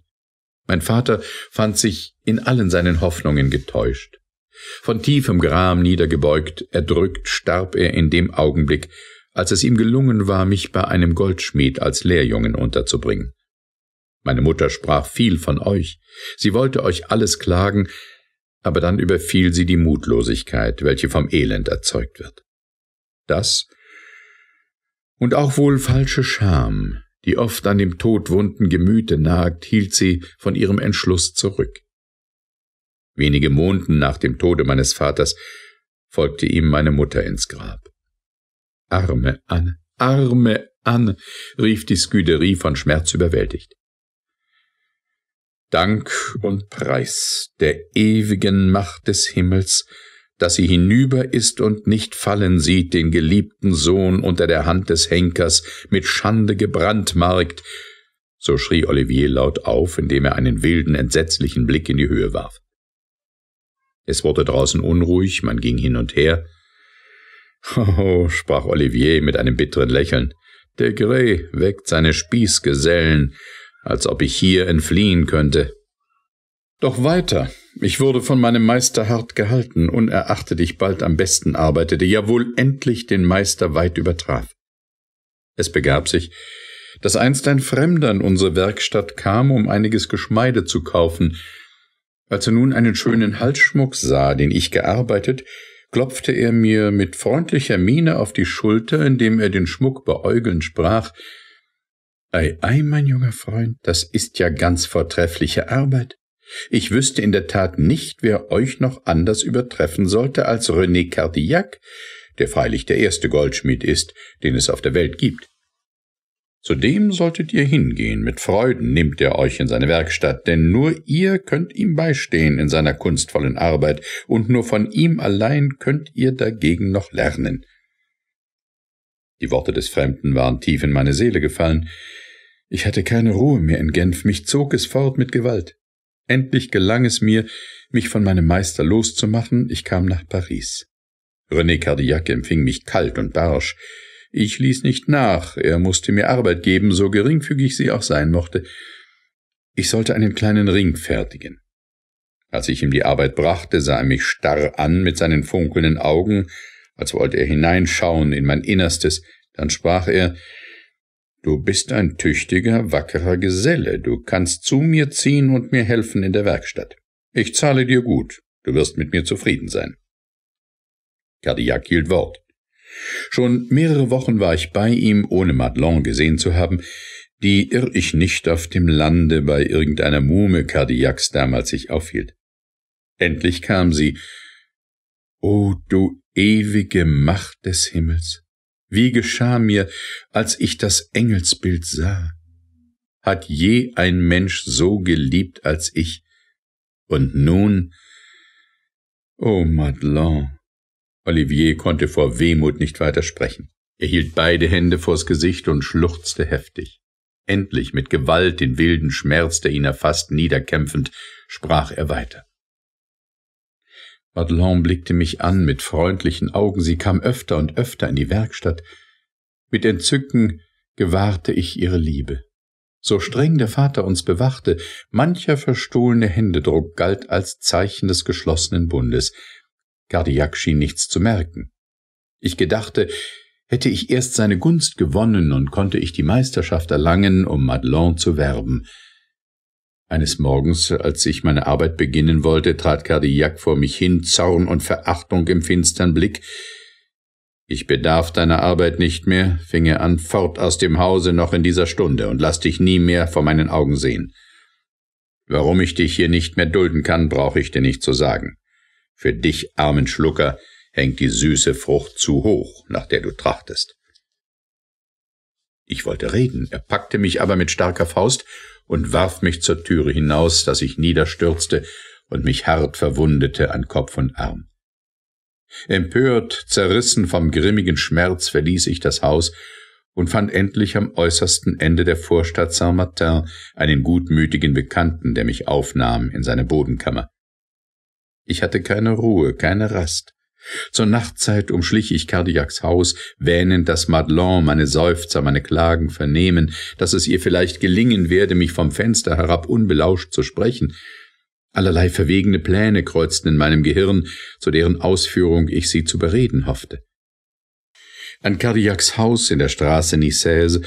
Mein Vater fand sich in allen seinen Hoffnungen getäuscht. Von tiefem Gram niedergebeugt, erdrückt, starb er in dem Augenblick, als es ihm gelungen war, mich bei einem Goldschmied als Lehrjungen unterzubringen. Meine Mutter sprach viel von euch. Sie wollte euch alles klagen, aber dann überfiel sie die Mutlosigkeit, welche vom Elend erzeugt wird. Das und auch wohl falsche Scham, die oft an dem todwunden Gemüte nagt, hielt sie von ihrem Entschluss zurück. Wenige Monden nach dem Tode meines Vaters folgte ihm meine Mutter ins Grab. Arme Anne, arme Anne, rief die Sküderie von Schmerz überwältigt. Dank und Preis der ewigen Macht des Himmels, dass sie hinüber ist und nicht fallen sieht den geliebten Sohn unter der Hand des Henkers mit Schande gebrandmarkt, so schrie Olivier laut auf, indem er einen wilden, entsetzlichen Blick in die Höhe warf. Es wurde draußen unruhig, man ging hin und her. Oh, sprach Olivier mit einem bitteren Lächeln, der Grey weckt seine Spießgesellen, als ob ich hier entfliehen könnte. Doch weiter. Ich wurde von meinem Meister hart gehalten, unerachtet ich bald am besten arbeitete, ja wohl endlich den Meister weit übertraf. Es begab sich, dass einst ein Fremder in unsere Werkstatt kam, um einiges Geschmeide zu kaufen, als er nun einen schönen Halsschmuck sah, den ich gearbeitet, klopfte er mir mit freundlicher Miene auf die Schulter, indem er den Schmuck beäugelnd sprach Ei, ei, mein junger Freund, das ist ja ganz vortreffliche Arbeit. Ich wüsste in der Tat nicht, wer euch noch anders übertreffen sollte als René Cardillac, der freilich der erste Goldschmied ist, den es auf der Welt gibt. Zu dem solltet ihr hingehen, mit Freuden nimmt er euch in seine Werkstatt, denn nur ihr könnt ihm beistehen in seiner kunstvollen Arbeit, und nur von ihm allein könnt ihr dagegen noch lernen. Die Worte des Fremden waren tief in meine Seele gefallen. Ich hatte keine Ruhe mehr in Genf, mich zog es fort mit Gewalt. Endlich gelang es mir, mich von meinem Meister loszumachen, ich kam nach Paris. René Cardillac empfing mich kalt und barsch, ich ließ nicht nach, er musste mir Arbeit geben, so geringfügig sie auch sein mochte. Ich sollte einen kleinen Ring fertigen. Als ich ihm die Arbeit brachte, sah er mich starr an mit seinen funkelnden Augen, als wollte er hineinschauen in mein Innerstes, dann sprach er Du bist ein tüchtiger, wackerer Geselle, du kannst zu mir ziehen und mir helfen in der Werkstatt. Ich zahle dir gut, du wirst mit mir zufrieden sein. Kardiak hielt Wort. Schon mehrere Wochen war ich bei ihm, ohne Madelon gesehen zu haben, die irr ich nicht auf dem Lande bei irgendeiner Mume Kardiaks damals sich aufhielt. Endlich kam sie. O du ewige Macht des Himmels! Wie geschah mir, als ich das Engelsbild sah? Hat je ein Mensch so geliebt als ich? Und nun, o Madelon, Olivier konnte vor Wehmut nicht weiter sprechen. Er hielt beide Hände vors Gesicht und schluchzte heftig. Endlich, mit Gewalt, den wilden Schmerz, der ihn erfasst, niederkämpfend, sprach er weiter. Madelon blickte mich an mit freundlichen Augen, sie kam öfter und öfter in die Werkstatt. Mit Entzücken gewahrte ich ihre Liebe. So streng der Vater uns bewachte, mancher verstohlene Händedruck galt als Zeichen des geschlossenen Bundes, Gardiak schien nichts zu merken. Ich gedachte, hätte ich erst seine Gunst gewonnen und konnte ich die Meisterschaft erlangen, um Madelon zu werben. Eines Morgens, als ich meine Arbeit beginnen wollte, trat Cardillac vor mich hin, Zorn und Verachtung im finstern Blick. Ich bedarf deiner Arbeit nicht mehr, fing er an, fort aus dem Hause noch in dieser Stunde und lass dich nie mehr vor meinen Augen sehen. Warum ich dich hier nicht mehr dulden kann, brauche ich dir nicht zu sagen. Für dich, armen Schlucker, hängt die süße Frucht zu hoch, nach der du trachtest. Ich wollte reden, er packte mich aber mit starker Faust und warf mich zur Türe hinaus, daß ich niederstürzte und mich hart verwundete an Kopf und Arm. Empört, zerrissen vom grimmigen Schmerz verließ ich das Haus und fand endlich am äußersten Ende der Vorstadt Saint-Martin einen gutmütigen Bekannten, der mich aufnahm in seine Bodenkammer. Ich hatte keine Ruhe, keine Rast. Zur Nachtzeit umschlich ich Cardiacs Haus, wähnend, dass Madelon meine Seufzer, meine Klagen vernehmen, dass es ihr vielleicht gelingen werde, mich vom Fenster herab unbelauscht zu sprechen. Allerlei verwegene Pläne kreuzten in meinem Gehirn, zu deren Ausführung ich sie zu bereden hoffte. An Cardiacs Haus in der Straße Nicaise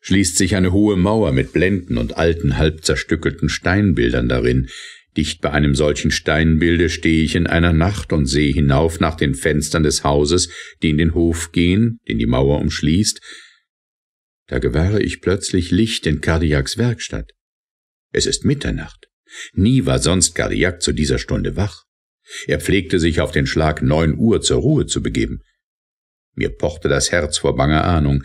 schließt sich eine hohe Mauer mit Blenden und alten, halb zerstückelten Steinbildern darin. Dicht bei einem solchen Steinbilde stehe ich in einer Nacht und sehe hinauf nach den Fenstern des Hauses, die in den Hof gehen, den die Mauer umschließt. Da gewahre ich plötzlich Licht in Kardiaks Werkstatt. Es ist Mitternacht. Nie war sonst Kardiak zu dieser Stunde wach. Er pflegte sich auf den Schlag neun Uhr zur Ruhe zu begeben. Mir pochte das Herz vor banger Ahnung.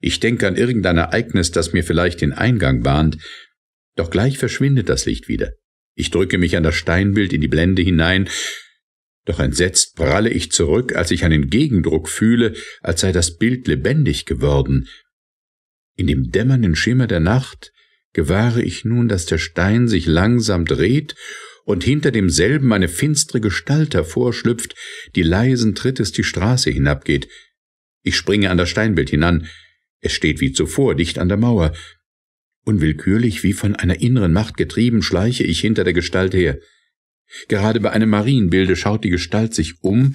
Ich denke an irgendein Ereignis, das mir vielleicht den Eingang bahnt, doch gleich verschwindet das Licht wieder. Ich drücke mich an das Steinbild in die Blende hinein, doch entsetzt pralle ich zurück, als ich einen Gegendruck fühle, als sei das Bild lebendig geworden. In dem dämmernden Schimmer der Nacht gewahre ich nun, dass der Stein sich langsam dreht und hinter demselben eine finstere Gestalt hervorschlüpft, die leisen Trittes die Straße hinabgeht. Ich springe an das Steinbild hinan. Es steht wie zuvor dicht an der Mauer. Unwillkürlich, wie von einer inneren Macht getrieben, schleiche ich hinter der Gestalt her. Gerade bei einem Marienbilde schaut die Gestalt sich um.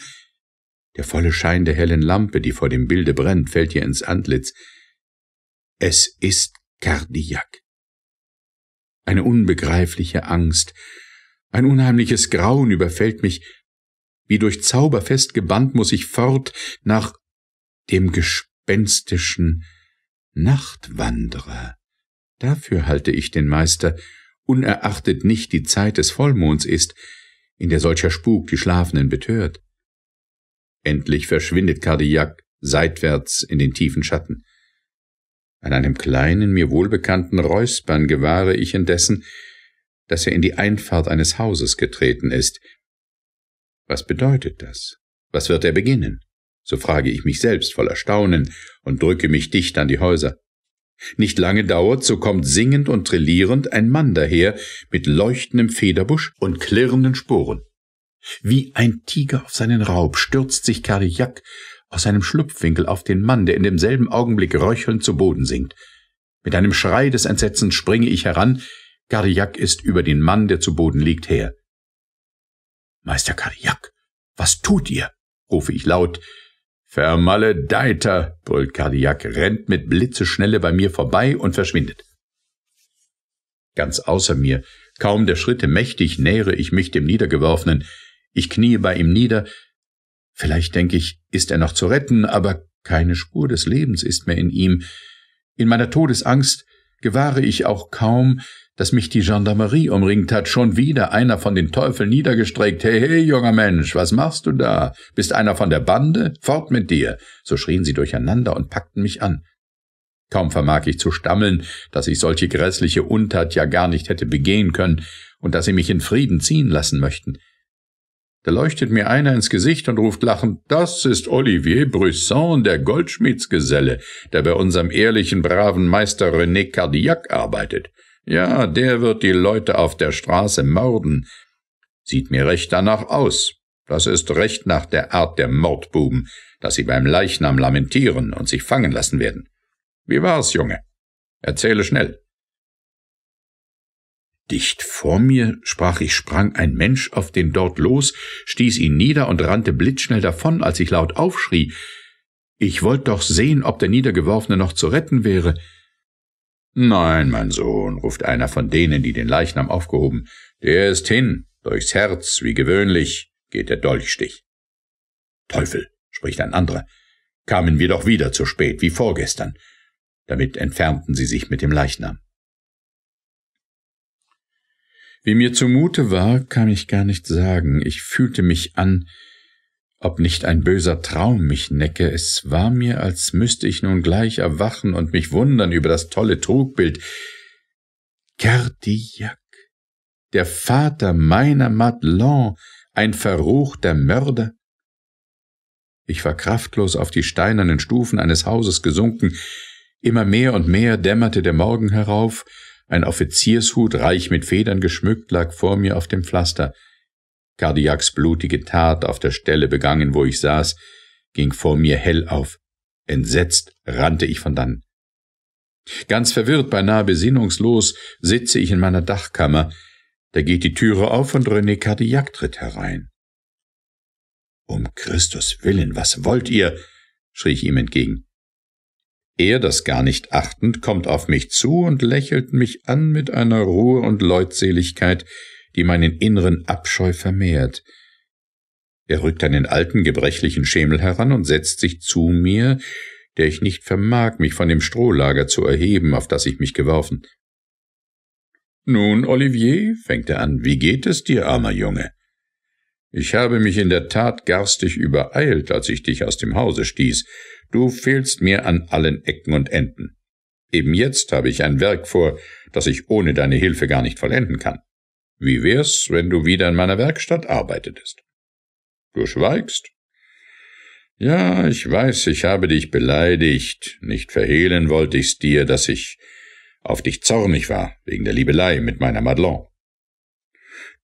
Der volle Schein der hellen Lampe, die vor dem Bilde brennt, fällt ihr ins Antlitz. Es ist Kardiak. Eine unbegreifliche Angst, ein unheimliches Grauen überfällt mich. Wie durch Zauber festgebannt muss ich fort nach dem gespenstischen Nachtwanderer. Dafür halte ich den Meister, unerachtet nicht die Zeit des Vollmonds ist, in der solcher Spuk die Schlafenden betört. Endlich verschwindet Kardiak seitwärts in den tiefen Schatten. An einem kleinen, mir wohlbekannten Räuspern gewahre ich indessen, dass er in die Einfahrt eines Hauses getreten ist. Was bedeutet das? Was wird er beginnen? So frage ich mich selbst voller Staunen und drücke mich dicht an die Häuser. Nicht lange dauert, so kommt singend und trillierend ein Mann daher mit leuchtendem Federbusch und klirrenden Sporen. Wie ein Tiger auf seinen Raub stürzt sich Kardiak aus seinem Schlupfwinkel auf den Mann, der in demselben Augenblick röchelnd zu Boden sinkt. Mit einem Schrei des Entsetzens springe ich heran. Kardiak ist über den Mann, der zu Boden liegt, her. Meister Kardiak, was tut ihr? rufe ich laut, Vermaledeiter, brüllt Kardiak, rennt mit Blitzeschnelle bei mir vorbei und verschwindet. Ganz außer mir, kaum der Schritte mächtig, nähere ich mich dem Niedergeworfenen. Ich kniee bei ihm nieder. Vielleicht denke ich, ist er noch zu retten, aber keine Spur des Lebens ist mehr in ihm. In meiner Todesangst gewahre ich auch kaum, dass mich die Gendarmerie umringt hat, schon wieder einer von den Teufeln niedergestreckt. Hey, hey, junger Mensch, was machst du da? Bist einer von der Bande? Fort mit dir! So schrien sie durcheinander und packten mich an. Kaum vermag ich zu stammeln, dass ich solche grässliche Untat ja gar nicht hätte begehen können und dass sie mich in Frieden ziehen lassen möchten. Da leuchtet mir einer ins Gesicht und ruft lachend, das ist Olivier Brisson, der Goldschmiedsgeselle, der bei unserem ehrlichen, braven Meister René Cardillac arbeitet. Ja, der wird die Leute auf der Straße morden. Sieht mir recht danach aus. Das ist recht nach der Art der Mordbuben, dass sie beim Leichnam lamentieren und sich fangen lassen werden. Wie war's, Junge? Erzähle schnell. Dicht vor mir, sprach ich, sprang ein Mensch auf den dort los, stieß ihn nieder und rannte blitzschnell davon, als ich laut aufschrie. Ich wollte doch sehen, ob der Niedergeworfene noch zu retten wäre. Nein, mein Sohn, ruft einer von denen, die den Leichnam aufgehoben. Der ist hin, durchs Herz, wie gewöhnlich, geht der Dolchstich. Teufel, spricht ein anderer, kamen wir doch wieder zu spät, wie vorgestern. Damit entfernten sie sich mit dem Leichnam. Wie mir zumute war, kann ich gar nicht sagen. Ich fühlte mich an ob nicht ein böser Traum mich necke, es war mir, als müsste ich nun gleich erwachen und mich wundern über das tolle Trugbild. Cardillac, der Vater meiner Madelon, ein verruchter Mörder. Ich war kraftlos auf die steinernen Stufen eines Hauses gesunken, immer mehr und mehr dämmerte der Morgen herauf, ein Offiziershut reich mit Federn geschmückt lag vor mir auf dem Pflaster, Kardiaks blutige Tat auf der Stelle begangen, wo ich saß, ging vor mir hell auf. Entsetzt rannte ich von dann. Ganz verwirrt, beinahe besinnungslos, sitze ich in meiner Dachkammer. Da geht die Türe auf und René Cardillac tritt herein. Um Christus willen, was wollt ihr? schrie ich ihm entgegen. Er, das gar nicht achtend, kommt auf mich zu und lächelt mich an mit einer Ruhe und Leutseligkeit, die meinen inneren Abscheu vermehrt. Er rückt einen alten, gebrechlichen Schemel heran und setzt sich zu mir, der ich nicht vermag, mich von dem Strohlager zu erheben, auf das ich mich geworfen. Nun, Olivier, fängt er an, wie geht es dir, armer Junge? Ich habe mich in der Tat garstig übereilt, als ich dich aus dem Hause stieß. Du fehlst mir an allen Ecken und Enden. Eben jetzt habe ich ein Werk vor, das ich ohne deine Hilfe gar nicht vollenden kann. Wie wär's, wenn du wieder in meiner Werkstatt arbeitetest? Du schweigst? Ja, ich weiß, ich habe dich beleidigt. Nicht verhehlen wollte ich's dir, dass ich auf dich zornig war, wegen der Liebelei mit meiner Madelon.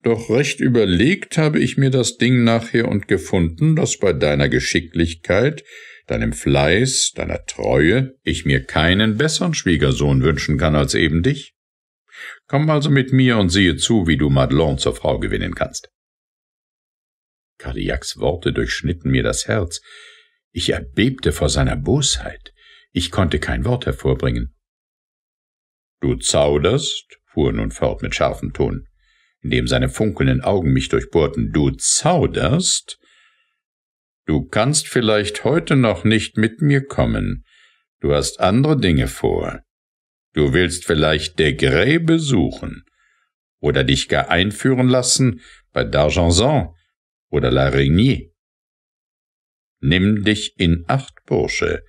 Doch recht überlegt habe ich mir das Ding nachher und gefunden, dass bei deiner Geschicklichkeit, deinem Fleiß, deiner Treue ich mir keinen besseren Schwiegersohn wünschen kann als eben dich. Komm also mit mir und siehe zu, wie du Madelon zur Frau gewinnen kannst. Cardiacs Worte durchschnitten mir das Herz. Ich erbebte vor seiner Bosheit. Ich konnte kein Wort hervorbringen. Du zauderst, fuhr nun fort mit scharfem Ton, indem seine funkelnden Augen mich durchbohrten. Du zauderst? Du kannst vielleicht heute noch nicht mit mir kommen. Du hast andere Dinge vor. Du willst vielleicht Grey besuchen oder dich gar einführen lassen bei D'Argenson oder La Régnée. Nimm dich in Acht, Bursche,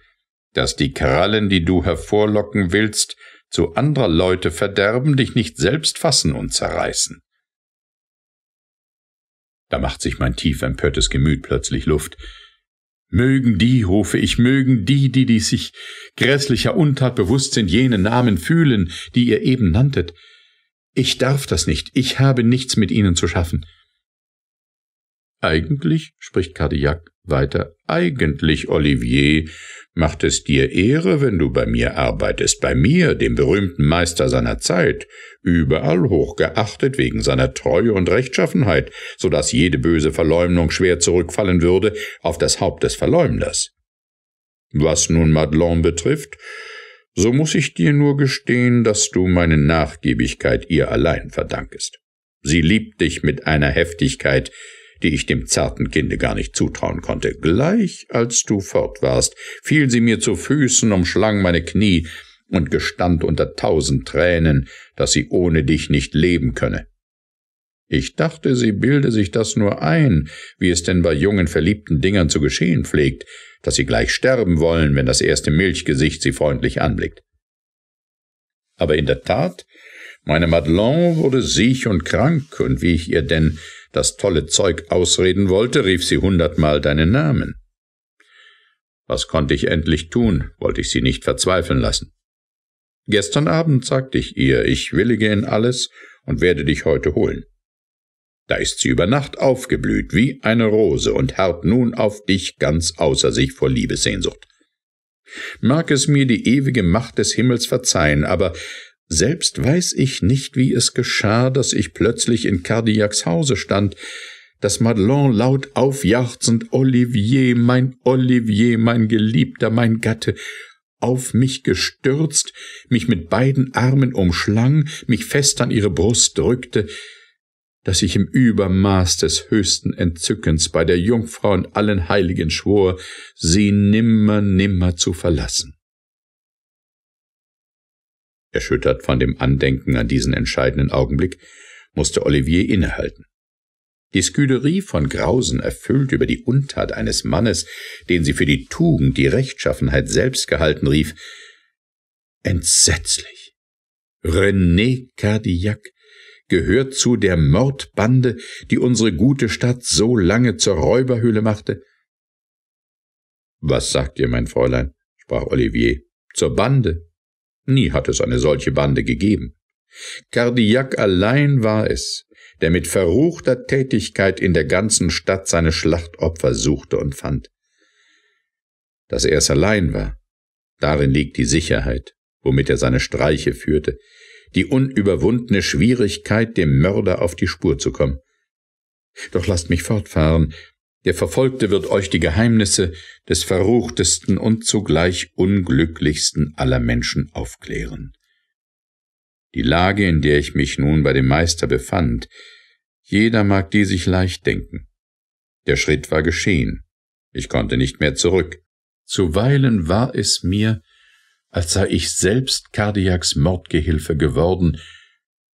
dass die Krallen, die du hervorlocken willst, zu anderer Leute verderben, dich nicht selbst fassen und zerreißen. Da macht sich mein tief empörtes Gemüt plötzlich Luft, Mögen die, rufe ich, mögen die, die, die sich grässlicher Untat bewusst sind, jene Namen fühlen, die ihr eben nanntet. Ich darf das nicht, ich habe nichts mit ihnen zu schaffen. Eigentlich, spricht Cardillac weiter, eigentlich, Olivier, macht es dir Ehre, wenn du bei mir arbeitest, bei mir, dem berühmten Meister seiner Zeit, überall hochgeachtet wegen seiner Treue und Rechtschaffenheit, so dass jede böse Verleumdung schwer zurückfallen würde auf das Haupt des Verleumders. Was nun Madelon betrifft, so muss ich dir nur gestehen, dass du meine Nachgiebigkeit ihr allein verdankest. Sie liebt dich mit einer Heftigkeit, die ich dem zarten Kinde gar nicht zutrauen konnte. Gleich als du fort warst, fiel sie mir zu Füßen, umschlang meine Knie und gestand unter tausend Tränen, dass sie ohne dich nicht leben könne. Ich dachte, sie bilde sich das nur ein, wie es denn bei jungen verliebten Dingern zu geschehen pflegt, dass sie gleich sterben wollen, wenn das erste Milchgesicht sie freundlich anblickt. Aber in der Tat, meine Madelon wurde siech und krank, und wie ich ihr denn das tolle Zeug ausreden wollte, rief sie hundertmal deinen Namen. Was konnte ich endlich tun, wollte ich sie nicht verzweifeln lassen. Gestern Abend sagte ich ihr, ich willige in alles und werde dich heute holen. Da ist sie über Nacht aufgeblüht wie eine Rose und harrt nun auf dich ganz außer sich vor Liebessehnsucht. Mag es mir die ewige Macht des Himmels verzeihen, aber selbst weiß ich nicht, wie es geschah, dass ich plötzlich in Cardiacs Hause stand, dass Madelon laut aufjauchzend Olivier, mein Olivier, mein Geliebter, mein Gatte, auf mich gestürzt, mich mit beiden Armen umschlang, mich fest an ihre Brust drückte, dass ich im Übermaß des höchsten Entzückens bei der Jungfrau und allen Heiligen schwor, sie nimmer, nimmer zu verlassen. Erschüttert von dem Andenken an diesen entscheidenden Augenblick, musste Olivier innehalten. Die Sküderie von Grausen, erfüllt über die Untat eines Mannes, den sie für die Tugend, die Rechtschaffenheit selbst gehalten, rief Entsetzlich. René Cardillac gehört zu der Mordbande, die unsere gute Stadt so lange zur Räuberhöhle machte. Was sagt ihr, mein Fräulein? sprach Olivier. Zur Bande, Nie hat es eine solche Bande gegeben. Cardillac allein war es, der mit verruchter Tätigkeit in der ganzen Stadt seine Schlachtopfer suchte und fand. Dass er es allein war, darin liegt die Sicherheit, womit er seine Streiche führte, die unüberwundene Schwierigkeit, dem Mörder auf die Spur zu kommen. Doch lasst mich fortfahren, der Verfolgte wird euch die Geheimnisse des verruchtesten und zugleich unglücklichsten aller Menschen aufklären. Die Lage, in der ich mich nun bei dem Meister befand, jeder mag die sich leicht denken. Der Schritt war geschehen. Ich konnte nicht mehr zurück. Zuweilen war es mir, als sei ich selbst Kardiaks Mordgehilfe geworden,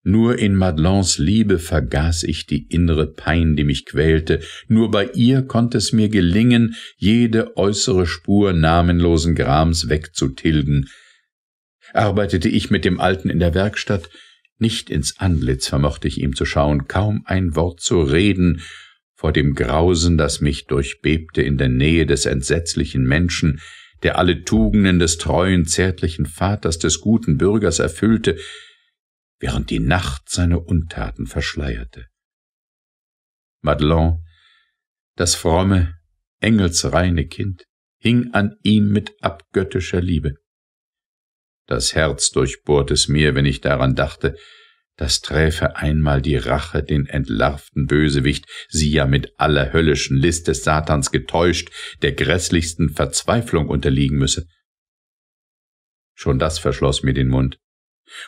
nur in Madelons Liebe vergaß ich die innere Pein, die mich quälte, nur bei ihr konnte es mir gelingen, jede äußere Spur namenlosen Grams wegzutilgen. Arbeitete ich mit dem Alten in der Werkstatt, nicht ins Antlitz vermochte ich ihm zu schauen, kaum ein Wort zu reden, vor dem Grausen, das mich durchbebte in der Nähe des entsetzlichen Menschen, der alle Tugenden des treuen, zärtlichen Vaters, des guten Bürgers erfüllte, während die Nacht seine Untaten verschleierte. Madelon, das fromme, engelsreine Kind, hing an ihm mit abgöttischer Liebe. Das Herz durchbohrt es mir, wenn ich daran dachte, das träfe einmal die Rache den entlarvten Bösewicht, sie ja mit aller höllischen List des Satans getäuscht, der grässlichsten Verzweiflung unterliegen müsse. Schon das verschloss mir den Mund,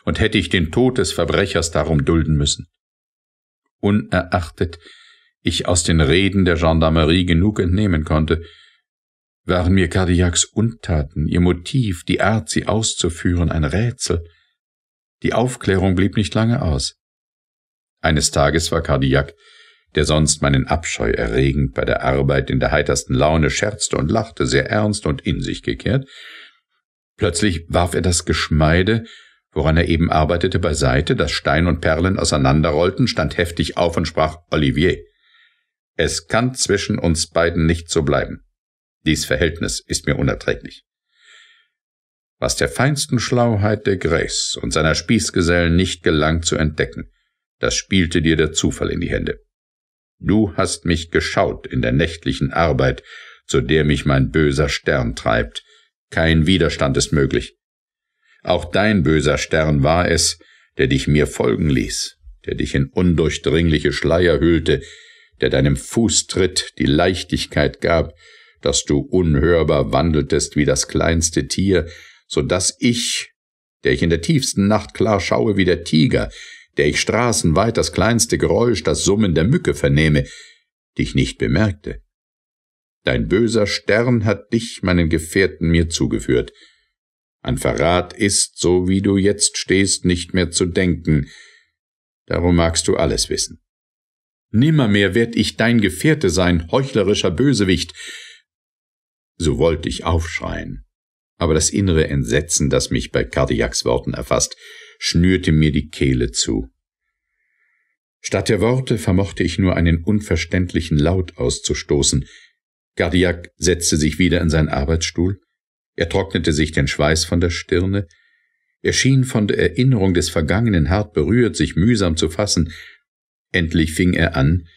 und hätte ich den Tod des Verbrechers darum dulden müssen. Unerachtet ich aus den Reden der Gendarmerie genug entnehmen konnte, waren mir Cardillacs Untaten, ihr Motiv, die Art, sie auszuführen, ein Rätsel. Die Aufklärung blieb nicht lange aus. Eines Tages war Cardillac, der sonst meinen Abscheu erregend bei der Arbeit in der heitersten Laune scherzte und lachte, sehr ernst und in sich gekehrt, plötzlich warf er das Geschmeide woran er eben arbeitete, beiseite, dass Stein und Perlen auseinanderrollten, stand heftig auf und sprach Olivier. Es kann zwischen uns beiden nicht so bleiben. Dies Verhältnis ist mir unerträglich. Was der feinsten Schlauheit der Grace und seiner Spießgesellen nicht gelang zu entdecken, das spielte dir der Zufall in die Hände. Du hast mich geschaut in der nächtlichen Arbeit, zu der mich mein böser Stern treibt. Kein Widerstand ist möglich. Auch dein böser Stern war es, der dich mir folgen ließ, der dich in undurchdringliche Schleier hüllte, der deinem Fußtritt die Leichtigkeit gab, dass du unhörbar wandeltest wie das kleinste Tier, so dass ich, der ich in der tiefsten Nacht klar schaue wie der Tiger, der ich straßenweit das kleinste Geräusch, das Summen der Mücke vernehme, dich nicht bemerkte. Dein böser Stern hat dich, meinen Gefährten, mir zugeführt, an Verrat ist, so wie du jetzt stehst, nicht mehr zu denken. Darum magst du alles wissen. Nimmermehr werd ich dein Gefährte sein, heuchlerischer Bösewicht. So wollte ich aufschreien, aber das innere Entsetzen, das mich bei Kardiaks Worten erfasst, schnürte mir die Kehle zu. Statt der Worte vermochte ich nur einen unverständlichen Laut auszustoßen. Gardiak setzte sich wieder in seinen Arbeitsstuhl, er trocknete sich den Schweiß von der Stirne, er schien von der Erinnerung des Vergangenen hart berührt, sich mühsam zu fassen. Endlich fing er an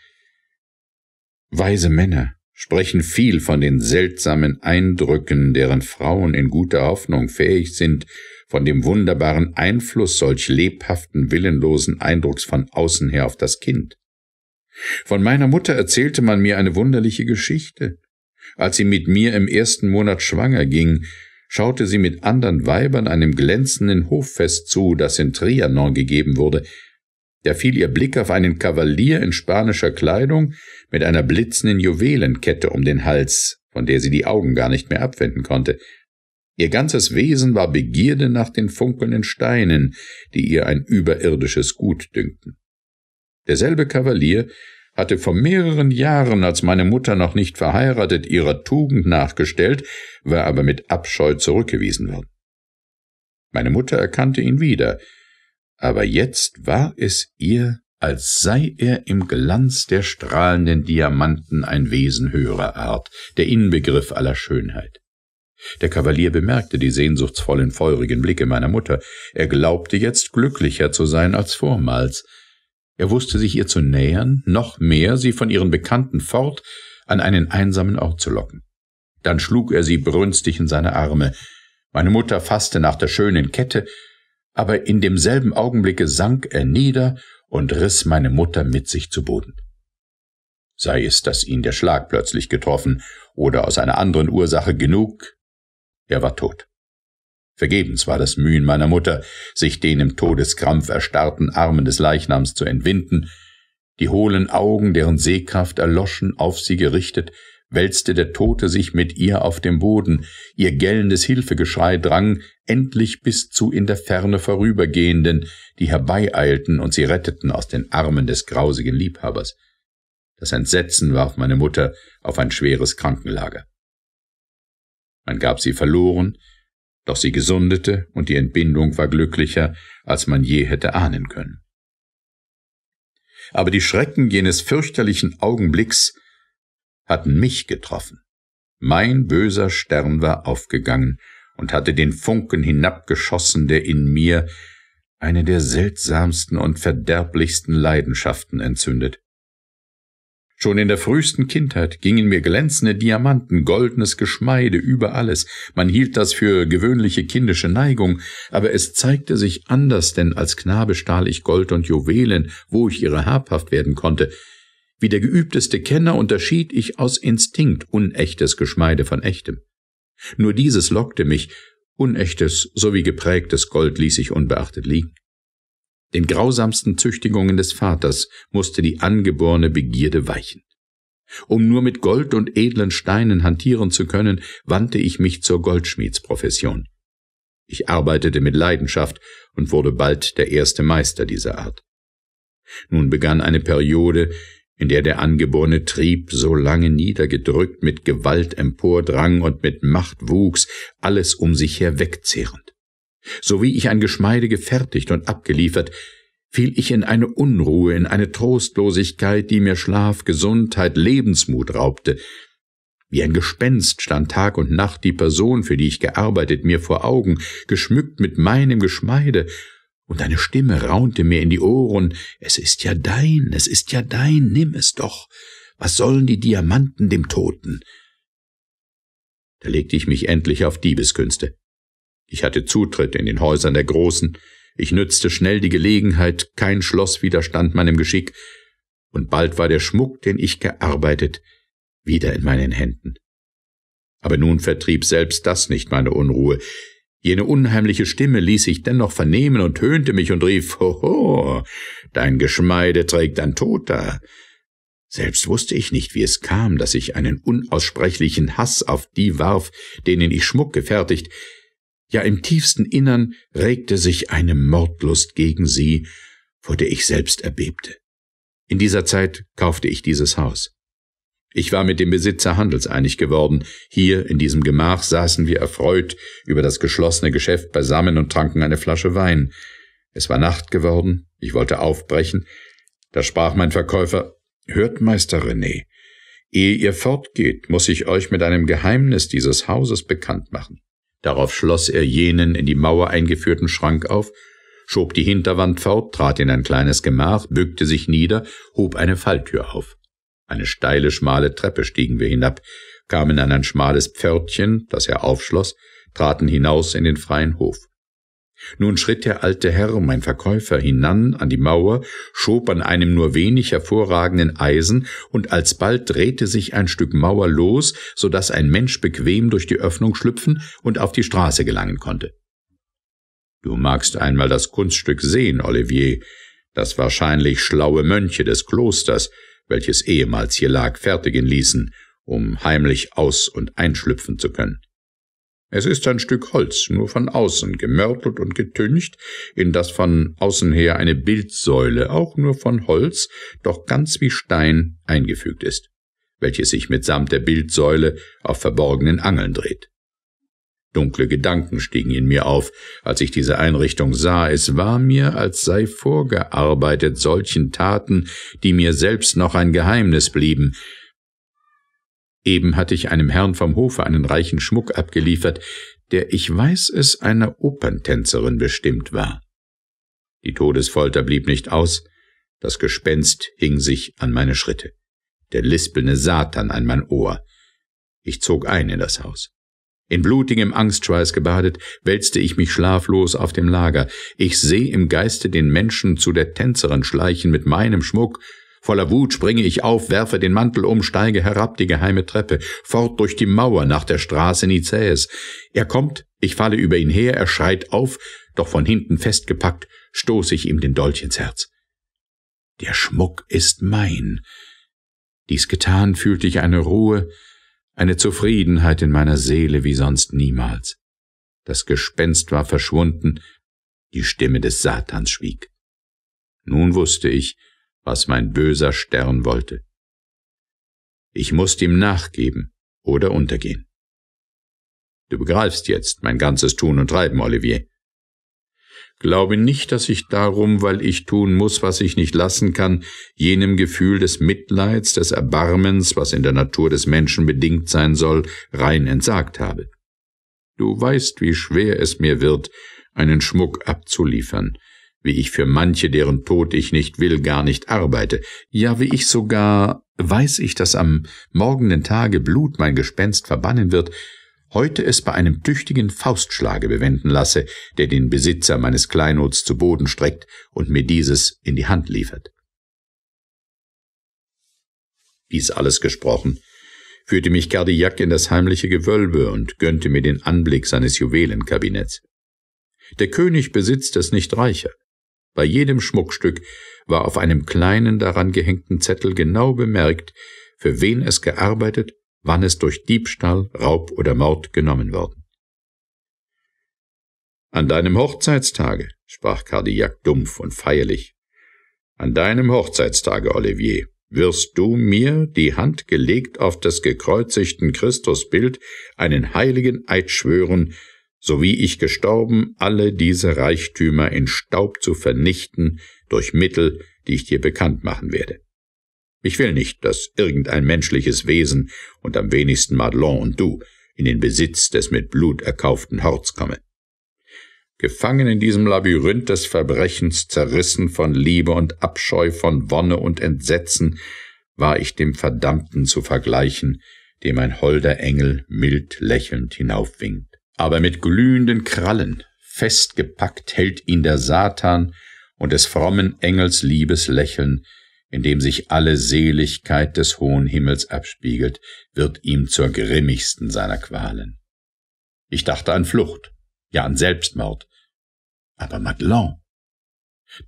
Weise Männer sprechen viel von den seltsamen Eindrücken, deren Frauen in guter Hoffnung fähig sind, von dem wunderbaren Einfluss solch lebhaften, willenlosen Eindrucks von außen her auf das Kind. Von meiner Mutter erzählte man mir eine wunderliche Geschichte, als sie mit mir im ersten Monat schwanger ging, schaute sie mit anderen Weibern einem glänzenden Hoffest zu, das in Trianon gegeben wurde. Da fiel ihr Blick auf einen Kavalier in spanischer Kleidung mit einer blitzenden Juwelenkette um den Hals, von der sie die Augen gar nicht mehr abwenden konnte. Ihr ganzes Wesen war Begierde nach den funkelnden Steinen, die ihr ein überirdisches Gut dünkten. Derselbe Kavalier, hatte vor mehreren Jahren, als meine Mutter noch nicht verheiratet, ihrer Tugend nachgestellt, war aber mit Abscheu zurückgewiesen worden. Meine Mutter erkannte ihn wieder, aber jetzt war es ihr, als sei er im Glanz der strahlenden Diamanten ein Wesen höherer Art, der Inbegriff aller Schönheit. Der Kavalier bemerkte die sehnsuchtsvollen, feurigen Blicke meiner Mutter. Er glaubte jetzt glücklicher zu sein als vormals. Er wusste sich ihr zu nähern, noch mehr sie von ihren Bekannten fort an einen einsamen Ort zu locken. Dann schlug er sie brünstig in seine Arme. Meine Mutter fasste nach der schönen Kette, aber in demselben Augenblicke sank er nieder und riss meine Mutter mit sich zu Boden. Sei es, dass ihn der Schlag plötzlich getroffen oder aus einer anderen Ursache genug, er war tot. Vergebens war das Mühen meiner Mutter, sich den im Todeskrampf erstarrten Armen des Leichnams zu entwinden. Die hohlen Augen, deren Sehkraft erloschen, auf sie gerichtet, wälzte der Tote sich mit ihr auf dem Boden, ihr gellendes Hilfegeschrei drang endlich bis zu in der Ferne Vorübergehenden, die herbeieilten und sie retteten aus den Armen des grausigen Liebhabers. Das Entsetzen warf meine Mutter auf ein schweres Krankenlager. Man gab sie verloren, doch sie gesundete und die Entbindung war glücklicher, als man je hätte ahnen können. Aber die Schrecken jenes fürchterlichen Augenblicks hatten mich getroffen. Mein böser Stern war aufgegangen und hatte den Funken hinabgeschossen, der in mir eine der seltsamsten und verderblichsten Leidenschaften entzündet. Schon in der frühesten Kindheit gingen mir glänzende Diamanten, goldenes Geschmeide über alles. Man hielt das für gewöhnliche kindische Neigung, aber es zeigte sich anders, denn als Knabe stahl ich Gold und Juwelen, wo ich ihre habhaft werden konnte. Wie der geübteste Kenner unterschied ich aus Instinkt unechtes Geschmeide von echtem. Nur dieses lockte mich, unechtes sowie geprägtes Gold ließ ich unbeachtet liegen. Den grausamsten Züchtigungen des Vaters musste die angeborene Begierde weichen. Um nur mit Gold und edlen Steinen hantieren zu können, wandte ich mich zur Goldschmiedsprofession. Ich arbeitete mit Leidenschaft und wurde bald der erste Meister dieser Art. Nun begann eine Periode, in der der angeborene Trieb so lange niedergedrückt mit Gewalt empordrang und mit Macht wuchs, alles um sich her wegzehrend. So wie ich ein Geschmeide gefertigt und abgeliefert, fiel ich in eine Unruhe, in eine Trostlosigkeit, die mir Schlaf, Gesundheit, Lebensmut raubte. Wie ein Gespenst stand Tag und Nacht die Person, für die ich gearbeitet, mir vor Augen, geschmückt mit meinem Geschmeide, und eine Stimme raunte mir in die Ohren, es ist ja dein, es ist ja dein, nimm es doch, was sollen die Diamanten dem Toten? Da legte ich mich endlich auf Diebeskünste. Ich hatte Zutritt in den Häusern der Großen, ich nützte schnell die Gelegenheit, kein Schloss widerstand meinem Geschick, und bald war der Schmuck, den ich gearbeitet, wieder in meinen Händen. Aber nun vertrieb selbst das nicht meine Unruhe. Jene unheimliche Stimme ließ sich dennoch vernehmen und höhnte mich und rief, Hoho, dein Geschmeide trägt ein Toter. Selbst wusste ich nicht, wie es kam, dass ich einen unaussprechlichen Hass auf die warf, denen ich Schmuck gefertigt, ja im tiefsten Innern regte sich eine Mordlust gegen sie, vor der ich selbst erbebte. In dieser Zeit kaufte ich dieses Haus. Ich war mit dem Besitzer handelseinig geworden. Hier in diesem Gemach saßen wir erfreut über das geschlossene Geschäft beisammen und tranken eine Flasche Wein. Es war Nacht geworden, ich wollte aufbrechen. Da sprach mein Verkäufer, Hört, Meister René, ehe ihr fortgeht, muss ich euch mit einem Geheimnis dieses Hauses bekannt machen. Darauf schloss er jenen in die Mauer eingeführten Schrank auf, schob die Hinterwand fort, trat in ein kleines Gemach, bückte sich nieder, hob eine Falltür auf. Eine steile, schmale Treppe stiegen wir hinab, kamen an ein schmales Pförtchen, das er aufschloss, traten hinaus in den freien Hof. Nun schritt der alte Herr, mein Verkäufer, hinan an die Mauer, schob an einem nur wenig hervorragenden Eisen, und alsbald drehte sich ein Stück Mauer los, so daß ein Mensch bequem durch die Öffnung schlüpfen und auf die Straße gelangen konnte. Du magst einmal das Kunststück sehen, Olivier, das wahrscheinlich schlaue Mönche des Klosters, welches ehemals hier lag, fertigen ließen, um heimlich aus und einschlüpfen zu können. Es ist ein Stück Holz, nur von außen gemörtelt und getüncht, in das von außen her eine Bildsäule, auch nur von Holz, doch ganz wie Stein eingefügt ist, welches sich mitsamt der Bildsäule auf verborgenen Angeln dreht. Dunkle Gedanken stiegen in mir auf, als ich diese Einrichtung sah. Es war mir, als sei vorgearbeitet solchen Taten, die mir selbst noch ein Geheimnis blieben, Eben hatte ich einem Herrn vom Hofe einen reichen Schmuck abgeliefert, der, ich weiß es, einer Operntänzerin bestimmt war. Die Todesfolter blieb nicht aus, das Gespenst hing sich an meine Schritte, der lispelnde Satan an mein Ohr. Ich zog ein in das Haus. In blutigem Angstschweiß gebadet, wälzte ich mich schlaflos auf dem Lager. Ich seh im Geiste den Menschen zu der Tänzerin schleichen mit meinem Schmuck, Voller Wut springe ich auf, werfe den Mantel um, steige herab die geheime Treppe, fort durch die Mauer nach der Straße Nizäes. Er kommt, ich falle über ihn her, er schreit auf, doch von hinten festgepackt, stoße ich ihm den Dolch ins Herz. Der Schmuck ist mein. Dies getan fühlte ich eine Ruhe, eine Zufriedenheit in meiner Seele wie sonst niemals. Das Gespenst war verschwunden, die Stimme des Satans schwieg. Nun wusste ich, was mein böser Stern wollte. Ich musste ihm nachgeben oder untergehen. Du begreifst jetzt mein ganzes Tun und Treiben, Olivier. Glaube nicht, dass ich darum, weil ich tun muss, was ich nicht lassen kann, jenem Gefühl des Mitleids, des Erbarmens, was in der Natur des Menschen bedingt sein soll, rein entsagt habe. Du weißt, wie schwer es mir wird, einen Schmuck abzuliefern, wie ich für manche, deren Tod ich nicht will, gar nicht arbeite, ja wie ich sogar, weiß ich, dass am morgenden Tage Blut mein Gespenst verbannen wird, heute es bei einem tüchtigen Faustschlage bewenden lasse, der den Besitzer meines Kleinods zu Boden streckt und mir dieses in die Hand liefert. Dies alles gesprochen, führte mich Gardiak in das heimliche Gewölbe und gönnte mir den Anblick seines Juwelenkabinetts. Der König besitzt es nicht reicher, bei jedem Schmuckstück war auf einem kleinen daran gehängten Zettel genau bemerkt, für wen es gearbeitet, wann es durch Diebstahl, Raub oder Mord genommen worden. An deinem Hochzeitstage, sprach Cardillac dumpf und feierlich, an deinem Hochzeitstage, Olivier, wirst du mir, die Hand gelegt auf des gekreuzigten Christusbild, einen heiligen Eid schwören, so wie ich gestorben, alle diese Reichtümer in Staub zu vernichten durch Mittel, die ich dir bekannt machen werde. Ich will nicht, dass irgendein menschliches Wesen und am wenigsten Madelon und du in den Besitz des mit Blut erkauften Horts komme. Gefangen in diesem Labyrinth des Verbrechens, zerrissen von Liebe und Abscheu, von Wonne und Entsetzen, war ich dem Verdammten zu vergleichen, dem ein holder Engel mild lächelnd hinaufwinkt aber mit glühenden Krallen festgepackt hält ihn der Satan und des frommen Engels liebes Lächeln, in dem sich alle Seligkeit des hohen Himmels abspiegelt, wird ihm zur grimmigsten seiner Qualen. Ich dachte an Flucht, ja an Selbstmord. Aber Madelon.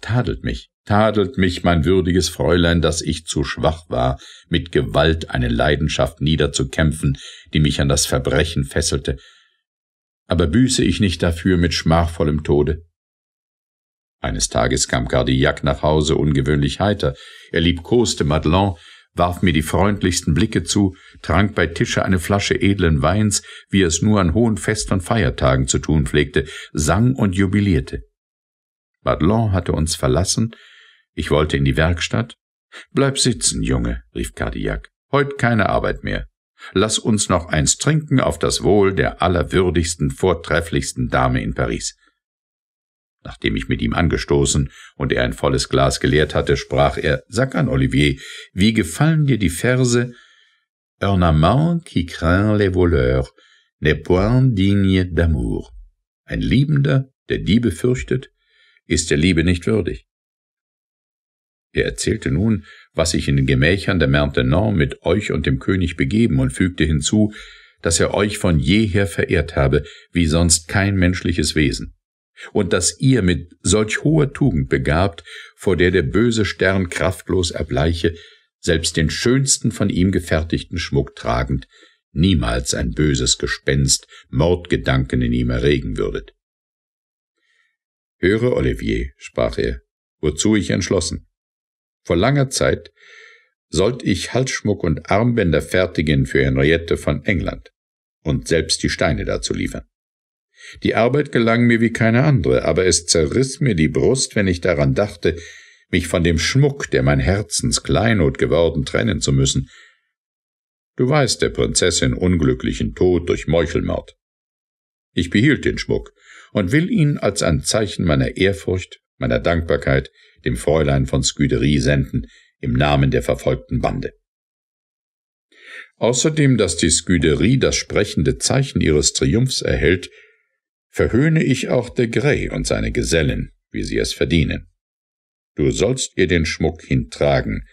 Tadelt mich, tadelt mich, mein würdiges Fräulein, dass ich zu schwach war, mit Gewalt eine Leidenschaft niederzukämpfen, die mich an das Verbrechen fesselte, aber büße ich nicht dafür mit schmachvollem Tode. Eines Tages kam Cardillac nach Hause ungewöhnlich heiter. Er liebkoste Madelon, warf mir die freundlichsten Blicke zu, trank bei Tische eine Flasche edlen Weins, wie er es nur an hohen Fest- und Feiertagen zu tun pflegte, sang und jubilierte. Madelon hatte uns verlassen, ich wollte in die Werkstatt. Bleib sitzen, Junge, rief Cardillac, heut keine Arbeit mehr. Lass uns noch eins trinken auf das Wohl der allerwürdigsten, vortrefflichsten Dame in Paris. Nachdem ich mit ihm angestoßen und er ein volles Glas geleert hatte, sprach er, sag an Olivier, wie gefallen dir die Verse, Un amant qui craint les voleurs, n'est point digne d'amour. Ein Liebender, der Diebe fürchtet, ist der Liebe nicht würdig. Er erzählte nun, was sich in den Gemächern der Maintenon mit euch und dem König begeben und fügte hinzu, dass er euch von jeher verehrt habe, wie sonst kein menschliches Wesen, und dass ihr mit solch hoher Tugend begabt, vor der der böse Stern kraftlos erbleiche, selbst den schönsten von ihm gefertigten Schmuck tragend, niemals ein böses Gespenst Mordgedanken in ihm erregen würdet. Höre, Olivier, sprach er, wozu ich entschlossen. Vor langer Zeit sollte ich Halsschmuck und Armbänder fertigen für Henriette von England und selbst die Steine dazu liefern. Die Arbeit gelang mir wie keine andere, aber es zerriss mir die Brust, wenn ich daran dachte, mich von dem Schmuck, der mein Herzenskleinod geworden, trennen zu müssen. Du weißt der Prinzessin unglücklichen Tod durch Meuchelmord. Ich behielt den Schmuck und will ihn als ein Zeichen meiner Ehrfurcht, meiner Dankbarkeit, dem Fräulein von Sküderie senden, im Namen der verfolgten Bande. Außerdem, dass die Sküderie das sprechende Zeichen ihres Triumphs erhält, verhöhne ich auch de Grey und seine Gesellen, wie sie es verdienen. Du sollst ihr den Schmuck hintragen.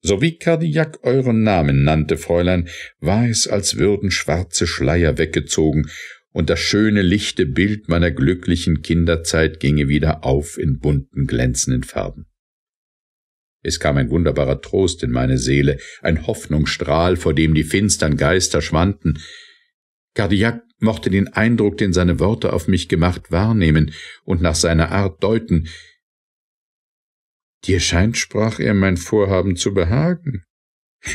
So wie Cardillac euren Namen nannte, Fräulein, war es, als würden schwarze Schleier weggezogen und das schöne lichte Bild meiner glücklichen Kinderzeit ginge wieder auf in bunten, glänzenden Farben. Es kam ein wunderbarer Trost in meine Seele, ein Hoffnungsstrahl, vor dem die finstern Geister schwanden. Cardillac mochte den Eindruck, den seine Worte auf mich gemacht, wahrnehmen und nach seiner Art deuten. Dir scheint, sprach er, mein Vorhaben zu behagen.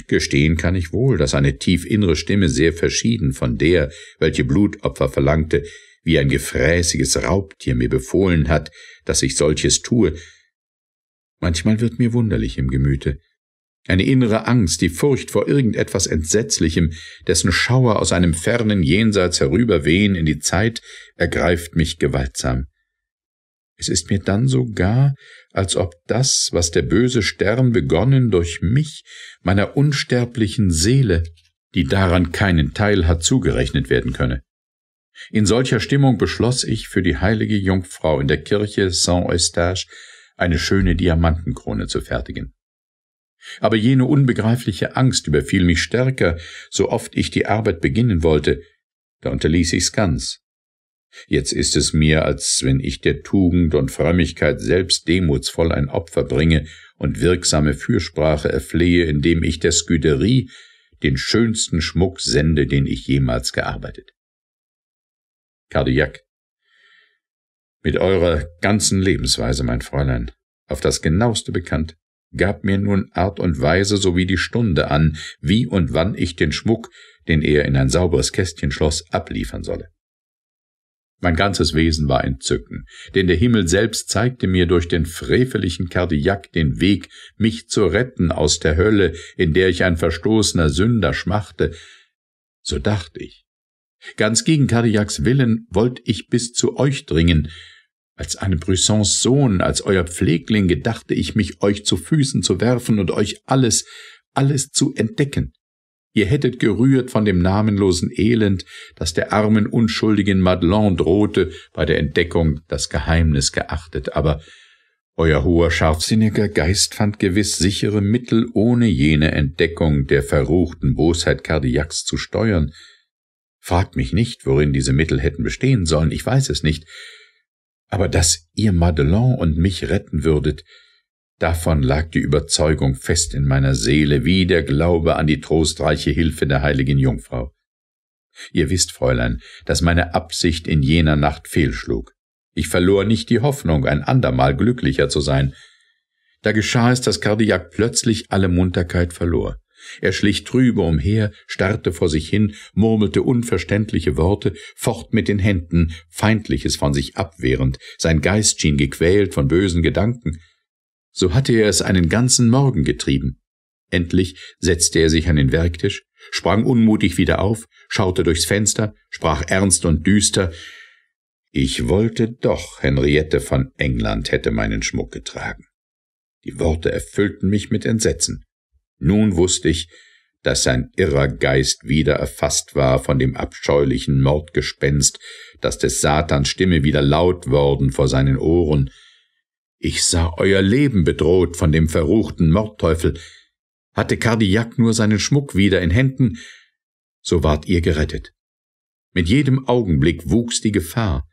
Gestehen kann ich wohl, dass eine tiefinnere Stimme sehr verschieden von der, welche Blutopfer verlangte, wie ein gefräßiges Raubtier mir befohlen hat, dass ich solches tue. Manchmal wird mir wunderlich im Gemüte. Eine innere Angst, die Furcht vor irgendetwas Entsetzlichem, dessen Schauer aus einem fernen Jenseits herüberwehen in die Zeit, ergreift mich gewaltsam. Es ist mir dann sogar, als ob das, was der böse Stern begonnen durch mich, meiner unsterblichen Seele, die daran keinen Teil hat, zugerechnet werden könne. In solcher Stimmung beschloss ich für die heilige Jungfrau in der Kirche Saint Eustache eine schöne Diamantenkrone zu fertigen. Aber jene unbegreifliche Angst überfiel mich stärker, so oft ich die Arbeit beginnen wollte, da unterließ ich's ganz. Jetzt ist es mir, als wenn ich der Tugend und Frömmigkeit selbst demutsvoll ein Opfer bringe und wirksame Fürsprache erflehe, indem ich der Sküderie den schönsten Schmuck sende, den ich jemals gearbeitet. Kardiak. Mit eurer ganzen Lebensweise, mein Fräulein, auf das genaueste bekannt, gab mir nun Art und Weise sowie die Stunde an, wie und wann ich den Schmuck, den er in ein sauberes Kästchen schloss, abliefern solle. Mein ganzes Wesen war Entzücken, denn der Himmel selbst zeigte mir durch den freveligen Kardiak den Weg, mich zu retten aus der Hölle, in der ich ein verstoßener Sünder schmachte. So dachte ich. Ganz gegen Kardiaks Willen wollte ich bis zu euch dringen. Als eine Brissons Sohn, als euer Pflegling gedachte ich mich, euch zu Füßen zu werfen und euch alles, alles zu entdecken ihr hättet gerührt von dem namenlosen Elend, das der armen, unschuldigen Madelon drohte, bei der Entdeckung das Geheimnis geachtet, aber euer hoher, scharfsinniger Geist fand gewiss sichere Mittel, ohne jene Entdeckung der verruchten Bosheit Kardiaks zu steuern. Fragt mich nicht, worin diese Mittel hätten bestehen sollen, ich weiß es nicht, aber dass ihr Madelon und mich retten würdet, Davon lag die Überzeugung fest in meiner Seele, wie der Glaube an die trostreiche Hilfe der heiligen Jungfrau. Ihr wisst, Fräulein, dass meine Absicht in jener Nacht fehlschlug. Ich verlor nicht die Hoffnung, ein andermal glücklicher zu sein. Da geschah es, dass Kardiak plötzlich alle Munterkeit verlor. Er schlich trübe umher, starrte vor sich hin, murmelte unverständliche Worte, focht mit den Händen, Feindliches von sich abwehrend, sein Geist schien gequält von bösen Gedanken, so hatte er es einen ganzen Morgen getrieben. Endlich setzte er sich an den Werktisch, sprang unmutig wieder auf, schaute durchs Fenster, sprach ernst und düster Ich wollte doch, Henriette von England hätte meinen Schmuck getragen. Die Worte erfüllten mich mit Entsetzen. Nun wusste ich, dass sein irrer Geist wieder erfasst war von dem abscheulichen Mordgespenst, dass des Satans Stimme wieder laut worden vor seinen Ohren, ich sah euer Leben bedroht von dem verruchten Mordteufel. Hatte Kardiak nur seinen Schmuck wieder in Händen, so wart ihr gerettet. Mit jedem Augenblick wuchs die Gefahr.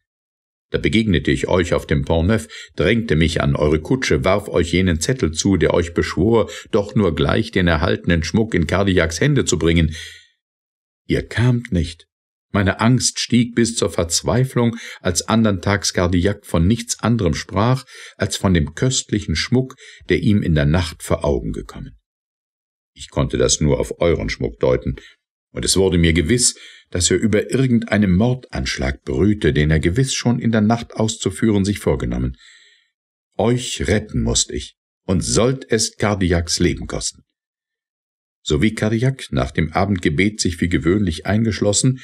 Da begegnete ich euch auf dem Pont Neuf, drängte mich an eure Kutsche, warf euch jenen Zettel zu, der euch beschwor, doch nur gleich den erhaltenen Schmuck in Kardiaks Hände zu bringen. Ihr kamt nicht. Meine Angst stieg bis zur Verzweiflung, als andern Tags Gardiak von nichts anderem sprach, als von dem köstlichen Schmuck, der ihm in der Nacht vor Augen gekommen. Ich konnte das nur auf euren Schmuck deuten, und es wurde mir gewiss, dass er über irgendeinen Mordanschlag brüte, den er gewiss schon in der Nacht auszuführen sich vorgenommen. Euch retten mußt ich, und sollt es Kardiaks Leben kosten. Sowie Kardiak nach dem Abendgebet sich wie gewöhnlich eingeschlossen,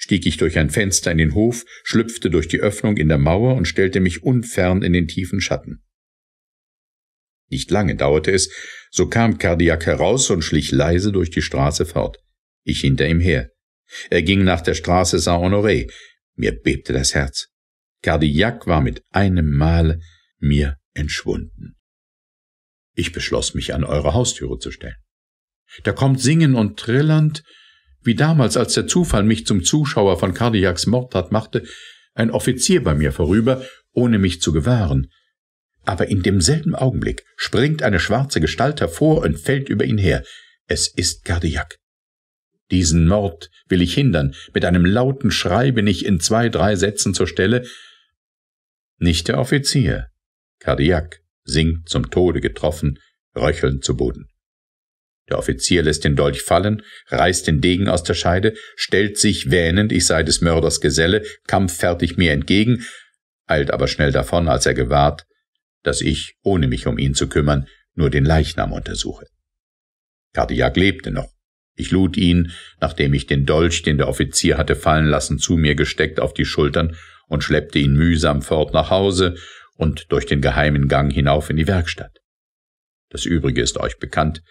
stieg ich durch ein Fenster in den Hof, schlüpfte durch die Öffnung in der Mauer und stellte mich unfern in den tiefen Schatten. Nicht lange dauerte es, so kam Kardiak heraus und schlich leise durch die Straße fort. Ich hinter ihm her. Er ging nach der Straße Saint-Honoré. Mir bebte das Herz. Kardiak war mit einem Mal mir entschwunden. Ich beschloss, mich an eure Haustüre zu stellen. Da kommt singen und trillernd wie damals, als der Zufall mich zum Zuschauer von Cardiacs Mordtat machte, ein Offizier bei mir vorüber, ohne mich zu gewahren. Aber in demselben Augenblick springt eine schwarze Gestalt hervor und fällt über ihn her. Es ist Cardiac. Diesen Mord will ich hindern. Mit einem lauten Schrei bin ich in zwei, drei Sätzen zur Stelle. Nicht der Offizier. Cardiac sinkt zum Tode getroffen, röchelnd zu Boden. Der Offizier lässt den Dolch fallen, reißt den Degen aus der Scheide, stellt sich wähnend, ich sei des Mörders Geselle, kampffertig mir entgegen, eilt aber schnell davon, als er gewahrt, dass ich, ohne mich um ihn zu kümmern, nur den Leichnam untersuche. Kardiak lebte noch. Ich lud ihn, nachdem ich den Dolch, den der Offizier hatte fallen lassen, zu mir gesteckt auf die Schultern und schleppte ihn mühsam fort nach Hause und durch den geheimen Gang hinauf in die Werkstatt. Das Übrige ist euch bekannt,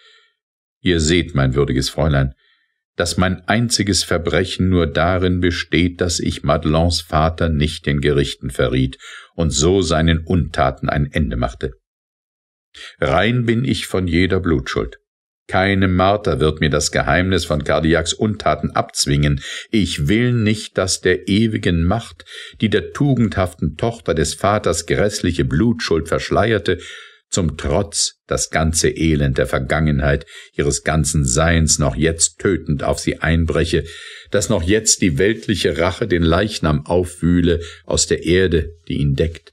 Ihr seht, mein würdiges Fräulein, dass mein einziges Verbrechen nur darin besteht, dass ich Madelons Vater nicht den Gerichten verriet und so seinen Untaten ein Ende machte. Rein bin ich von jeder Blutschuld. Keine Marter wird mir das Geheimnis von Cardiacs Untaten abzwingen. Ich will nicht, dass der ewigen Macht, die der tugendhaften Tochter des Vaters grässliche Blutschuld verschleierte, zum Trotz das ganze Elend der Vergangenheit ihres ganzen Seins noch jetzt tötend auf sie einbreche, dass noch jetzt die weltliche Rache den Leichnam aufwühle aus der Erde, die ihn deckt,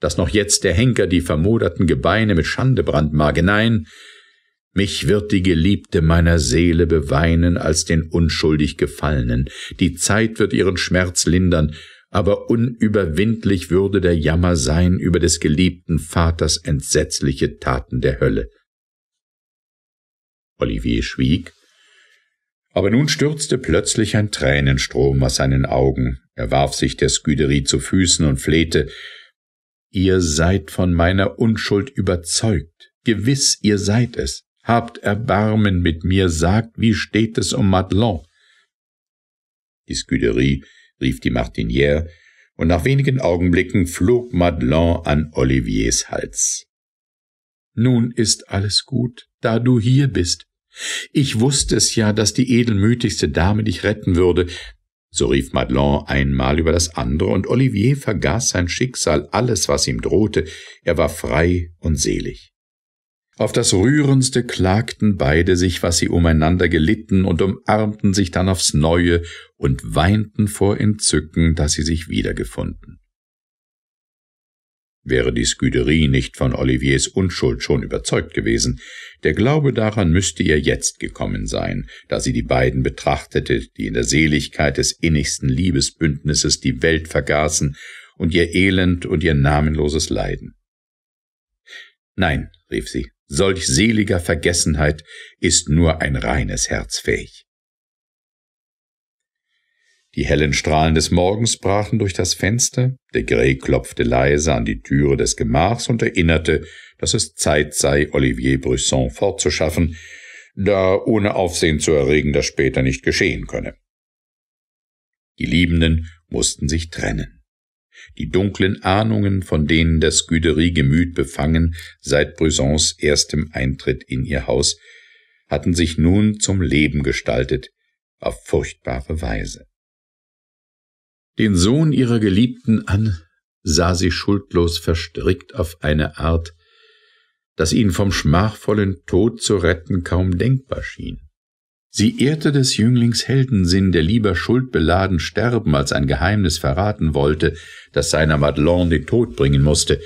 dass noch jetzt der Henker die vermoderten Gebeine mit Schande brandmarke, nein, mich wird die Geliebte meiner Seele beweinen als den unschuldig Gefallenen, die Zeit wird ihren Schmerz lindern, aber unüberwindlich würde der Jammer sein über des geliebten Vaters entsetzliche Taten der Hölle. Olivier schwieg, aber nun stürzte plötzlich ein Tränenstrom aus seinen Augen, er warf sich der Sküderie zu Füßen und flehte Ihr seid von meiner Unschuld überzeugt, gewiss ihr seid es, habt Erbarmen mit mir, sagt, wie steht es um Madelon? Die Sküderie rief die Martiniere, und nach wenigen Augenblicken flog Madelon an Oliviers Hals. Nun ist alles gut, da du hier bist. Ich wusste es ja, dass die edelmütigste Dame dich retten würde. So rief Madelon einmal über das andere, und Olivier vergaß sein Schicksal, alles, was ihm drohte. Er war frei und selig. Auf das rührendste klagten beide sich, was sie umeinander gelitten und umarmten sich dann aufs Neue und weinten vor Entzücken, dass sie sich wiedergefunden. Wäre die Sküderie nicht von Oliviers Unschuld schon überzeugt gewesen, der Glaube daran müsste ihr jetzt gekommen sein, da sie die beiden betrachtete, die in der Seligkeit des innigsten Liebesbündnisses die Welt vergaßen und ihr Elend und ihr namenloses Leiden. Nein, rief sie, solch seliger Vergessenheit ist nur ein reines Herz fähig. Die hellen Strahlen des Morgens brachen durch das Fenster, der Grey klopfte leise an die Türe des Gemachs und erinnerte, dass es Zeit sei, Olivier Brisson fortzuschaffen, da ohne Aufsehen zu erregen das später nicht geschehen könne. Die Liebenden mussten sich trennen die dunklen Ahnungen, von denen das Scuderie-Gemüt befangen seit Brüssons erstem Eintritt in ihr Haus, hatten sich nun zum Leben gestaltet, auf furchtbare Weise. Den Sohn ihrer Geliebten an sah sie schuldlos verstrickt auf eine Art, dass ihn vom schmachvollen Tod zu retten kaum denkbar schien. Sie ehrte des Jünglings Heldensinn, der lieber schuldbeladen sterben, als ein Geheimnis verraten wollte, das seiner Madelon den Tod bringen musste.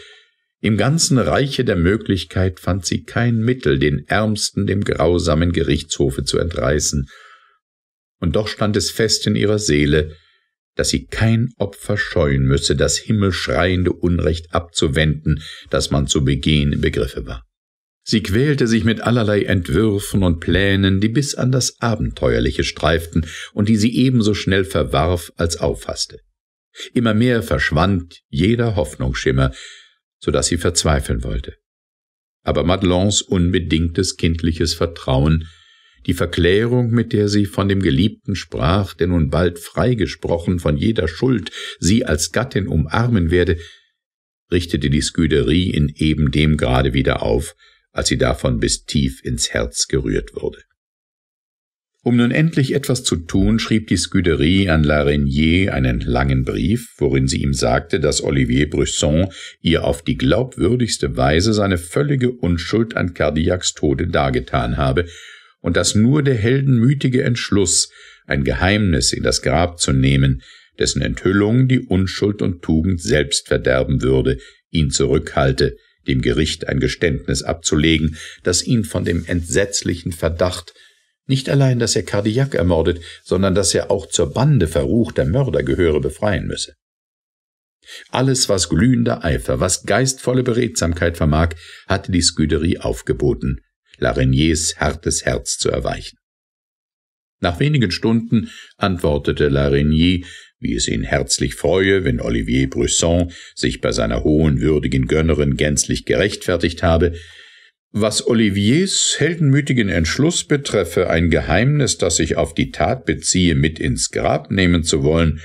Im ganzen Reiche der Möglichkeit fand sie kein Mittel, den Ärmsten dem grausamen Gerichtshofe zu entreißen. Und doch stand es fest in ihrer Seele, dass sie kein Opfer scheuen müsse, das himmelschreiende Unrecht abzuwenden, das man zu begehen im Begriffe war. Sie quälte sich mit allerlei Entwürfen und Plänen, die bis an das Abenteuerliche streiften und die sie ebenso schnell verwarf als auffasste. Immer mehr verschwand jeder Hoffnungsschimmer, so dass sie verzweifeln wollte. Aber Madelons unbedingtes kindliches Vertrauen, die Verklärung, mit der sie von dem Geliebten sprach, der nun bald freigesprochen von jeder Schuld sie als Gattin umarmen werde, richtete die Sküderie in eben dem Grade wieder auf, als sie davon bis tief ins Herz gerührt wurde. Um nun endlich etwas zu tun, schrieb die Scuderie an La Reynier einen langen Brief, worin sie ihm sagte, dass Olivier Brisson ihr auf die glaubwürdigste Weise seine völlige Unschuld an Cardillacs Tode dargetan habe und dass nur der heldenmütige Entschluss, ein Geheimnis in das Grab zu nehmen, dessen Enthüllung die Unschuld und Tugend selbst verderben würde, ihn zurückhalte, dem Gericht ein Geständnis abzulegen, das ihn von dem entsetzlichen Verdacht, nicht allein, dass er Kardiak ermordet, sondern dass er auch zur Bande verruchter Mörder gehöre, befreien müsse. Alles, was glühender Eifer, was geistvolle Beredsamkeit vermag, hatte die Sküderie aufgeboten, Lareniers hartes Herz zu erweichen. Nach wenigen Stunden antwortete Larenier, wie es ihn herzlich freue, wenn Olivier Brusson sich bei seiner hohen würdigen Gönnerin gänzlich gerechtfertigt habe, was Oliviers heldenmütigen Entschluss betreffe, ein Geheimnis, das sich auf die Tat beziehe, mit ins Grab nehmen zu wollen,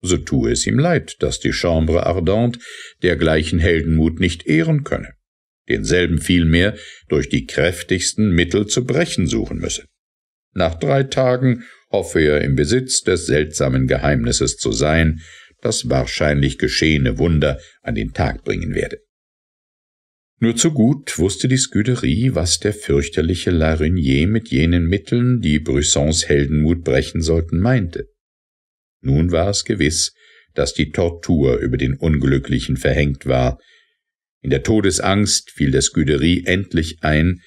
so tue es ihm leid, dass die Chambre Ardente dergleichen Heldenmut nicht ehren könne, denselben vielmehr durch die kräftigsten Mittel zu brechen suchen müsse. Nach drei Tagen hoffe er im Besitz des seltsamen Geheimnisses zu sein, das wahrscheinlich geschehene Wunder an den Tag bringen werde. Nur zu gut wusste die Sküderie, was der fürchterliche Larinier mit jenen Mitteln, die Brissons Heldenmut brechen sollten, meinte. Nun war es gewiss, dass die Tortur über den Unglücklichen verhängt war. In der Todesangst fiel der Sküderie endlich ein,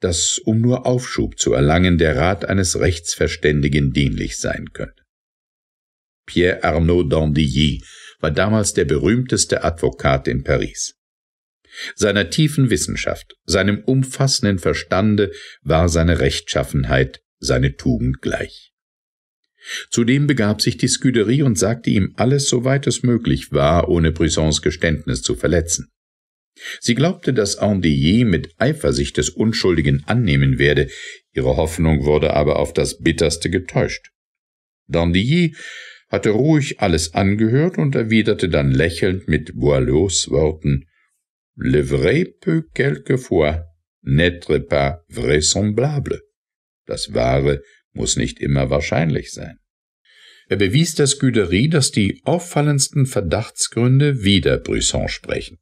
dass um nur Aufschub zu erlangen der Rat eines Rechtsverständigen dienlich sein könnte. Pierre Arnaud d'Andilly war damals der berühmteste Advokat in Paris. Seiner tiefen Wissenschaft, seinem umfassenden Verstande war seine Rechtschaffenheit, seine Tugend gleich. Zudem begab sich die Scuderie und sagte ihm alles, soweit es möglich war, ohne Brissons Geständnis zu verletzen. Sie glaubte, dass Andilly mit Eifersicht des Unschuldigen annehmen werde, ihre Hoffnung wurde aber auf das Bitterste getäuscht. Dandilly hatte ruhig alles angehört und erwiderte dann lächelnd mit Boileaus Worten Le vrai peut quelquefois n'être pas vraisemblable. Das Wahre muss nicht immer wahrscheinlich sein. Er bewies der Sküderie, dass die auffallendsten Verdachtsgründe wider Brisson sprechen.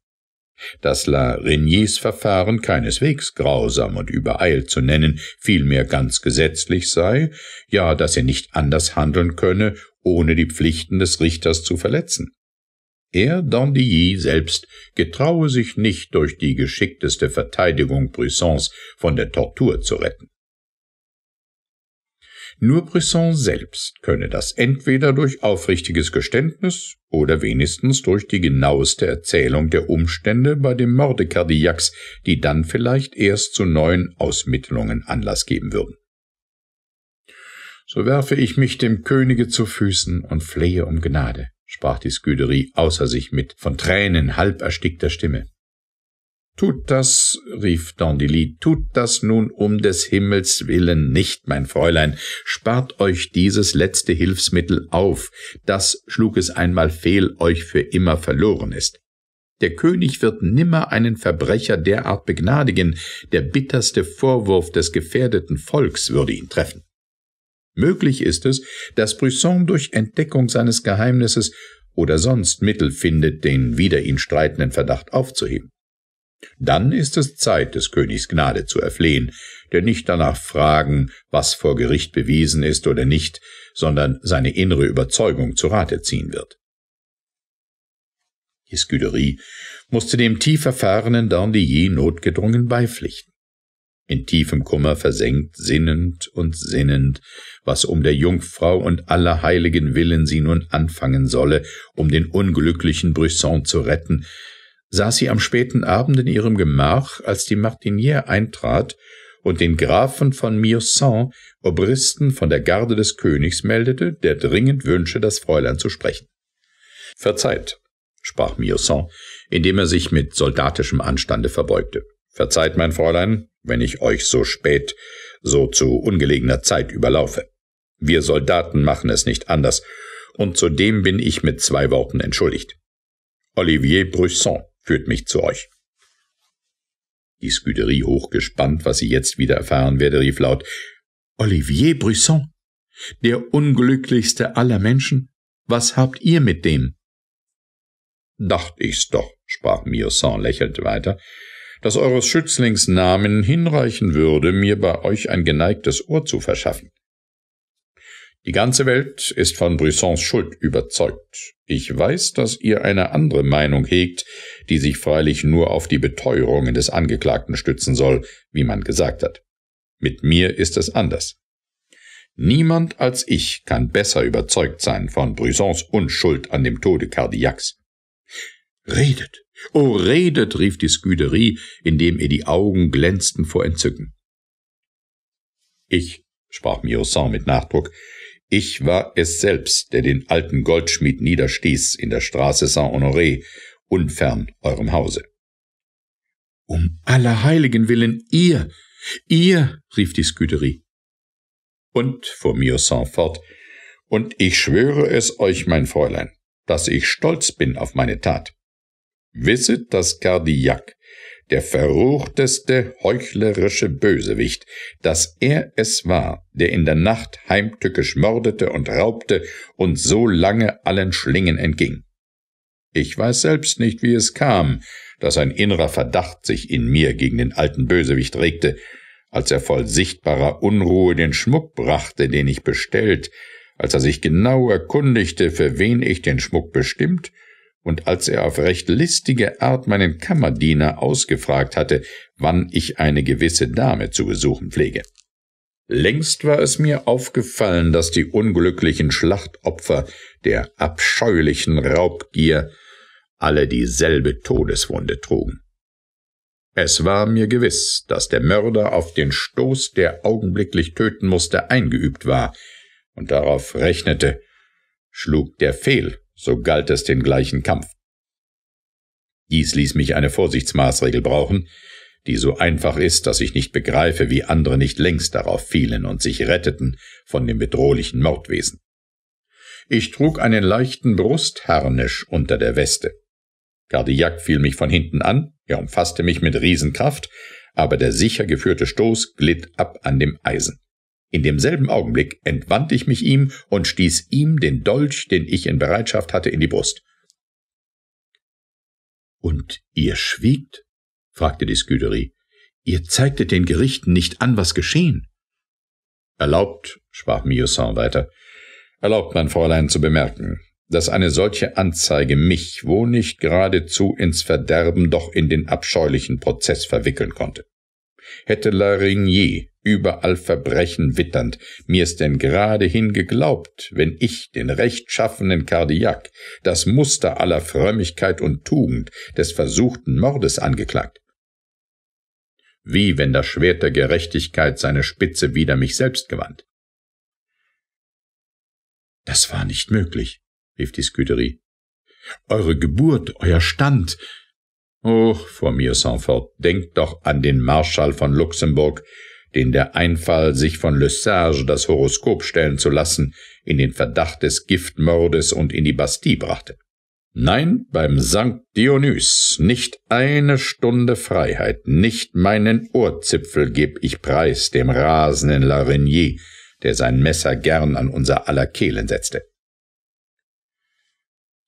Das La Reniers Verfahren keineswegs grausam und übereilt zu nennen, vielmehr ganz gesetzlich sei, ja, dass er nicht anders handeln könne, ohne die Pflichten des Richters zu verletzen. Er, Dandilly selbst, getraue sich nicht durch die geschickteste Verteidigung Brissons von der Tortur zu retten. Nur Brisson selbst könne das entweder durch aufrichtiges Geständnis oder wenigstens durch die genaueste Erzählung der Umstände bei dem Morde Cardillacs, die dann vielleicht erst zu neuen Ausmittlungen Anlass geben würden. So werfe ich mich dem Könige zu Füßen und flehe um Gnade, sprach die Sküderie außer sich mit von Tränen halb erstickter Stimme. Tut das, rief Dandeli, tut das nun um des Himmels willen nicht, mein Fräulein. Spart euch dieses letzte Hilfsmittel auf, das, schlug es einmal fehl, euch für immer verloren ist. Der König wird nimmer einen Verbrecher derart begnadigen, der bitterste Vorwurf des gefährdeten Volks würde ihn treffen. Möglich ist es, dass Brisson durch Entdeckung seines Geheimnisses oder sonst Mittel findet, den wider ihn streitenden Verdacht aufzuheben. Dann ist es Zeit, des Königs Gnade zu erflehen, der nicht danach fragen, was vor Gericht bewiesen ist oder nicht, sondern seine innere Überzeugung zu Rate ziehen wird. Die Scuderie musste dem tief erfahrenen Dandilly notgedrungen beipflichten. In tiefem Kummer versenkt, sinnend und sinnend, was um der Jungfrau und aller heiligen Willen sie nun anfangen solle, um den unglücklichen Brisson zu retten, saß sie am späten Abend in ihrem Gemach, als die Martinière eintrat und den Grafen von Miosan, Obristen von der Garde des Königs, meldete, der dringend wünsche, das Fräulein zu sprechen. Verzeiht, sprach Miosan, indem er sich mit soldatischem Anstande verbeugte. Verzeiht, mein Fräulein, wenn ich euch so spät, so zu ungelegener Zeit überlaufe. Wir Soldaten machen es nicht anders, und zudem bin ich mit zwei Worten entschuldigt. Olivier Brusson, Führt mich zu euch. Die Scuderie hochgespannt, was sie jetzt wieder erfahren werde, rief laut Olivier Brisson, der unglücklichste aller Menschen, was habt ihr mit dem? Dacht ich's doch, sprach Miosan lächelnd weiter, dass eures Schützlings Namen hinreichen würde, mir bei euch ein geneigtes Ohr zu verschaffen. Die ganze Welt ist von Brissons Schuld überzeugt. Ich weiß, dass ihr eine andere Meinung hegt, die sich freilich nur auf die Beteuerungen des Angeklagten stützen soll, wie man gesagt hat. Mit mir ist es anders. Niemand als ich kann besser überzeugt sein von Brissons Unschuld an dem Tode Cardiacs. Redet, oh redet, rief die Sküderie, indem ihr die Augen glänzten vor Entzücken. Ich, sprach Miosan mit Nachdruck, ich war es selbst, der den alten Goldschmied niederstieß in der Straße Saint-Honoré, unfern eurem Hause. Um aller Heiligen willen, ihr, ihr, rief die Scuderie. Und, fuhr Miocent fort, und ich schwöre es euch, mein Fräulein, dass ich stolz bin auf meine Tat. Wisset, dass Cardillac der verruchteste heuchlerische Bösewicht, dass er es war, der in der Nacht heimtückisch mordete und raubte und so lange allen Schlingen entging. Ich weiß selbst nicht, wie es kam, dass ein innerer Verdacht sich in mir gegen den alten Bösewicht regte, als er voll sichtbarer Unruhe den Schmuck brachte, den ich bestellt, als er sich genau erkundigte, für wen ich den Schmuck bestimmt und als er auf recht listige Art meinen Kammerdiener ausgefragt hatte, wann ich eine gewisse Dame zu besuchen pflege. Längst war es mir aufgefallen, dass die unglücklichen Schlachtopfer der abscheulichen Raubgier alle dieselbe Todeswunde trugen. Es war mir gewiss, dass der Mörder auf den Stoß, der augenblicklich töten musste, eingeübt war und darauf rechnete, schlug der fehl so galt es den gleichen Kampf. Dies ließ mich eine Vorsichtsmaßregel brauchen, die so einfach ist, dass ich nicht begreife, wie andere nicht längst darauf fielen und sich retteten von dem bedrohlichen Mordwesen. Ich trug einen leichten Brustharnisch unter der Weste. Gardiak fiel mich von hinten an, er umfasste mich mit Riesenkraft, aber der sicher geführte Stoß glitt ab an dem Eisen. In demselben Augenblick entwand ich mich ihm und stieß ihm den Dolch, den ich in Bereitschaft hatte, in die Brust. Und ihr schwiegt? fragte die Sküderie. Ihr zeigtet den Gerichten nicht an, was geschehen. Erlaubt, sprach Miossan weiter, erlaubt, mein Fräulein, zu bemerken, dass eine solche Anzeige mich, wo nicht geradezu ins Verderben, doch in den abscheulichen Prozess verwickeln konnte hätte La Larigny überall Verbrechen witternd mir's denn geradehin geglaubt, wenn ich den rechtschaffenen Kardiak, das Muster aller Frömmigkeit und Tugend des versuchten Mordes angeklagt? Wie wenn das Schwert der Gerechtigkeit seine Spitze wider mich selbst gewandt. Das war nicht möglich, rief die Sküderie. Eure Geburt, euer Stand, Oh, fuhr mir fort, denkt doch an den Marschall von Luxemburg, den der Einfall, sich von Le Sage das Horoskop stellen zu lassen, in den Verdacht des Giftmordes und in die Bastille brachte. Nein, beim Sankt Dionys, nicht eine Stunde Freiheit, nicht meinen Ohrzipfel geb ich preis dem rasenden Larigny, der sein Messer gern an unser aller Kehlen setzte.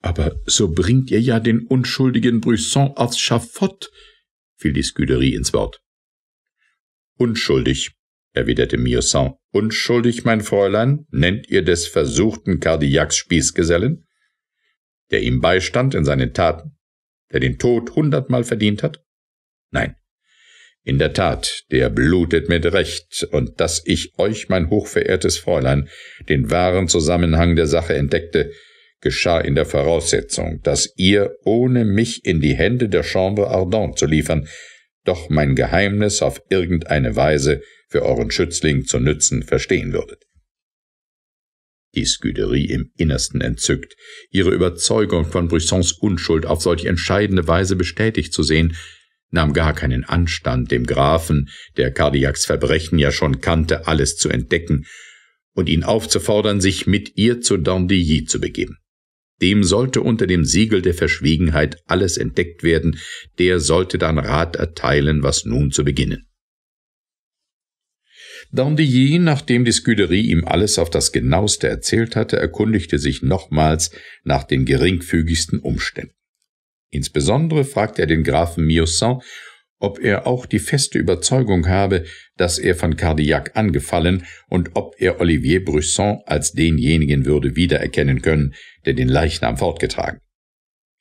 Aber so bringt ihr ja den unschuldigen Brisson aufs Schafott, fiel die Sküderie ins Wort. Unschuldig, erwiderte Miosan. Unschuldig, mein Fräulein, nennt ihr des versuchten Kardiaks Spießgesellen? Der ihm beistand in seinen Taten? Der den Tod hundertmal verdient hat? Nein. In der Tat, der blutet mit Recht, und dass ich euch, mein hochverehrtes Fräulein, den wahren Zusammenhang der Sache entdeckte, geschah in der Voraussetzung, dass ihr, ohne mich in die Hände der Chambre Ardente zu liefern, doch mein Geheimnis auf irgendeine Weise für euren Schützling zu nützen verstehen würdet. Die Scuderie im Innersten entzückt, ihre Überzeugung von Brissons Unschuld auf solch entscheidende Weise bestätigt zu sehen, nahm gar keinen Anstand, dem Grafen, der Cardiacs Verbrechen ja schon kannte, alles zu entdecken und ihn aufzufordern, sich mit ihr zu Dandilly zu begeben. Dem sollte unter dem Siegel der Verschwiegenheit alles entdeckt werden, der sollte dann Rat erteilen, was nun zu beginnen. Dandilly, nachdem die Sküderie ihm alles auf das genaueste erzählt hatte, erkundigte sich nochmals nach den geringfügigsten Umständen. Insbesondere fragte er den Grafen Miossan, ob er auch die feste Überzeugung habe, dass er von Cardillac angefallen und ob er Olivier Brusson als denjenigen würde wiedererkennen können, der den Leichnam fortgetragen.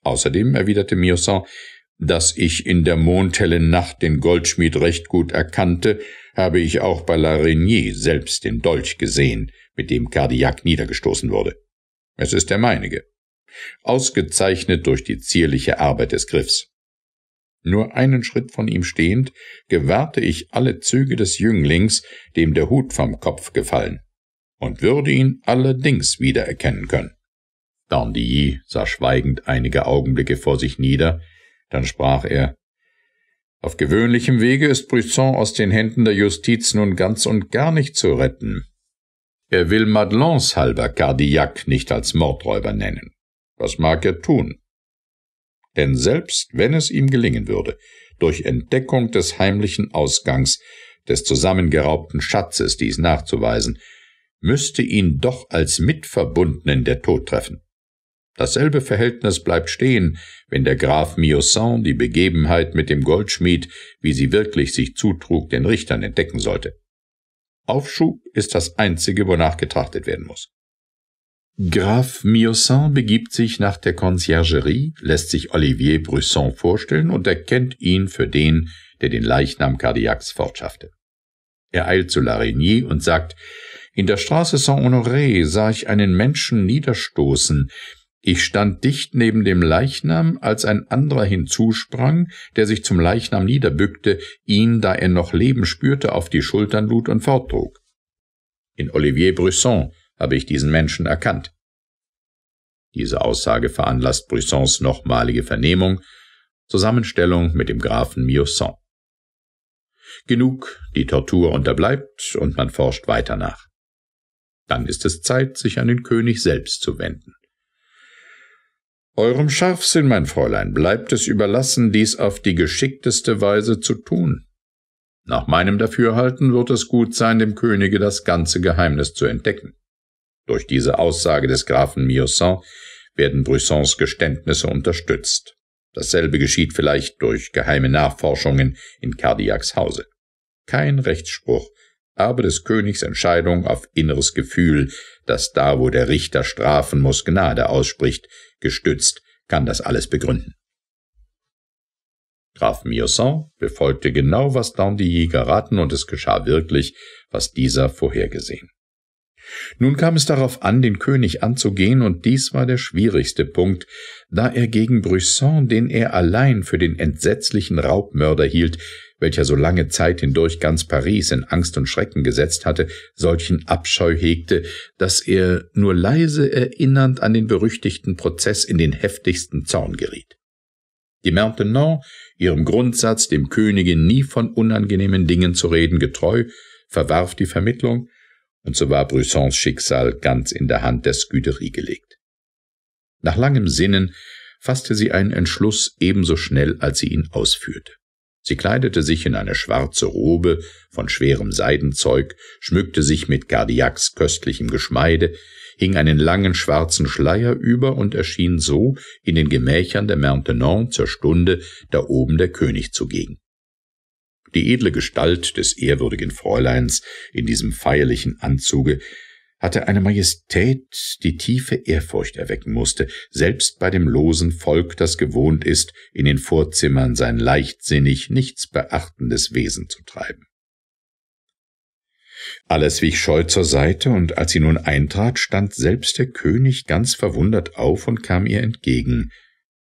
Außerdem erwiderte Miosson, dass ich in der mondhellen Nacht den Goldschmied recht gut erkannte, habe ich auch bei La Reynie selbst den Dolch gesehen, mit dem Cardillac niedergestoßen wurde. Es ist der meinige. Ausgezeichnet durch die zierliche Arbeit des Griffs. Nur einen Schritt von ihm stehend, gewahrte ich alle Züge des Jünglings, dem der Hut vom Kopf gefallen, und würde ihn allerdings wiedererkennen können. Dardilly sah schweigend einige Augenblicke vor sich nieder, dann sprach er Auf gewöhnlichem Wege ist Brisson aus den Händen der Justiz nun ganz und gar nicht zu retten. Er will Madelons halber Cardillac nicht als Mordräuber nennen. Was mag er tun? Denn selbst wenn es ihm gelingen würde, durch Entdeckung des heimlichen Ausgangs des zusammengeraubten Schatzes dies nachzuweisen, müsste ihn doch als Mitverbundenen der Tod treffen. Dasselbe Verhältnis bleibt stehen, wenn der Graf Miossan die Begebenheit mit dem Goldschmied, wie sie wirklich sich zutrug, den Richtern entdecken sollte. Aufschub ist das einzige, wonach getrachtet werden muss. Graf Miossan begibt sich nach der Conciergerie, lässt sich Olivier Brusson vorstellen und erkennt ihn für den, der den Leichnam Cardiacs fortschaffte. Er eilt zu Larigny und sagt, in der Straße Saint-Honoré sah ich einen Menschen niederstoßen, ich stand dicht neben dem Leichnam, als ein anderer hinzusprang, der sich zum Leichnam niederbückte, ihn, da er noch Leben spürte, auf die Schultern lud und forttrug. In Olivier Brisson habe ich diesen Menschen erkannt. Diese Aussage veranlasst Brissons nochmalige Vernehmung, Zusammenstellung mit dem Grafen Miosson. Genug, die Tortur unterbleibt und man forscht weiter nach. Dann ist es Zeit, sich an den König selbst zu wenden. Eurem Scharfsinn, mein Fräulein, bleibt es überlassen, dies auf die geschickteste Weise zu tun. Nach meinem Dafürhalten wird es gut sein, dem Könige das ganze Geheimnis zu entdecken. Durch diese Aussage des Grafen Miocent werden Brüssons Geständnisse unterstützt. Dasselbe geschieht vielleicht durch geheime Nachforschungen in Cardiacs Hause. Kein Rechtsspruch, aber des Königs Entscheidung auf inneres Gefühl, dass da, wo der Richter strafen muss, Gnade ausspricht, gestützt, kann das alles begründen. Graf Miosan befolgte genau, was Dandilly geraten, und es geschah wirklich, was dieser vorhergesehen. Nun kam es darauf an, den König anzugehen, und dies war der schwierigste Punkt, da er gegen Brusson, den er allein für den entsetzlichen Raubmörder hielt, welcher so lange Zeit hindurch ganz Paris in Angst und Schrecken gesetzt hatte, solchen Abscheu hegte, dass er nur leise erinnernd an den berüchtigten Prozess in den heftigsten Zorn geriet. Die Maintenon, ihrem Grundsatz, dem Königin nie von unangenehmen Dingen zu reden, getreu, verwarf die Vermittlung, und so war Brüssons Schicksal ganz in der Hand der Scuderie gelegt. Nach langem Sinnen fasste sie einen Entschluss ebenso schnell, als sie ihn ausführte. Sie kleidete sich in eine schwarze Robe von schwerem Seidenzeug, schmückte sich mit Gardiaks köstlichem Geschmeide, hing einen langen schwarzen Schleier über und erschien so in den Gemächern der Maintenon zur Stunde, da oben der König zugegen. Die edle Gestalt des ehrwürdigen Fräuleins in diesem feierlichen Anzuge hatte eine Majestät, die tiefe Ehrfurcht erwecken musste, selbst bei dem losen Volk, das gewohnt ist, in den Vorzimmern sein leichtsinnig, nichts beachtendes Wesen zu treiben. Alles wich scheu zur Seite, und als sie nun eintrat, stand selbst der König ganz verwundert auf und kam ihr entgegen.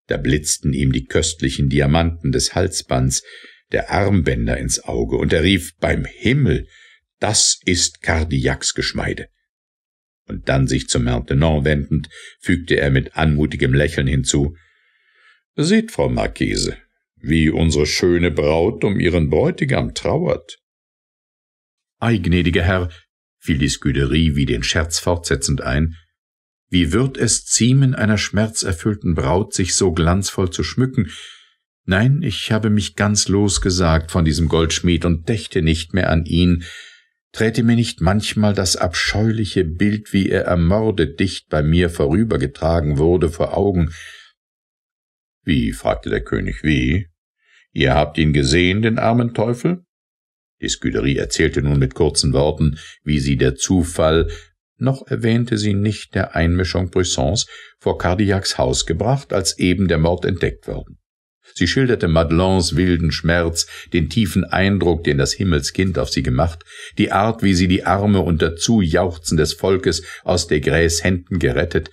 Da blitzten ihm die köstlichen Diamanten des Halsbands, der Armbänder ins Auge, und er rief Beim Himmel, das ist Kardiaks Geschmeide. Und dann sich zum Maintenant wendend, fügte er mit anmutigem Lächeln hinzu, Seht, Frau Marquise, wie unsere schöne Braut um ihren Bräutigam trauert. Ei, gnädiger Herr, fiel die Sküderie wie den Scherz fortsetzend ein, wie wird es ziemen, einer schmerzerfüllten Braut sich so glanzvoll zu schmücken? Nein, ich habe mich ganz losgesagt von diesem Goldschmied und dächte nicht mehr an ihn, Träte mir nicht manchmal das abscheuliche Bild, wie er ermordet dicht bei mir vorübergetragen wurde, vor Augen? Wie? fragte der König. Wie? Ihr habt ihn gesehen, den armen Teufel? Die Sküderie erzählte nun mit kurzen Worten, wie sie der Zufall, noch erwähnte sie nicht der Einmischung Brissons, vor Cardillacs Haus gebracht, als eben der Mord entdeckt worden. Sie schilderte Madelons wilden Schmerz, den tiefen Eindruck, den das Himmelskind auf sie gemacht, die Art, wie sie die Arme unter Zujauchzen des Volkes aus Degrais Händen gerettet.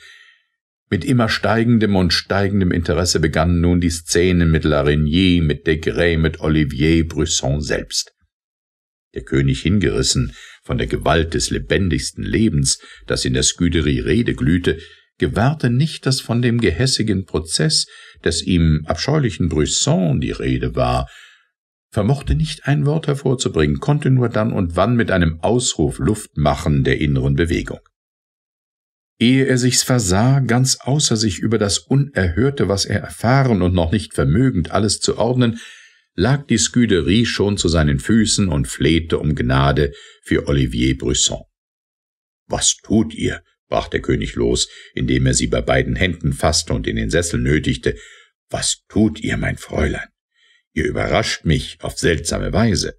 Mit immer steigendem und steigendem Interesse begannen nun die Szenen mit Larigny, mit Degré, mit Olivier Brisson selbst. Der König hingerissen von der Gewalt des lebendigsten Lebens, das in der Scuderie Rede glühte, gewahrte nicht, dass von dem gehässigen Prozess, des ihm abscheulichen Brisson die Rede war, vermochte nicht ein Wort hervorzubringen, konnte nur dann und wann mit einem Ausruf Luft machen der inneren Bewegung. Ehe er sich's versah, ganz außer sich über das Unerhörte, was er erfahren und noch nicht vermögend alles zu ordnen, lag die Sküderie schon zu seinen Füßen und flehte um Gnade für Olivier Brisson. Was tut ihr? brach der König los, indem er sie bei beiden Händen fasste und in den Sessel nötigte. Was tut ihr, mein Fräulein? Ihr überrascht mich auf seltsame Weise.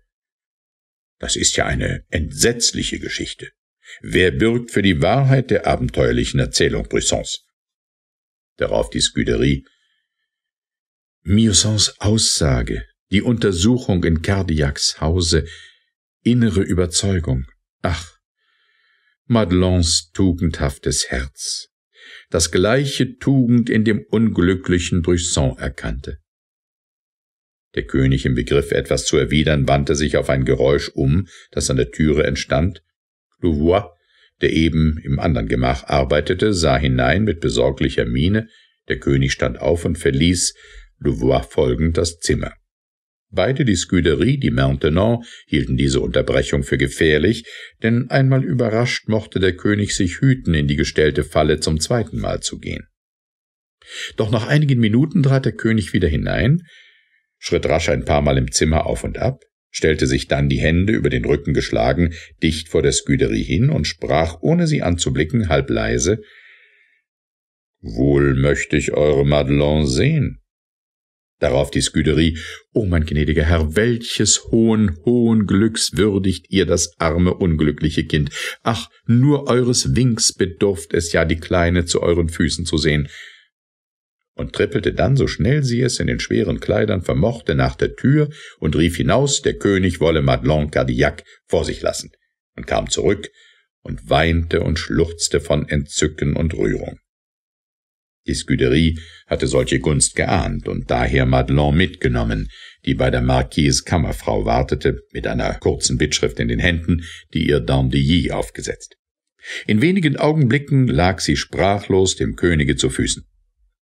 Das ist ja eine entsetzliche Geschichte. Wer bürgt für die Wahrheit der abenteuerlichen Erzählung Brissons? Darauf die Scuderie. Miosons Aussage, die Untersuchung in Cardiacs Hause, innere Überzeugung. Ach, Madelons tugendhaftes Herz, das gleiche Tugend in dem unglücklichen Brisson erkannte. Der König im Begriff, etwas zu erwidern, wandte sich auf ein Geräusch um, das an der Türe entstand. Louvois, der eben im anderen Gemach arbeitete, sah hinein mit besorglicher Miene, der König stand auf und verließ, Louvois folgend, das Zimmer. Beide die Scuderie, die Maintenant, hielten diese Unterbrechung für gefährlich, denn einmal überrascht mochte der König sich hüten, in die gestellte Falle zum zweiten Mal zu gehen. Doch nach einigen Minuten trat der König wieder hinein, schritt rasch ein paar Mal im Zimmer auf und ab, stellte sich dann die Hände über den Rücken geschlagen dicht vor der Scuderie hin und sprach, ohne sie anzublicken, halb leise Wohl möchte ich eure Madelon sehen. Darauf die Sküderie, O mein gnädiger Herr, welches hohen, hohen Glücks würdigt ihr das arme, unglückliche Kind. Ach, nur eures Winks bedurft es ja, die Kleine zu euren Füßen zu sehen. Und trippelte dann, so schnell sie es in den schweren Kleidern vermochte, nach der Tür und rief hinaus, der König wolle Madelon Cardillac vor sich lassen, und kam zurück und weinte und schluchzte von Entzücken und Rührung. Die Scuderie hatte solche Gunst geahnt und daher Madelon mitgenommen, die bei der Marquise Kammerfrau wartete, mit einer kurzen Bittschrift in den Händen, die ihr Dandilly aufgesetzt. In wenigen Augenblicken lag sie sprachlos dem Könige zu Füßen.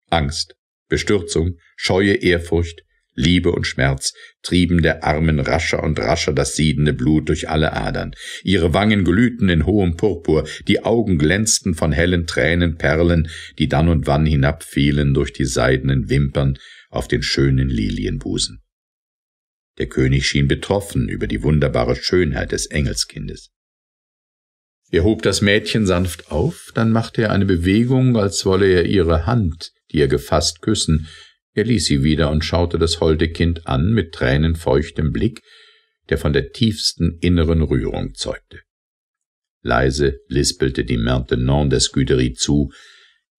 Angst, Bestürzung, scheue Ehrfurcht, Liebe und Schmerz trieben der Armen rascher und rascher das siedende Blut durch alle Adern. Ihre Wangen glühten in hohem Purpur, die Augen glänzten von hellen Tränenperlen, die dann und wann hinabfielen durch die seidenen Wimpern auf den schönen Lilienbusen. Der König schien betroffen über die wunderbare Schönheit des Engelskindes. Er hob das Mädchen sanft auf, dann machte er eine Bewegung, als wolle er ihre Hand, die er gefasst, küssen, er ließ sie wieder und schaute das holde Kind an mit tränenfeuchtem Blick, der von der tiefsten inneren Rührung zeugte. Leise lispelte die Maintenant des Scuderie zu,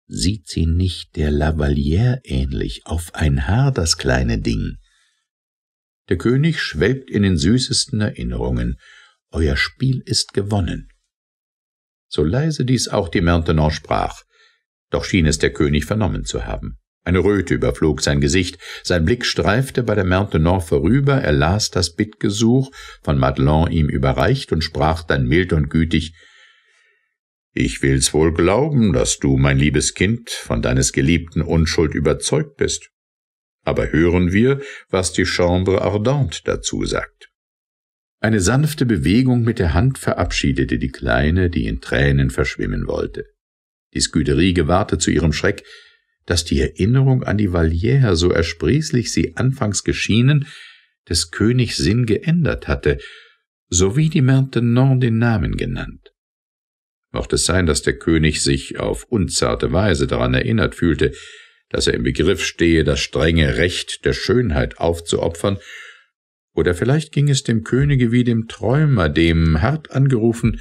sieht sie nicht der Lavalier ähnlich, auf ein Haar das kleine Ding. Der König schwelgt in den süßesten Erinnerungen, euer Spiel ist gewonnen. So leise dies auch die Maintenant sprach, doch schien es der König vernommen zu haben. Eine Röte überflog sein Gesicht, sein Blick streifte bei der Maintenon vorüber, er las das Bittgesuch, von Madelon ihm überreicht, und sprach dann mild und gütig Ich will's wohl glauben, dass du, mein liebes Kind, von deines geliebten Unschuld überzeugt bist. Aber hören wir, was die Chambre Ardente dazu sagt. Eine sanfte Bewegung mit der Hand verabschiedete die Kleine, die in Tränen verschwimmen wollte. Die Sküderie gewahrte zu ihrem Schreck, dass die Erinnerung an die Valière, so ersprießlich sie anfangs geschienen, des Königs Sinn geändert hatte, sowie die Maintenon den Namen genannt. Mochte es sein, dass der König sich auf unzarte Weise daran erinnert fühlte, dass er im Begriff stehe, das strenge Recht der Schönheit aufzuopfern, oder vielleicht ging es dem Könige wie dem Träumer, dem hart angerufen,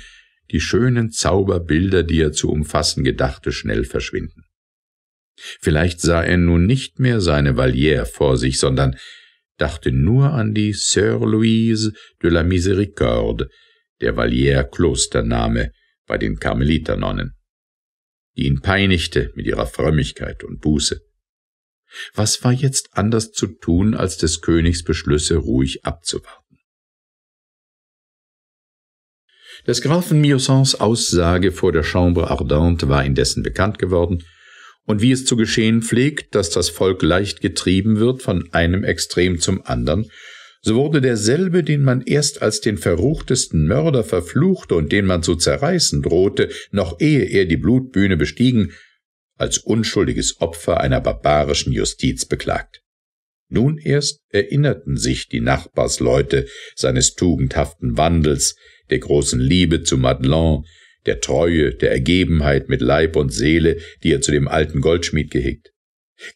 die schönen Zauberbilder, die er zu umfassen gedachte, schnell verschwinden Vielleicht sah er nun nicht mehr seine Valière vor sich, sondern dachte nur an die Sœur Louise de la Miséricorde, der Valière Klostername bei den Karmeliternonnen, die ihn peinigte mit ihrer Frömmigkeit und Buße. Was war jetzt anders zu tun, als des Königs Beschlüsse ruhig abzuwarten? Des Grafen Miosans Aussage vor der Chambre Ardente war indessen bekannt geworden, und wie es zu geschehen pflegt, dass das Volk leicht getrieben wird von einem Extrem zum anderen, so wurde derselbe, den man erst als den verruchtesten Mörder verfluchte und den man zu zerreißen drohte, noch ehe er die Blutbühne bestiegen, als unschuldiges Opfer einer barbarischen Justiz beklagt. Nun erst erinnerten sich die Nachbarsleute seines tugendhaften Wandels, der großen Liebe zu Madelon, der Treue, der Ergebenheit mit Leib und Seele, die er zu dem alten Goldschmied gehegt.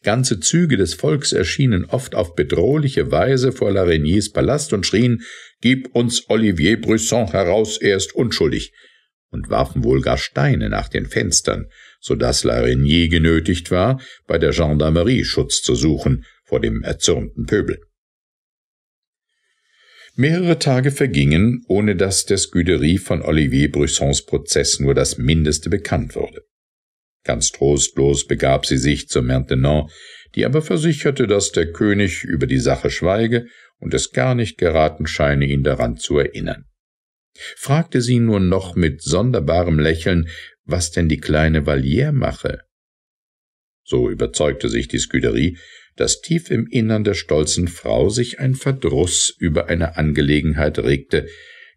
Ganze Züge des Volks erschienen oft auf bedrohliche Weise vor La Palast und schrien, Gib uns Olivier Brisson heraus, er ist unschuldig, und warfen wohl gar Steine nach den Fenstern, so daß La genötigt war, bei der Gendarmerie Schutz zu suchen vor dem erzürnten Pöbel. Mehrere Tage vergingen, ohne dass der Scuderie von Olivier Brissons Prozess nur das Mindeste bekannt wurde. Ganz trostlos begab sie sich zur Maintenant, die aber versicherte, dass der König über die Sache schweige und es gar nicht geraten scheine, ihn daran zu erinnern. Fragte sie nur noch mit sonderbarem Lächeln, was denn die kleine Valier mache. So überzeugte sich die Scuderie, dass tief im Innern der stolzen Frau sich ein Verdruss über eine Angelegenheit regte,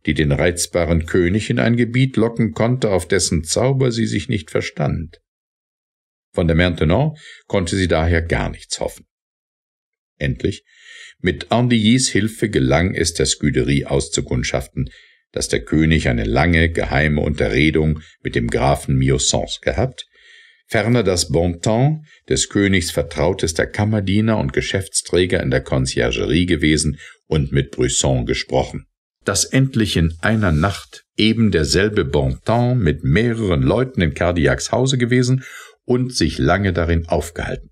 die den reizbaren König in ein Gebiet locken konnte, auf dessen Zauber sie sich nicht verstand. Von der Maintenon konnte sie daher gar nichts hoffen. Endlich, mit Andillys Hilfe gelang es der Sküderie auszukundschaften, dass der König eine lange, geheime Unterredung mit dem Grafen Miosons gehabt ferner das Bonton, des Königs vertrautester Kammerdiener und Geschäftsträger in der Conciergerie gewesen und mit Brisson gesprochen. Dass endlich in einer Nacht eben derselbe Bonton mit mehreren Leuten in Cardiacs Hause gewesen und sich lange darin aufgehalten.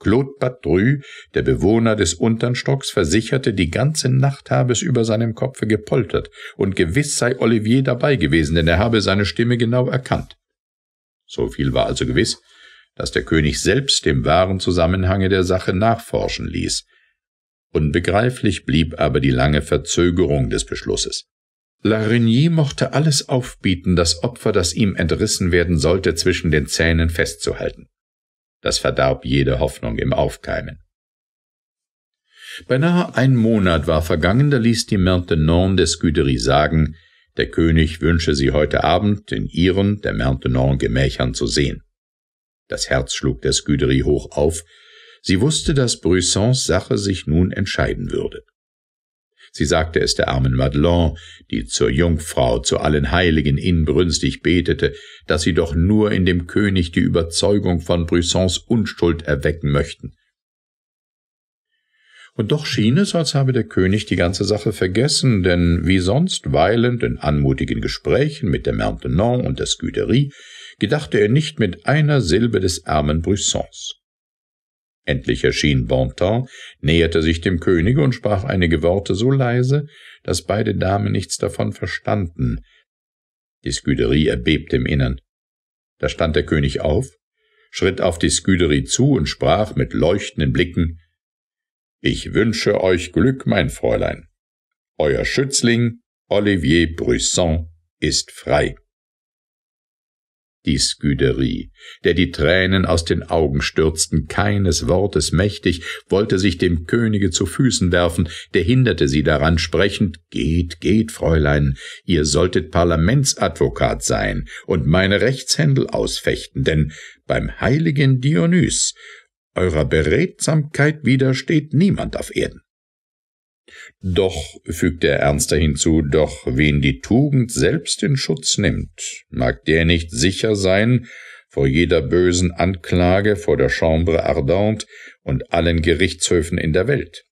Claude Patru, der Bewohner des untern Stocks, versicherte, die ganze Nacht habe es über seinem Kopfe gepoltert, und gewiss sei Olivier dabei gewesen, denn er habe seine Stimme genau erkannt. So viel war also gewiss, dass der König selbst dem wahren Zusammenhange der Sache nachforschen ließ. Unbegreiflich blieb aber die lange Verzögerung des Beschlusses. Larigny mochte alles aufbieten, das Opfer, das ihm entrissen werden sollte, zwischen den Zähnen festzuhalten. Das verdarb jede Hoffnung im Aufkeimen. Beinahe ein Monat war vergangen, da ließ die Maintenon des Scuderie sagen, der König wünsche sie heute Abend in ihren, der Maintenon, Gemächern zu sehen. Das Herz schlug der Scuderie hoch auf. Sie wusste, dass Brüssons Sache sich nun entscheiden würde. Sie sagte es der armen Madelon, die zur Jungfrau, zu allen Heiligen inbrünstig betete, dass sie doch nur in dem König die Überzeugung von Brüssons Unschuld erwecken möchten. Und doch schien es, als habe der König die ganze Sache vergessen, denn wie sonst weilend in anmutigen Gesprächen mit der Maintenon und der Scuderie, gedachte er nicht mit einer Silbe des armen Brüssons. Endlich erschien Bontemps, näherte sich dem Könige und sprach einige Worte so leise, dass beide Damen nichts davon verstanden. Die Scuderie erbebte im Innern. Da stand der König auf, schritt auf die Scuderie zu und sprach mit leuchtenden Blicken ich wünsche euch Glück, mein Fräulein. Euer Schützling Olivier Brusson ist frei. Die Sküderie, der die Tränen aus den Augen stürzten, keines Wortes mächtig, wollte sich dem Könige zu Füßen werfen, der hinderte sie daran, sprechend Geht, geht, Fräulein, ihr solltet Parlamentsadvokat sein und meine Rechtshändel ausfechten, denn beim heiligen Dionys Eurer Beredsamkeit widersteht niemand auf Erden. Doch, fügte er ernster hinzu, doch wen die Tugend selbst in Schutz nimmt, mag der nicht sicher sein vor jeder bösen Anklage vor der Chambre Ardente und allen Gerichtshöfen in der Welt.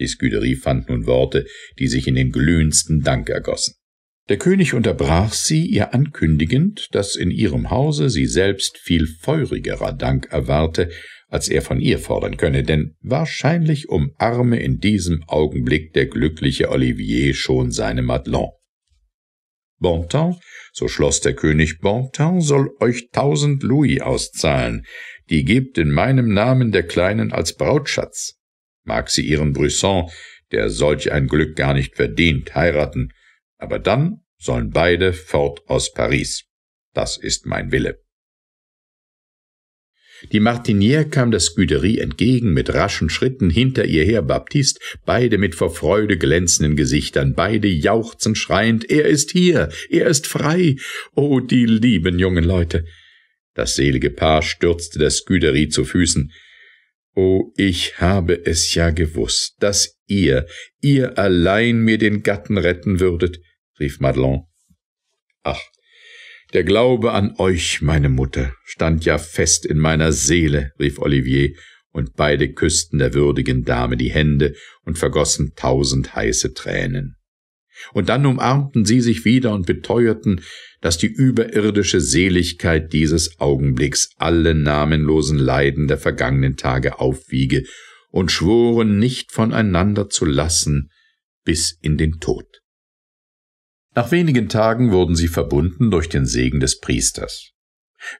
Die Sküderie fand nun Worte, die sich in den glühendsten Dank ergossen. Der König unterbrach sie, ihr ankündigend, dass in ihrem Hause sie selbst viel feurigerer Dank erwarte, als er von ihr fordern könne, denn wahrscheinlich umarme in diesem Augenblick der glückliche Olivier schon seine Madelon. Bontemps, so schloss der König, Bontemps soll euch tausend Louis auszahlen, die gebt in meinem Namen der Kleinen als Brautschatz. Mag sie ihren Brisson, der solch ein Glück gar nicht verdient, heiraten, aber dann sollen beide fort aus Paris. Das ist mein Wille. Die Martinière kam der Scuderie entgegen mit raschen Schritten, hinter ihr her Baptiste, beide mit vor Freude glänzenden Gesichtern, beide jauchzend, schreiend, er ist hier, er ist frei, oh, die lieben jungen Leute. Das selige Paar stürzte der Scuderie zu Füßen. Oh, ich habe es ja gewusst, dass ihr, ihr allein mir den Gatten retten würdet rief Madelon. Ach, der Glaube an euch, meine Mutter, stand ja fest in meiner Seele, rief Olivier, und beide küssten der würdigen Dame die Hände und vergossen tausend heiße Tränen. Und dann umarmten sie sich wieder und beteuerten, dass die überirdische Seligkeit dieses Augenblicks alle namenlosen Leiden der vergangenen Tage aufwiege und schworen, nicht voneinander zu lassen bis in den Tod. Nach wenigen Tagen wurden sie verbunden durch den Segen des Priesters.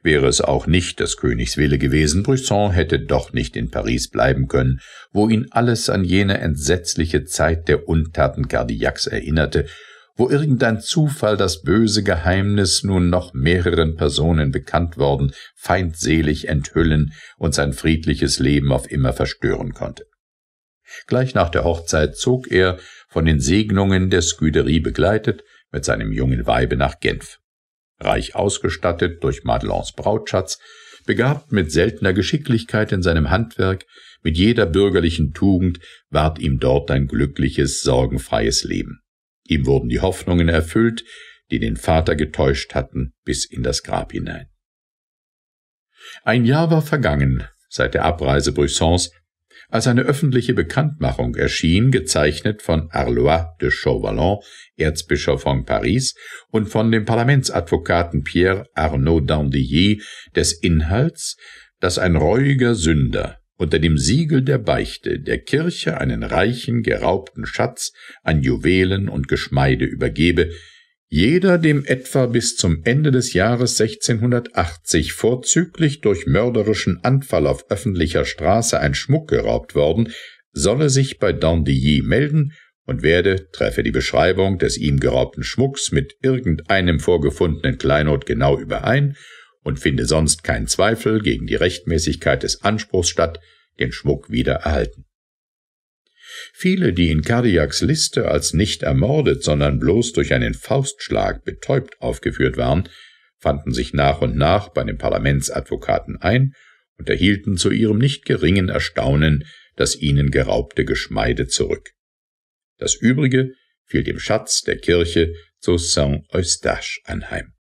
Wäre es auch nicht des Königs Wille gewesen, Brisson hätte doch nicht in Paris bleiben können, wo ihn alles an jene entsetzliche Zeit der Untaten Gardiacs erinnerte, wo irgendein Zufall das böse Geheimnis nun noch mehreren Personen bekannt worden, feindselig enthüllen und sein friedliches Leben auf immer verstören konnte. Gleich nach der Hochzeit zog er, von den Segnungen der Sküderie begleitet, mit seinem jungen Weibe nach Genf. Reich ausgestattet durch Madelons Brautschatz, begabt mit seltener Geschicklichkeit in seinem Handwerk, mit jeder bürgerlichen Tugend ward ihm dort ein glückliches, sorgenfreies Leben. Ihm wurden die Hoffnungen erfüllt, die den Vater getäuscht hatten, bis in das Grab hinein. Ein Jahr war vergangen, seit der Abreise Brüssons als eine öffentliche Bekanntmachung erschien, gezeichnet von Arlois de Chauvalon, Erzbischof von Paris, und von dem Parlamentsadvokaten Pierre Arnaud d'Andilly des Inhalts, dass ein reuiger Sünder unter dem Siegel der Beichte der Kirche einen reichen, geraubten Schatz an Juwelen und Geschmeide übergebe, jeder dem etwa bis zum Ende des Jahres 1680 vorzüglich durch mörderischen Anfall auf öffentlicher Straße ein Schmuck geraubt worden, solle sich bei Dandilly melden und werde, treffe die Beschreibung des ihm geraubten Schmucks mit irgendeinem vorgefundenen Kleinod genau überein und finde sonst kein Zweifel gegen die Rechtmäßigkeit des Anspruchs statt, den Schmuck wieder erhalten. Viele, die in Kardiaks Liste als nicht ermordet, sondern bloß durch einen Faustschlag betäubt aufgeführt waren, fanden sich nach und nach bei dem Parlamentsadvokaten ein und erhielten zu ihrem nicht geringen Erstaunen das ihnen geraubte Geschmeide zurück. Das übrige fiel dem Schatz der Kirche zu Saint Eustache anheim.